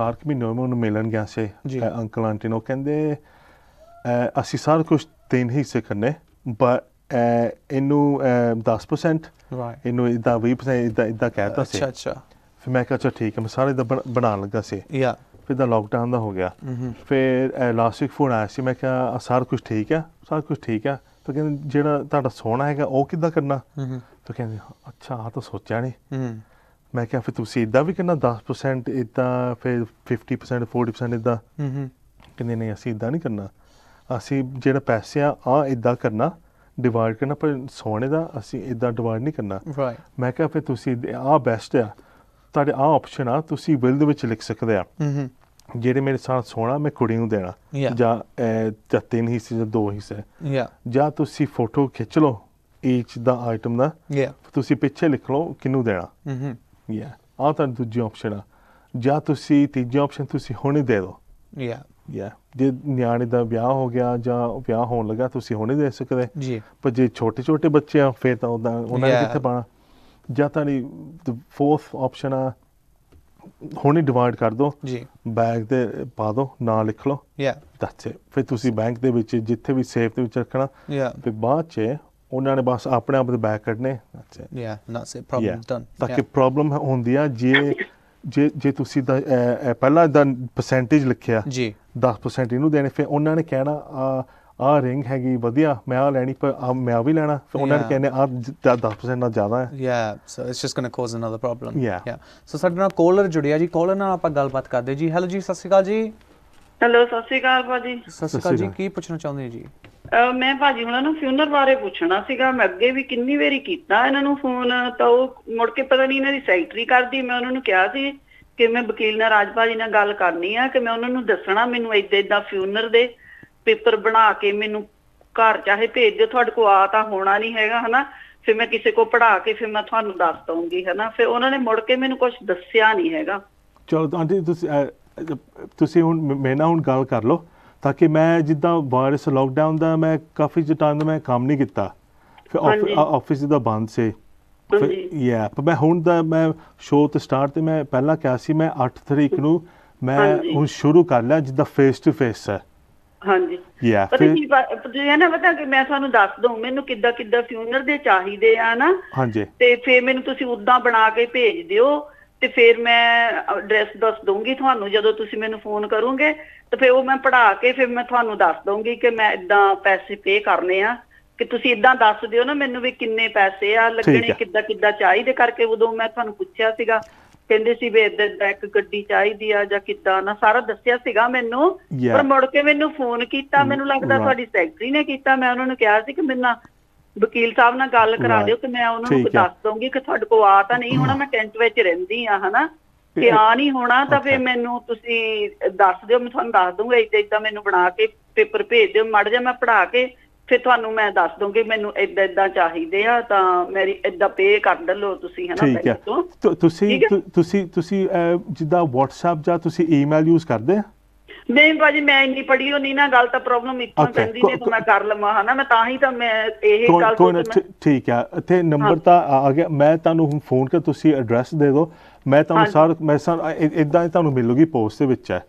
4 ਮਹੀਨੇ ਹੋਏ ਮੈਨੂੰ ਮਿਲਣ ਗਿਆ ਸੀ ਅੰਕਲ ਆਂਟੀ ਨੂੰ ਕਹਿੰਦੇ ਅਸੀਂ ਸਾਰ ਕੁਝ sustain ਹਿੱਸੇ ਕਰਨੇ ਬਟ ਇਹਨੂੰ 10% ਰਾਈਟ ਇਹਨੂੰ ਇਦਾਂ 20% ਇਦਾਂ ਇਦਾਂ ਕਹਿਤਾ ਸੀ ਅੱਛਾ ਅੱਛਾ ਫਿਰ ਮੈਂ ਕਿਹਾ ਚਾ ਠੀਕ ਹੈ ਮੈਂ ਸਾਰੇ ਦਾ ਬਣਾਉਣ ਲੱਗਾ ਸੀ ਯਾ ਫਿਰ ਦਾ ਲਾਕਡਾਊਨ ਦਾ ਹੋ ਗਿਆ mm-hmm. ਫਿਰ ਲਾਸਟ ਫੂਡ ਫੋਨ ਆਇਆ ਸੀ ਮੈਂ ਕਿਹਾ ਸਾਰ ਕੁਝ ਠੀਕ ਹੈ ਸਾਰ ਕੁਝ ਠੀਕ ਹੈ ਤਾਂ ਕਹਿੰਦੇ ਜਿਹੜਾ ਤੁਹਾਡਾ ਸੋਨਾ ਹੈਗਾ ਉਹ ਕਿੱਦਾਂ ਕਰਨਾ mm-hmm. ਤਾਂ ਕਹਿੰਦੇ ਅੱਛਾ ਆ ਤਾਂ ਸੋਚਿਆ ਨਹੀਂ mm-hmm. ਮੈਂ ਕਿਹਾ ਫਿਰ ਤੁਸੀਂ ਇਦਾਂ ਵੀ ਕਰਨਾ 10% ਇਦਾਂ ਫਿਰ 50% 40% ਇਦਾਂ ਕਹਿੰਦੇ ਨਹੀਂ ਅਸੀਂ ਇਦਾਂ ਨਹੀਂ ਕਰਨਾ ਅਸੀਂ ਜਿਹੜਾ ਪੈਸੇ ਆ ਆ ਇਦਾਂ ਕਰਨਾ ਡਿਵਾਈਡ ਕਰਨਾ ਪਰ ਸੋਨੇ ਦਾ ਅਸੀਂ ਇਦਾਂ ਡਿਵਾਈਡ ਨਹੀਂ ਕਰਨਾ ਮੈਂ ਕਿਹਾ ਫਿਰ ਤੁਸੀਂ ਆ ਬੈਸਟ ਆ ਤੁਹਾਡੇ ਆ ਆਪਸ਼ਨ ਆ ਤੁਸੀਂ ਵਿਲ ਦੇ ਵਿੱਚ ਲਿਖ ਸਕਦੇ ਆ ਜਿਹੜੇ ਮੇਰੇ ਸਾਥ ਸੋਨਾ ਮੈਂ ਕੁੜੀ ਨੂੰ ਦੇਣਾ ਜਾਂ ਜਾਂ ਤਿੰਨ ਹਿੱਸੇ ਜਾਂ ਦੋ ਹਿੱਸੇ ਜਾਂ ਤੁਸੀਂ ਫੋਟੋ ਖਿੱਚ ਲਓ ਈਚ ਦਾ ਆਈਟਮ ਦਾ ਤੁਸੀਂ ਪਿੱਛੇ ਲਿਖ ਲਓ ਕਿਨੂੰ ਦੇਣਾ ਹੂੰ ਯਾ ਆ ਤਾਂ ਦੂਜੀ ਆਪਸ਼ਨ ਆ ਜਾਂ ਤੁਸੀਂ ਤੀਜੀ ਆਪਸ਼ਨ ਤੁਸੀਂ ਹੁਣੇ ਦੇ ਦਿਓ ਯਾ ਯਾ ਜੇ ਨਿਆਣੇ ਦਾ ਵਿਆਹ ਹੋ ਗਿਆ ਜਾਂ ਵਿਆਹ ਹੋਣ ਲੱਗਾ ਤੁਸੀਂ ਹੁਣੇ ਦੇ ਸਕਦੇ ਜੀ ਪਰ ਜੇ ਛੋਟੇ ਛੋਟੇ ਬੱਚੇ ਆ ਫੇਰ ਤਾਂ ਉਹਨਾਂ ਨੇ ਕਿੱਥੇ ਪਾਣਾ ਜਾਂ ਤਾਂ ਨਹੀਂ ਫੋਰਥ ਆਪਸ਼ਨ ਆ ਹੁਣੇ ਡਿਵਾਈਡ ਕਰ ਦੋ ਜੀ ਬੈਗ ਤੇ ਪਾ ਦੋ ਨਾਂ ਲਿਖ ਲਓ ਯਾ ਦੈਟਸ ਇਟ ਫਿਰ ਤੁਸੀਂ ਬੈਂਕ ਦੇ ਵਿੱਚ ਜਿੱਥੇ ਵੀ ਸੇਫ ਦੇ ਵਿੱਚ ਰੱਖਣਾ ਯਾ ਫਿਰ ਬਾਅਦ 'ਚ ਉਹਨਾਂ ਨੇ ਬਸ ਆਪਣੇ ਆਪ ਦੇ ਬੈਗ ਕੱਢਨੇ ਅੱਛਾ ਯਾ ਨਾਟ ਸੇ ਪ੍ਰੋਬਲਮ ਡਨ ਤਾਂ ਕਿ ਪ੍ਰੋਬਲਮ ਹੁੰਦੀ ਆ ਜੇ ਜੇ ਜੇ ਤੁਸੀਂ ਦਾ ਪਹਿਲਾਂ ਦਾ ਪਰਸੈਂਟੇਜ ਲਿਖਿਆ ਜੀ 10% ਇਹਨੂੰ ਦੇਣੇ ਫਿਰ ਉਹਨਾਂ ਨੇ ਕਹਿਣਾ ਆ ਆ ਰਿੰਗ ਹੈਗੀ ਵਧੀਆ ਮੈਂ ਆ ਲੈਣੀ ਪਰ ਮੈਂ ਆ ਵੀ ਲੈਣਾ ਫਿਰ ਉਹਨਾਂ ਨੇ ਕਹਿੰਦੇ ਆ 10% ਨਾਲ ਜ਼ਿਆਦਾ ਹੈ yeah so it's just going to cause another problem yeah so ਸਾਡੇ ਨਾਲ ਕੋਲਰ ਜੁੜਿਆ ਜੀ ਕੋਲਰ ਨਾਲ ਆਪਾਂ ਗੱਲਬਾਤ ਕਰਦੇ ਜੀ ਹੈਲੋ ਜੀ ਸਤਿ ਸ਼੍ਰੀ ਅਕਾਲ ਜੀ ਹੈਲੋ ਸਤਿ ਸ਼੍ਰੀ ਅਕਾਲ ਭਾਜੀ ਸਤਿ ਸ਼੍ਰੀ ਅਕਾਲ ਜੀ ਕੀ ਪੁੱਛਣਾ ਚਾਹੁੰਦੇ ਜੀ ਮੈਂ ਭਾਜੀ ਹੁਣਾਂ ਨੂੰ ਫਿਊਨਰ ਬਾਰੇ ਪੁੱਛਣਾ ਸੀਗਾ ਮੈਂ ਅੱਗੇ ਵੀ ਕਿੰਨੀ ਵਾਰੀ ਕੀਤਾ ਇਹਨਾਂ ਨੂੰ ਫੋਨ ਤਾਂ ਉਹ ਮੁੜ ਕੇ ਪਤਾ ਨਹੀਂ ਇਹਨਾਂ ਦੀ ਸੈਕਟਰੀ ਕਰਦੀ ਮੈਂ ਉਹਨਾਂ ਨੂੰ ਕਿਹਾ ਸੀ ਕਿ ਮੈਂ ਵਕੀਲ ਨਾਲ ਰਾਜ ਭਾਜੀ ਨਾਲ ਗੱਲ ਕਰਨੀ ਆ ਕਿ ਮੈਂ ਉਹਨਾਂ ਨੂੰ ਦੱਸਣਾ ਮੈਨੂੰ ਇਦਾਂ ਇਦਾਂ ਫਿਊਨਰ ਦੇ ਪੇਪਰ ਬਣਾ ਕੇ ਮੈਨੂੰ ਘਰ ਚਾਹੇ ਭੇਜ ਦਿਓ ਤੁਹਾਡੇ ਕੋ ਆ ਤਾਂ ਹੋਣਾ ਨਹੀਂ ਹੈਗਾ ਹਨਾ ਫਿਰ ਮੈਂ ਕਿਸੇ ਕੋ ਪੜਾ ਕੇ ਫਿਰ ਮੈਂ ਤੁਹਾਨੂੰ ਦੱਸ ਦਊਂਗੀ ਹਨਾ ਫਿਰ ਉਹਨਾਂ ਨੇ ਮੁੜ ਕੇ ਮੈਨੂੰ ਕੁਝ ਦੱਸਿਆ ਨਹੀਂ ਹੈਗਾ ਚਲੋ ਆਂਟੀ ਤੁਸੀਂ ਤੁਸੀਂ ਹੁਣ ਮੈਂ ਨਾ ਹੁਣ ਗੱਲ ਕਰ ਲਓ ਤਾਂ ਕਿ ਮੈਂ ਜਿੱਦਾਂ ਵਾਇਰਸ ਲਾਕਡਾਊਨ ਦਾ ਮੈਂ ਕਾਫੀ ਟਾਈਮ ਦਾ ਮੈਂ ਕੰਮ ਨਹੀਂ ਕੀਤਾ ਫਿਰ ਆਫਿਸ ਦਾ ਬੰਦ ਸੀ ਯਾ ਪਰ ਮੈਂ ਹੁਣ ਦਾ ਮੈਂ ਸ਼ੋਅ ਤੇ ਸਟਾਰਟ ਤੇ ਮੈਂ ਪਹਿਲਾਂ ਕਿਹਾ ਸੀ ਮੈਂ 8 ਤਰੀਕ ਨੂੰ ਮੈਂ ਹੁਣ ਸ਼ੁਰੂ ਕਰ ਲਿਆ ਜਿੱਦਾਂ ਫੇਸ ਟੂ ਫੇਸ ਹੈ ਹਾਂਜੀ ਯਾ ਪਰ ਇਹ ਤੁਸੀਂ ਨਾ ਪਤਾ ਕਿ ਮੈਂ ਤੁਹਾਨੂੰ ਦੱਸ ਦਵਾਂ ਮੈਨੂੰ ਕਿੱਦਾਂ ਕਿੱਦਾਂ ਫਿਊਨਰ ਦੇ ਚਾਹੀਦੇ ਆ ਨਾ ਹਾਂਜੀ ਤੇ ਫੇਰ ਮੈਨੂੰ ਤੁਸੀਂ ਉਦਾਂ ਬਣਾ ਕੇ ਭੇਜ ਦਿਓ ਤੇ ਫਿਰ ਮੈਂ ਐਡਰੈਸ ਦੱਸ ਦੂੰਗੀ ਤੁਹਾਨੂੰ ਜਦੋਂ ਤੁਸੀਂ ਮੈਨੂੰ ਫੋਨ ਕਰੋਗੇ ਤੇ ਫਿਰ ਉਹ ਮੈਂ ਪੜਾ ਕੇ ਫਿਰ ਮੈਂ ਤੁਹਾਨੂੰ ਦੱਸ ਦੂੰਗੀ ਕਿ ਮੈਂ ਇਦਾਂ ਪੈਸੇ ਪੇ ਕਰਨੇ ਆ ਕਿ ਤੁਸੀਂ ਇਦਾਂ ਦੱਸ ਦਿਓ ਨਾ ਮੈਨੂੰ ਵੀ ਕਿੰਨੇ ਪੈਸੇ ਆ ਲੱਗਣੇ ਕਿੱਦਾਂ ਕਿੱਦਾਂ ਚਾਹੀਦੇ ਕਰਕੇ ਉਦੋਂ ਮੈਂ ਤੁਹਾਨੂੰ ਪੁੱਛਿਆ ਸੀਗਾ ਕਹਿੰਦੇ ਸੀ ਵੀ ਇਦਾਂ ਬੈਕ ਇੱਕ ਗੱਡੀ ਚਾਹੀਦੀ ਆ ਜਾਂ ਕਿੱਦਾਂ ਨਾ ਸਾਰਾ ਦੱਸਿਆ ਸੀਗਾ ਮੈਨੂੰ ਪਰ ਮੁੜ ਕੇ ਮੈਨੂੰ ਫੋਨ ਕੀਤਾ ਮੈਨੂੰ ਲੱਗਦਾ ਤੁਹਾਡੀ ਸੈਕਟਰੀ ਨੇ ਕੀਤਾ ਮੈਂ ਉਹਨਾਂ ਨੂੰ ਕਿਹਾ ਸੀ ਕਿ ਮੇਰੇ ਵਕੀਲ ਸਾਹਿਬ ਨਾਲ ਗੱਲ ਕਰਾ ਦਿਓ ਕਿ ਮੈਂ ਉਹਨਾਂ ਨੂੰ ਦੱਸ ਦਵਾਂਗੀ ਕਿ ਤੁਹਾਡੇ ਕੋਲ ਆ ਤਾਂ ਨਹੀਂ ਹੋਣਾ ਮੈਂ ਟੈਂਟ ਵਿੱਚ ਰਹਿੰਦੀ ਆ ਹਨਾ ਕਿ ਆ ਨਹੀਂ ਹੋਣਾ ਤਾਂ ਫੇ ਮੈਨੂੰ ਤੁਸੀਂ ਦੱਸ ਦਿਓ ਮੈਂ ਤੁਹਾਨੂੰ ਦੱਸ ਦੂੰਗਾ ਇਦਾਂ ਇਦਾਂ ਮੈਨੂੰ ਬਣਾ ਕੇ ਪੇਪਰ ਭੇਜ ਦਿਓ ਮੜ ਜਾ ਮੈਂ ਪੜਾ ਕੇ ਫੇ ਤੁਹਾਨੂੰ ਮੈਂ ਦੱਸ ਦੂੰਗੀ ਮੈਨੂੰ ਇਦਾਂ ਇਦਾਂ ਚਾਹੀਦੇ ਆ ਤਾਂ ਮੇਰੀ ਇਦਾਂ ਪੇ ਕਰ ਦਲੋ ਤੁਸੀਂ ਹਨਾ ਪਹਿਲੇ ਤੋਂ ਤੁਸੀਂ ਤੁਸੀਂ ਤੁਸੀਂ ਜਿੱਦਾਂ WhatsApp ਜਾਂ ਤੁਸੀਂ ਈਮੇਲ ਯੂਜ਼ ਕਰਦੇ ਆ ਨਹੀਂ ਭਾਜੀ ਮੈਂ ਇੰਨੀ ਪੜ੍ਹੀ ਹੋਣੀ ਨਾ ਗੱਲ ਤਾਂ ਪ੍ਰੋਬਲਮ ਇੱਥੋਂ ਪੈਂਦੀ ਨੇ ਤਾਂ ਮੈਂ ਕਰ ਲਵਾਂ ਹਨਾ ਮੈਂ ਤਾਂ ਹੀ ਤਾਂ ਮੈਂ ਇਹ ਗੱਲ ਕੋਈ ਠੀਕ ਆ ਇੱਥੇ ਨੰਬਰ ਤਾਂ ਆ ਗਿਆ ਮੈਂ ਤੁਹਾਨੂੰ ਹੁਣ ਫੋਨ ਕਰ ਤੁਸੀਂ ਐਡਰੈਸ ਦੇ ਦਿਓ ਮੈਂ ਤੁਹਾਨੂੰ ਸਾਰ ਮੈਂ ਇਦਾਂ ਹੀ ਤੁਹਾਨੂੰ ਮਿਲੂਗੀ ਪੋਸਟ ਦੇ ਵਿੱਚ ਹੈ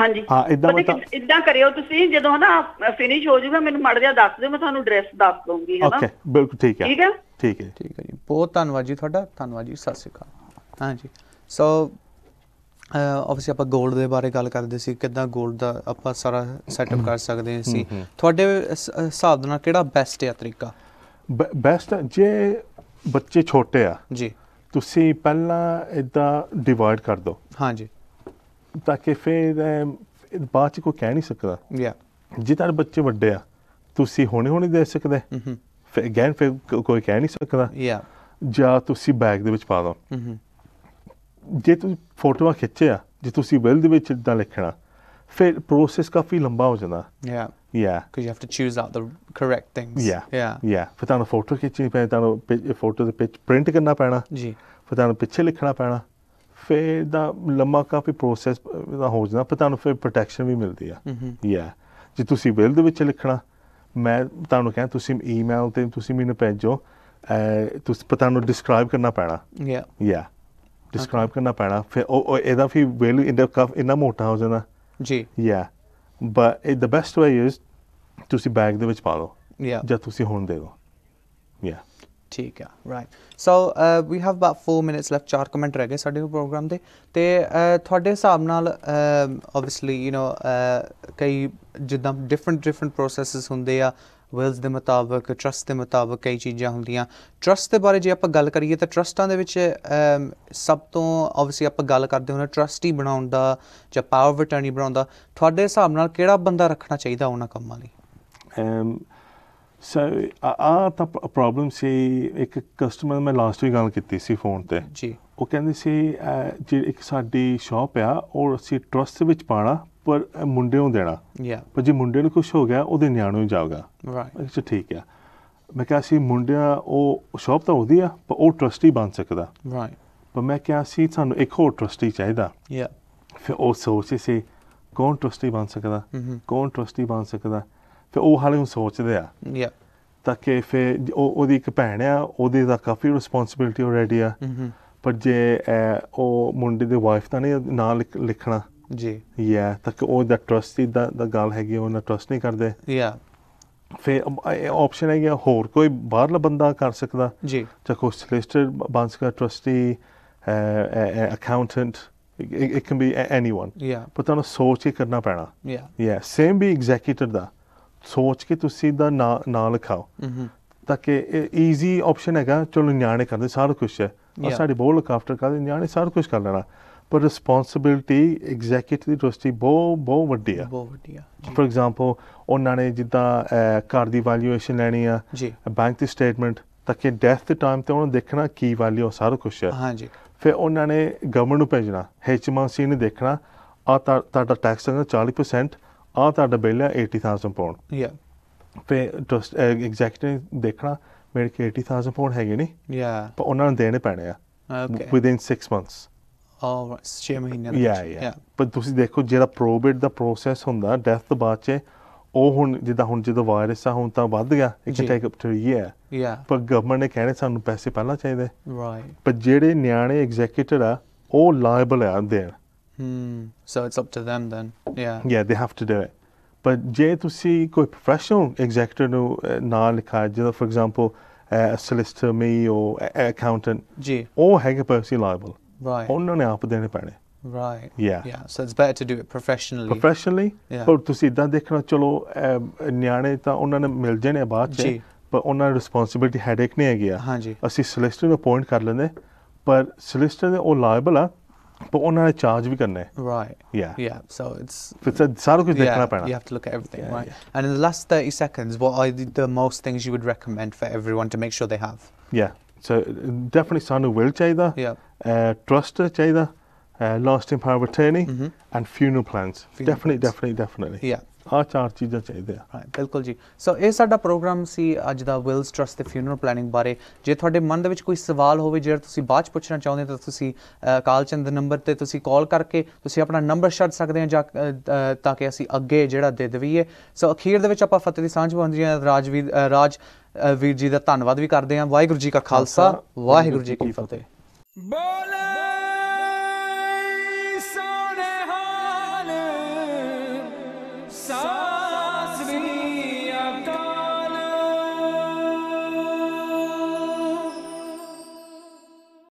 ਹਾਂਜੀ ਹਾਂ ਇਦਾਂ ਮੈਂ ਇਦਾਂ ਕਰਿਓ ਤੁਸੀਂ ਜਦੋਂ ਹਨਾ ਫਿਨਿਸ਼ ਹੋ ਜੂਗਾ ਮੈਨੂੰ ਮੜ ਜਾ ਦੱਸ ਦਿਓ ਮੈਂ ਤੁਹਾਨੂੰ ਐਡਰੈਸ ਦੱਸ ਦੂੰਗੀ ਹਨਾ ਓਕੇ ਬਿਲਕੁਲ ਠੀਕ ਆ ਠੀਕ ਹੈ ਠੀਕ ਹੈ ਠੀਕ ਹੈ ਜੀ ਬਹੁਤ ਧੰਨਵਾਦ ਜੀ ਤੁਹਾਡਾ ਧੰਨਵਾਦ ਜੀ ਸਤਿ ਸ਼੍ਰੀ ਅਕਾਲ ਹਾਂਜੀ ਸੋ ਆਬਵੀਅਸਲੀ ਆਪਾਂ 골ਡ ਦੇ ਬਾਰੇ ਗੱਲ ਕਰਦੇ ਸੀ ਕਿਦਾਂ 골ਡ ਦਾ ਆਪਾਂ ਸਾਰਾ ਸੈਟਅਪ ਕਰ ਸਕਦੇ ਹਾਂ ਸੀ ਤੁਹਾਡੇ ਹਿਸਾਬ ਨਾਲ ਕਿਹੜਾ ਬੈਸਟ ਹੈ ਤਰੀਕਾ ਬੈਸਟ ਜੇ ਬੱਚੇ ਛੋਟੇ ਆ ਜੀ ਤੁਸੀਂ ਪਹਿਲਾਂ ਇਦਾਂ ਡਿਵਾਈਡ ਕਰ ਦਿਓ ਹਾਂਜੀ ਤਾਂ ਕਿ ਫਿਰ ਬਾਅਦ ਚ ਕੋਈ ਕਹਿ ਨਹੀਂ ਸਕਦਾ ਯਾ ਜੇ ਤੁਹਾਡੇ ਬੱਚੇ ਵੱਡੇ ਆ ਤੁਸੀਂ ਹੁਣੇ ਹੁਣੇ ਦੇ ਸਕਦੇ ਹੂੰ ਫਿਰ ਅਗੇਨ ਫਿਰ ਕੋਈ ਕਹਿ ਨਹੀਂ ਸਕਦਾ ਯਾ ਜਾਂ ਤੁਸੀਂ ਬੈਗ ਦੇ ਵਿੱਚ ਪਾ ਦੋ ਹੂੰ ਜੇ ਤੁਸੀਂ ਫੋਟੋਆਂ ਖਿੱਚਿਆ ਜੇ ਤੁਸੀਂ ਵਿਲ ਦੇ ਵਿੱਚ ਇਦਾਂ ਲਿਖਣਾ ਫਿਰ ਪ੍ਰੋਸੈਸ ਕਾਫੀ ਲੰਬਾ ਹੋ ਜਾਂਦਾ ਯਾ ਯਾ ਕਿਉਂਕਿ you have to choose out the correct things yeah yeah ਯਾ ਫਿਰ ਤੁਹਾਨੂੰ ਫੋਟੋ ਖਿੱਚਣੀ ਪੈਣੀ ਤੁਹਾਨੂੰ ਫੋਟੋ ਦੇ ਵਿੱਚ ਪ੍ਰਿੰਟ ਕਰਨਾ ਪੈਣਾ ਜੀ ਫਿਰ ਤੁਹਾਨੂੰ ਪਿੱਛੇ ਲਿਖਣਾ ਪੈਣਾ ਫਿਰ ਦਾ ਲੰਮਾ ਕਾਫੀ ਪ੍ਰੋਸੈਸ ਦਾ ਹੋ ਜਾਂਦਾ ਪਰ ਤੁਹਾਨੂੰ ਫਿਰ ਪ੍ਰੋਟੈਕਸ਼ਨ ਵੀ ਮਿਲਦੀ ਆ ਯਾ mm-hmm. ਜੇ ਤੁਸੀਂ ਵਿਲ ਦੇ ਵਿੱਚ ਲਿਖਣਾ ਮੈਂ ਤੁਹਾਨੂੰ ਕਹਾਂ ਤੁਸੀਂ ਈਮੇਲ ਤੇ ਤੁਸੀਂ ਮੈਨੂੰ ਭੇਜੋ ਤੁਸੀਂ ਪਤਾ ਨੂੰ ਡਿਸਕ੍ਰਾਈਬ ਕਰਨਾ ਪੈਣਾ ਯਾ ਯਾ ਡਿਸਕ੍ਰਾਈਬ ਕਰਨਾ ਪੈਣਾ ਫਿਰ ਉਹ ਇਹਦਾ ਵੀ वेलू इंदा ਕਫ ਇਨਾ ਮੋਟਾ ਹੋ ਜਾਂਦਾ ਜੀ yeah but the best way is ਤੁਸੀਂ ਬੈਗ ਦੇ ਵਿੱਚ ਪਾ ਲਓ ਯਾ ਜਦ ਤੁਸੀਂ ਹੁਣ ਦੇ ਦੋ ਯਾ ਠੀਕ ਆ right so we have but 4 minutes left ਚਾਰ ਕਮੈਂਟ ਰਹਿ ਗਏ ਸਾਡੇ ਪ੍ਰੋਗਰਾਮ ਦੇ ਤੇ uh, ਤੁਹਾਡੇ ਹਿਸਾਬ ਨਾਲ ਆਬਵੀਅਸਲੀ ਯੂ نو ਕਈ ਜਿੱਦਾਂ ਡਿਫਰੈਂਟ ਡਿਫਰੈਂਟ ਪ੍ਰੋਸੈਸਸ ਹੁੰਦੇ ਆ ਵਿਲਸ ਦੇ ਮੁਤਾਬਕ ਟਰਸਟ ਦੇ ਮੁਤਾਬਕ ਕਈ ਚੀਜ਼ਾਂ ਹੁੰਦੀਆਂ ਟਰਸਟ ਦੇ ਬਾਰੇ ਜੇ ਆਪਾਂ ਗੱਲ ਕਰੀਏ ਤਾਂ ਟਰਸਟਾਂ ਦੇ ਵਿੱਚ ਸਭ ਤੋਂ ਆਬਵੀਅਸਲੀ ਆਪਾਂ ਗੱਲ ਕਰਦੇ ਹਾਂ ਟਰਸਟੀ ਬਣਾਉਣ ਦਾ ਜਾਂ ਪਾਵਰ ਅਟਾਰਨੀ ਬਣਾਉਣ ਦਾ ਤੁਹਾਡੇ ਹਿਸਾਬ ਨਾਲ ਕਿਹੜਾ ਬੰਦਾ ਰੱਖਣਾ ਚਾਹੀਦਾ ਉਹਨਾਂ ਕੰਮਾਂ ਲਈ ਸੋ ਆ ਤਾਂ ਪ੍ਰੋਬਲਮ ਸੀ ਇੱਕ ਕਸਟਮਰ ਮੈਂ ਲਾਸਟ ਵੀ ਗੱਲ ਕੀਤੀ ਸੀ ਫੋਨ ਤੇ ਜੀ ਉਹ ਕਹਿੰਦੇ ਸੀ ਜੇ ਇੱਕ ਸਾਡੀ ਸ਼ਾਪ ਆ ਉਹ ਅਸੀਂ ਟਰਸਟ ਵਿੱਚ ਪਾਣਾ ਪਰ ਮੁੰਡੇ ਨੂੰ ਦੇਣਾ ਯਾ ਪਰ ਜੇ ਮੁੰਡੇ ਨੂੰ ਖੁਸ਼ ਹੋ ਗਿਆ ਉਹਦੇ ਨਿਆਣੇ ਹੀ ਜਾਊਗਾ ਰਾਈਟ ਅੱਛਾ ਠੀਕ ਆ ਮੈਂ ਕਿਹਾ ਸੀ ਮੁੰਡਿਆ ਉਹ ਸ਼ੌਪ ਤਾਂ ਉਹਦੀ ਆ ਪਰ ਉਹ ਟਰਸਟੀ ਬਣ ਸਕਦਾ ਰਾਈਟ ਪਰ ਮੈਂ ਕਿਹਾ ਸੀ ਤੁਹਾਨੂੰ ਇੱਕ ਹੋਰ ਟਰਸਟੀ ਚਾਹੀਦਾ ਯਾ ਫਿਰ ਉਹ ਸੋਚੇ ਸੀ ਕੌਣ ਟਰਸਟੀ ਬਣ ਸਕਦਾ mm-hmm. ਕੌਣ ਟਰਸਟੀ ਬਣ ਸਕਦਾ ਫਿਰ ਉਹ ਹਾਲੇ ਨੂੰ ਸੋਚਦੇ ਆ ਯਾ ਤਾਂ ਕਿ ਫਿਰ ਉਹ ਉਹਦੀ ਇੱਕ ਭੈਣ ਆ ਉਹਦੇ ਦਾ ਕਾਫੀ ਰਿਸਪੌਂਸਿਬਿਲਟੀ ਆਲਰੇਡੀ ਆ mm-hmm. ਪਰ ਜੇ ਉਹ ਮੁੰਡੇ ਦੇ ਵਾਈਫ ਦਾ ਨਹੀਂ ਨਾਲ ਲਿਖਣਾ ਜੀ ਯਾ ਤਾਂ ਕਿ ਉਹ ਦਾ ਟਰਸਟੀ ਦਾ ਦਾ ਗੱਲ ਹੈਗੀ ਨਾ ਟਰਸਟ ਨਹੀਂ ਕਰਦੇ ਯਾ ਫਿਰ ਆਪਸ਼ਨ ਹੈ ਗਿਆ ਹੋਰ ਕੋਈ ਬਾਹਰਲਾ ਬੰਦਾ ਕਰ ਸਕਦਾ ਜੀ ਜਾਂ ਕੋਈ ਸਲਿਸਟਰ ਬਣ ਸਕਦਾ trustee accountant it can be anyone yeah ਪਰ ਤੁਹਾਨੂੰ ਸੋਚ ਕੇ ਕਰਨਾ ਪੈਣਾ ਯਾ ਯਾ ਸੇਮ ਵੀ ਐਗਜ਼ੀਕਿਊਟਿਵ ਦਾ ਸੋਚ ਕੇ ਤੁਸੀਂ ਦਾ ਨਾਂ ਲਿਖਾਓ mm-hmm. ਤਾਂ ਕਿ ਈਜ਼ੀ ਆਪਸ਼ਨ ਹੈਗਾ ਚਲੋ ਨਿਆਣੇ ਕਰਦੇ ਸਾਰਾ ਕੁਝ ਹੈ ਔਰ ਸਾਡੇ ਬੋਲ ਕਾਫਟਰ ਕਰਦੇ ਨਿਆਣੇ ਸਾਰਾ ਕੁਝ ਕਰ ਲੈਣਾ ਪਰ ਰਿਸਪੌਂਸਿਬਿਲਟੀ ਐਗਜ਼ੀਕਿਟਿਵ ਰੋਸਟੀ ਬਹੁਤ ਬਹੁਤ ਵੱਡੀ ਆ ਬਹੁਤ ਵੱਡੀ ਆ ਫੋਰ ਐਗਜ਼ਾਮਪਲ ਉਹਨਾਂ ਨੇ ਜਿੱਦਾਂ ਕਾਰ ਦੀ ਵੈਲਿਊਏਸ਼ਨ ਲੈਣੀ ਆ ਬੈਂਕ ਦੀ ਸਟੇਟਮੈਂਟ ਤਾਂ ਕਿ ਡੈਥ ਦੇ ਟਾਈਮ ਤੇ ਉਹਨਾਂ ਦੇਖਣਾ ਕੀ ਵੈਲਿਊ ਸਾਰਾ ਕੁਝ ਆ ਹਾਂਜੀ ਫਿਰ ਉਹਨਾਂ ਨੇ ਗਵਰਨਮੈਂਟ ਨੂੰ ਭੇਜਣਾ ਐਚਐਮਸੀ ਨੇ ਦੇਖਣਾ ਆ ਤੁਹਾਡਾ ਟੈਕਸ ਦਾ 40% ਆ ਤੁਹਾਡਾ ਬਿੱਲ ਆ 80000 ਪਾਉਂਡ ਯਾ ਫਿਰ ਟ੍ਰਸਟ ਐਗਜ਼ੈਕਟਲੀ ਦੇਖਣਾ ਮੇਰੇ ਕੇ 80000 ਪਾਉਂਡ ਹੈਗੇ ਨਹੀਂ ਯਾ ਪਰ ਉਹਨਾਂ ਨੂੰ ਦੇਣੇ ਪੈਣੇ ਆ ਓਕੇ ਵਿਦ 6 ਮੰਥਸ ਔਰ 6 ਮਹੀਨਿਆਂ ਦੇ ਯਾ ਯਾ ਪਰ ਤੁਸੀਂ ਦੇਖੋ ਜਿਹੜਾ ਪ੍ਰੋਬੇਟ ਦਾ ਪ੍ਰੋਸੈਸ ਹੁੰਦਾ ਡੈਥ ਤੋਂ ਬਾਅਦ ਚ ਉਹ ਹੁਣ ਜਿੱਦਾਂ ਹੁਣ ਜਦੋਂ ਵਾਇਰਸ ਆ ਹੁਣ ਤਾਂ ਵੱਧ ਗਿਆ it can take up to year yeah ਪਰ ਗਵਰਨਮੈਂਟ ਨੇ ਕਹਿਣੇ ਸਾਨੂੰ ਪੈਸੇ ਪਹਿਲਾਂ ਚਾਹੀਦੇ ਰਾਈਟ ਪਰ ਜਿਹੜੇ ਨਿਆਣੇ ਐਗਜ਼ੀਕਿਊਟਰ ਆ ਉਹ ਲਾਇਬਲ ਆ ਦੇ hmm so it's up to them then ਯਾ ਯਾ they have to do it ਪਰ ਜੇ ਤੁਸੀਂ ਕੋਈ ਪ੍ਰੋਫੈਸ਼ਨਲ ਐਗਜ਼ੀਕਿਊਟਰ ਨੂੰ ਨਾਲ ਲਿਖਾਇਆ ਜਿਵੇਂ for example a solicitor me or accountant ਜੀ ਉਹ ਹੈਗੇ ਪਰਸੀ ਲਾਇਬਲ Right. ਉਹਨਾਂ ਨੇ ਆਪ ਦੇਣੇ ਪੈਣੇ right yeah yeah so it's better to do it professionally professionally ਪਰ ਤੁਸੀਂ ਇਦਾਂ ਦੇਖਣਾ ਚਲੋ ਨਿਆਣੇ ਤਾਂ ਉਹਨਾਂ ਨੇ ਮਿਲ ਜਾਣੇ ਬਾਅਦ ਚ ਪਰ ਉਹਨਾਂ ਦੀ ਰਿਸਪੌਂਸਿਬਿਲਟੀ ਹੈਡੇਕ ਨਹੀਂ ਹੈਗੀ ਆ ਹਾਂਜੀ ਅਸੀਂ ਸੋਲਿਸਟਰ ਨੂੰ ਅਪਾਇੰਟ ਕਰ ਲੈਂਦੇ ਪਰ ਸੋਲਿਸਟਰ ਦੇ ਉਹ ਲਾਇਬਲ ਆ ਪਰ ਉਹਨਾਂ ਨੇ ਚਾਰਜ ਵੀ ਕਰਨਾ ਹੈ right yeah yeah so it's ਫਿਰ ਸਾਰਾ ਕੁਝ ਦੇਖਣਾ ਪੈਣਾ you have to look at everything right and in the last 30 seconds what are the most things you would recommend for everyone to make sure they have ਯਾ so definitely of will ਚਾਹੀਦਾ yeah uh, trust ਚਾਹੀਦਾ uh, lasting power of attorney mm-hmm. and funeral plans. Funeral definitely, plans. definitely, definitely. Yeah. ਆ ਚਾਰ ਚੀਜ਼ਾਂ ਚਾਹੀਦੇ ਆ ਬਿਲਕੁਲ ਜੀ ਸੋ ਇਹ ਸਾਡਾ ਪ੍ਰੋਗਰਾਮ ਸੀ ਅੱਜ ਦਾ ਵਿਲਸ ਟਰਸਟ ਤੇ ਫਿਊਨਰਲ ਪਲੈਨਿੰਗ ਬਾਰੇ ਜੇ ਤੁਹਾਡੇ ਮਨ ਦੇ ਵਿੱਚ ਕੋਈ ਸਵਾਲ ਹੋਵੇ ਜੇ ਤੁਸੀਂ ਬਾਅਦ ਚ ਪੁੱਛਣਾ ਚਾਹੁੰਦੇ ਤਾਂ ਤੁਸੀਂ ਕਾਲਚੰਦ ਨੰਬਰ ਤੇ ਤੁਸੀਂ ਕਾਲ ਕਰਕੇ ਤੁਸੀਂ ਆਪਣਾ ਨੰਬਰ ਛੱਡ ਸਕਦੇ ਹੋ ਜਾਂ ਤਾਂ ਕਿ ਅਸੀਂ ਅੱਗੇ ਜਿਹੜਾ ਦੇ ਦਵੀਏ ਸੋ ਅਖੀਰ ਦੇ ਵਿੱਚ ਆਪਾਂ ਫਤਿਹ ਦੀ ਸਾਂਝ ਪਾਉਂਦੇ ਹਾਂ ਰਾਜਵੀਰ ਰਾਜ ਵੀਰ ਜੀ ਦਾ ਧੰਨਵਾਦ ਵੀ ਕਰਦੇ ਹਾਂ ਵਾਹਿਗੁਰੂ ਜੀ ਕਾ ਖਾਲਸਾ ਵਾਹਿਗੁਰੂ ਜੀ ਕੀ ਫਤਿਹ ਬੋਲੇ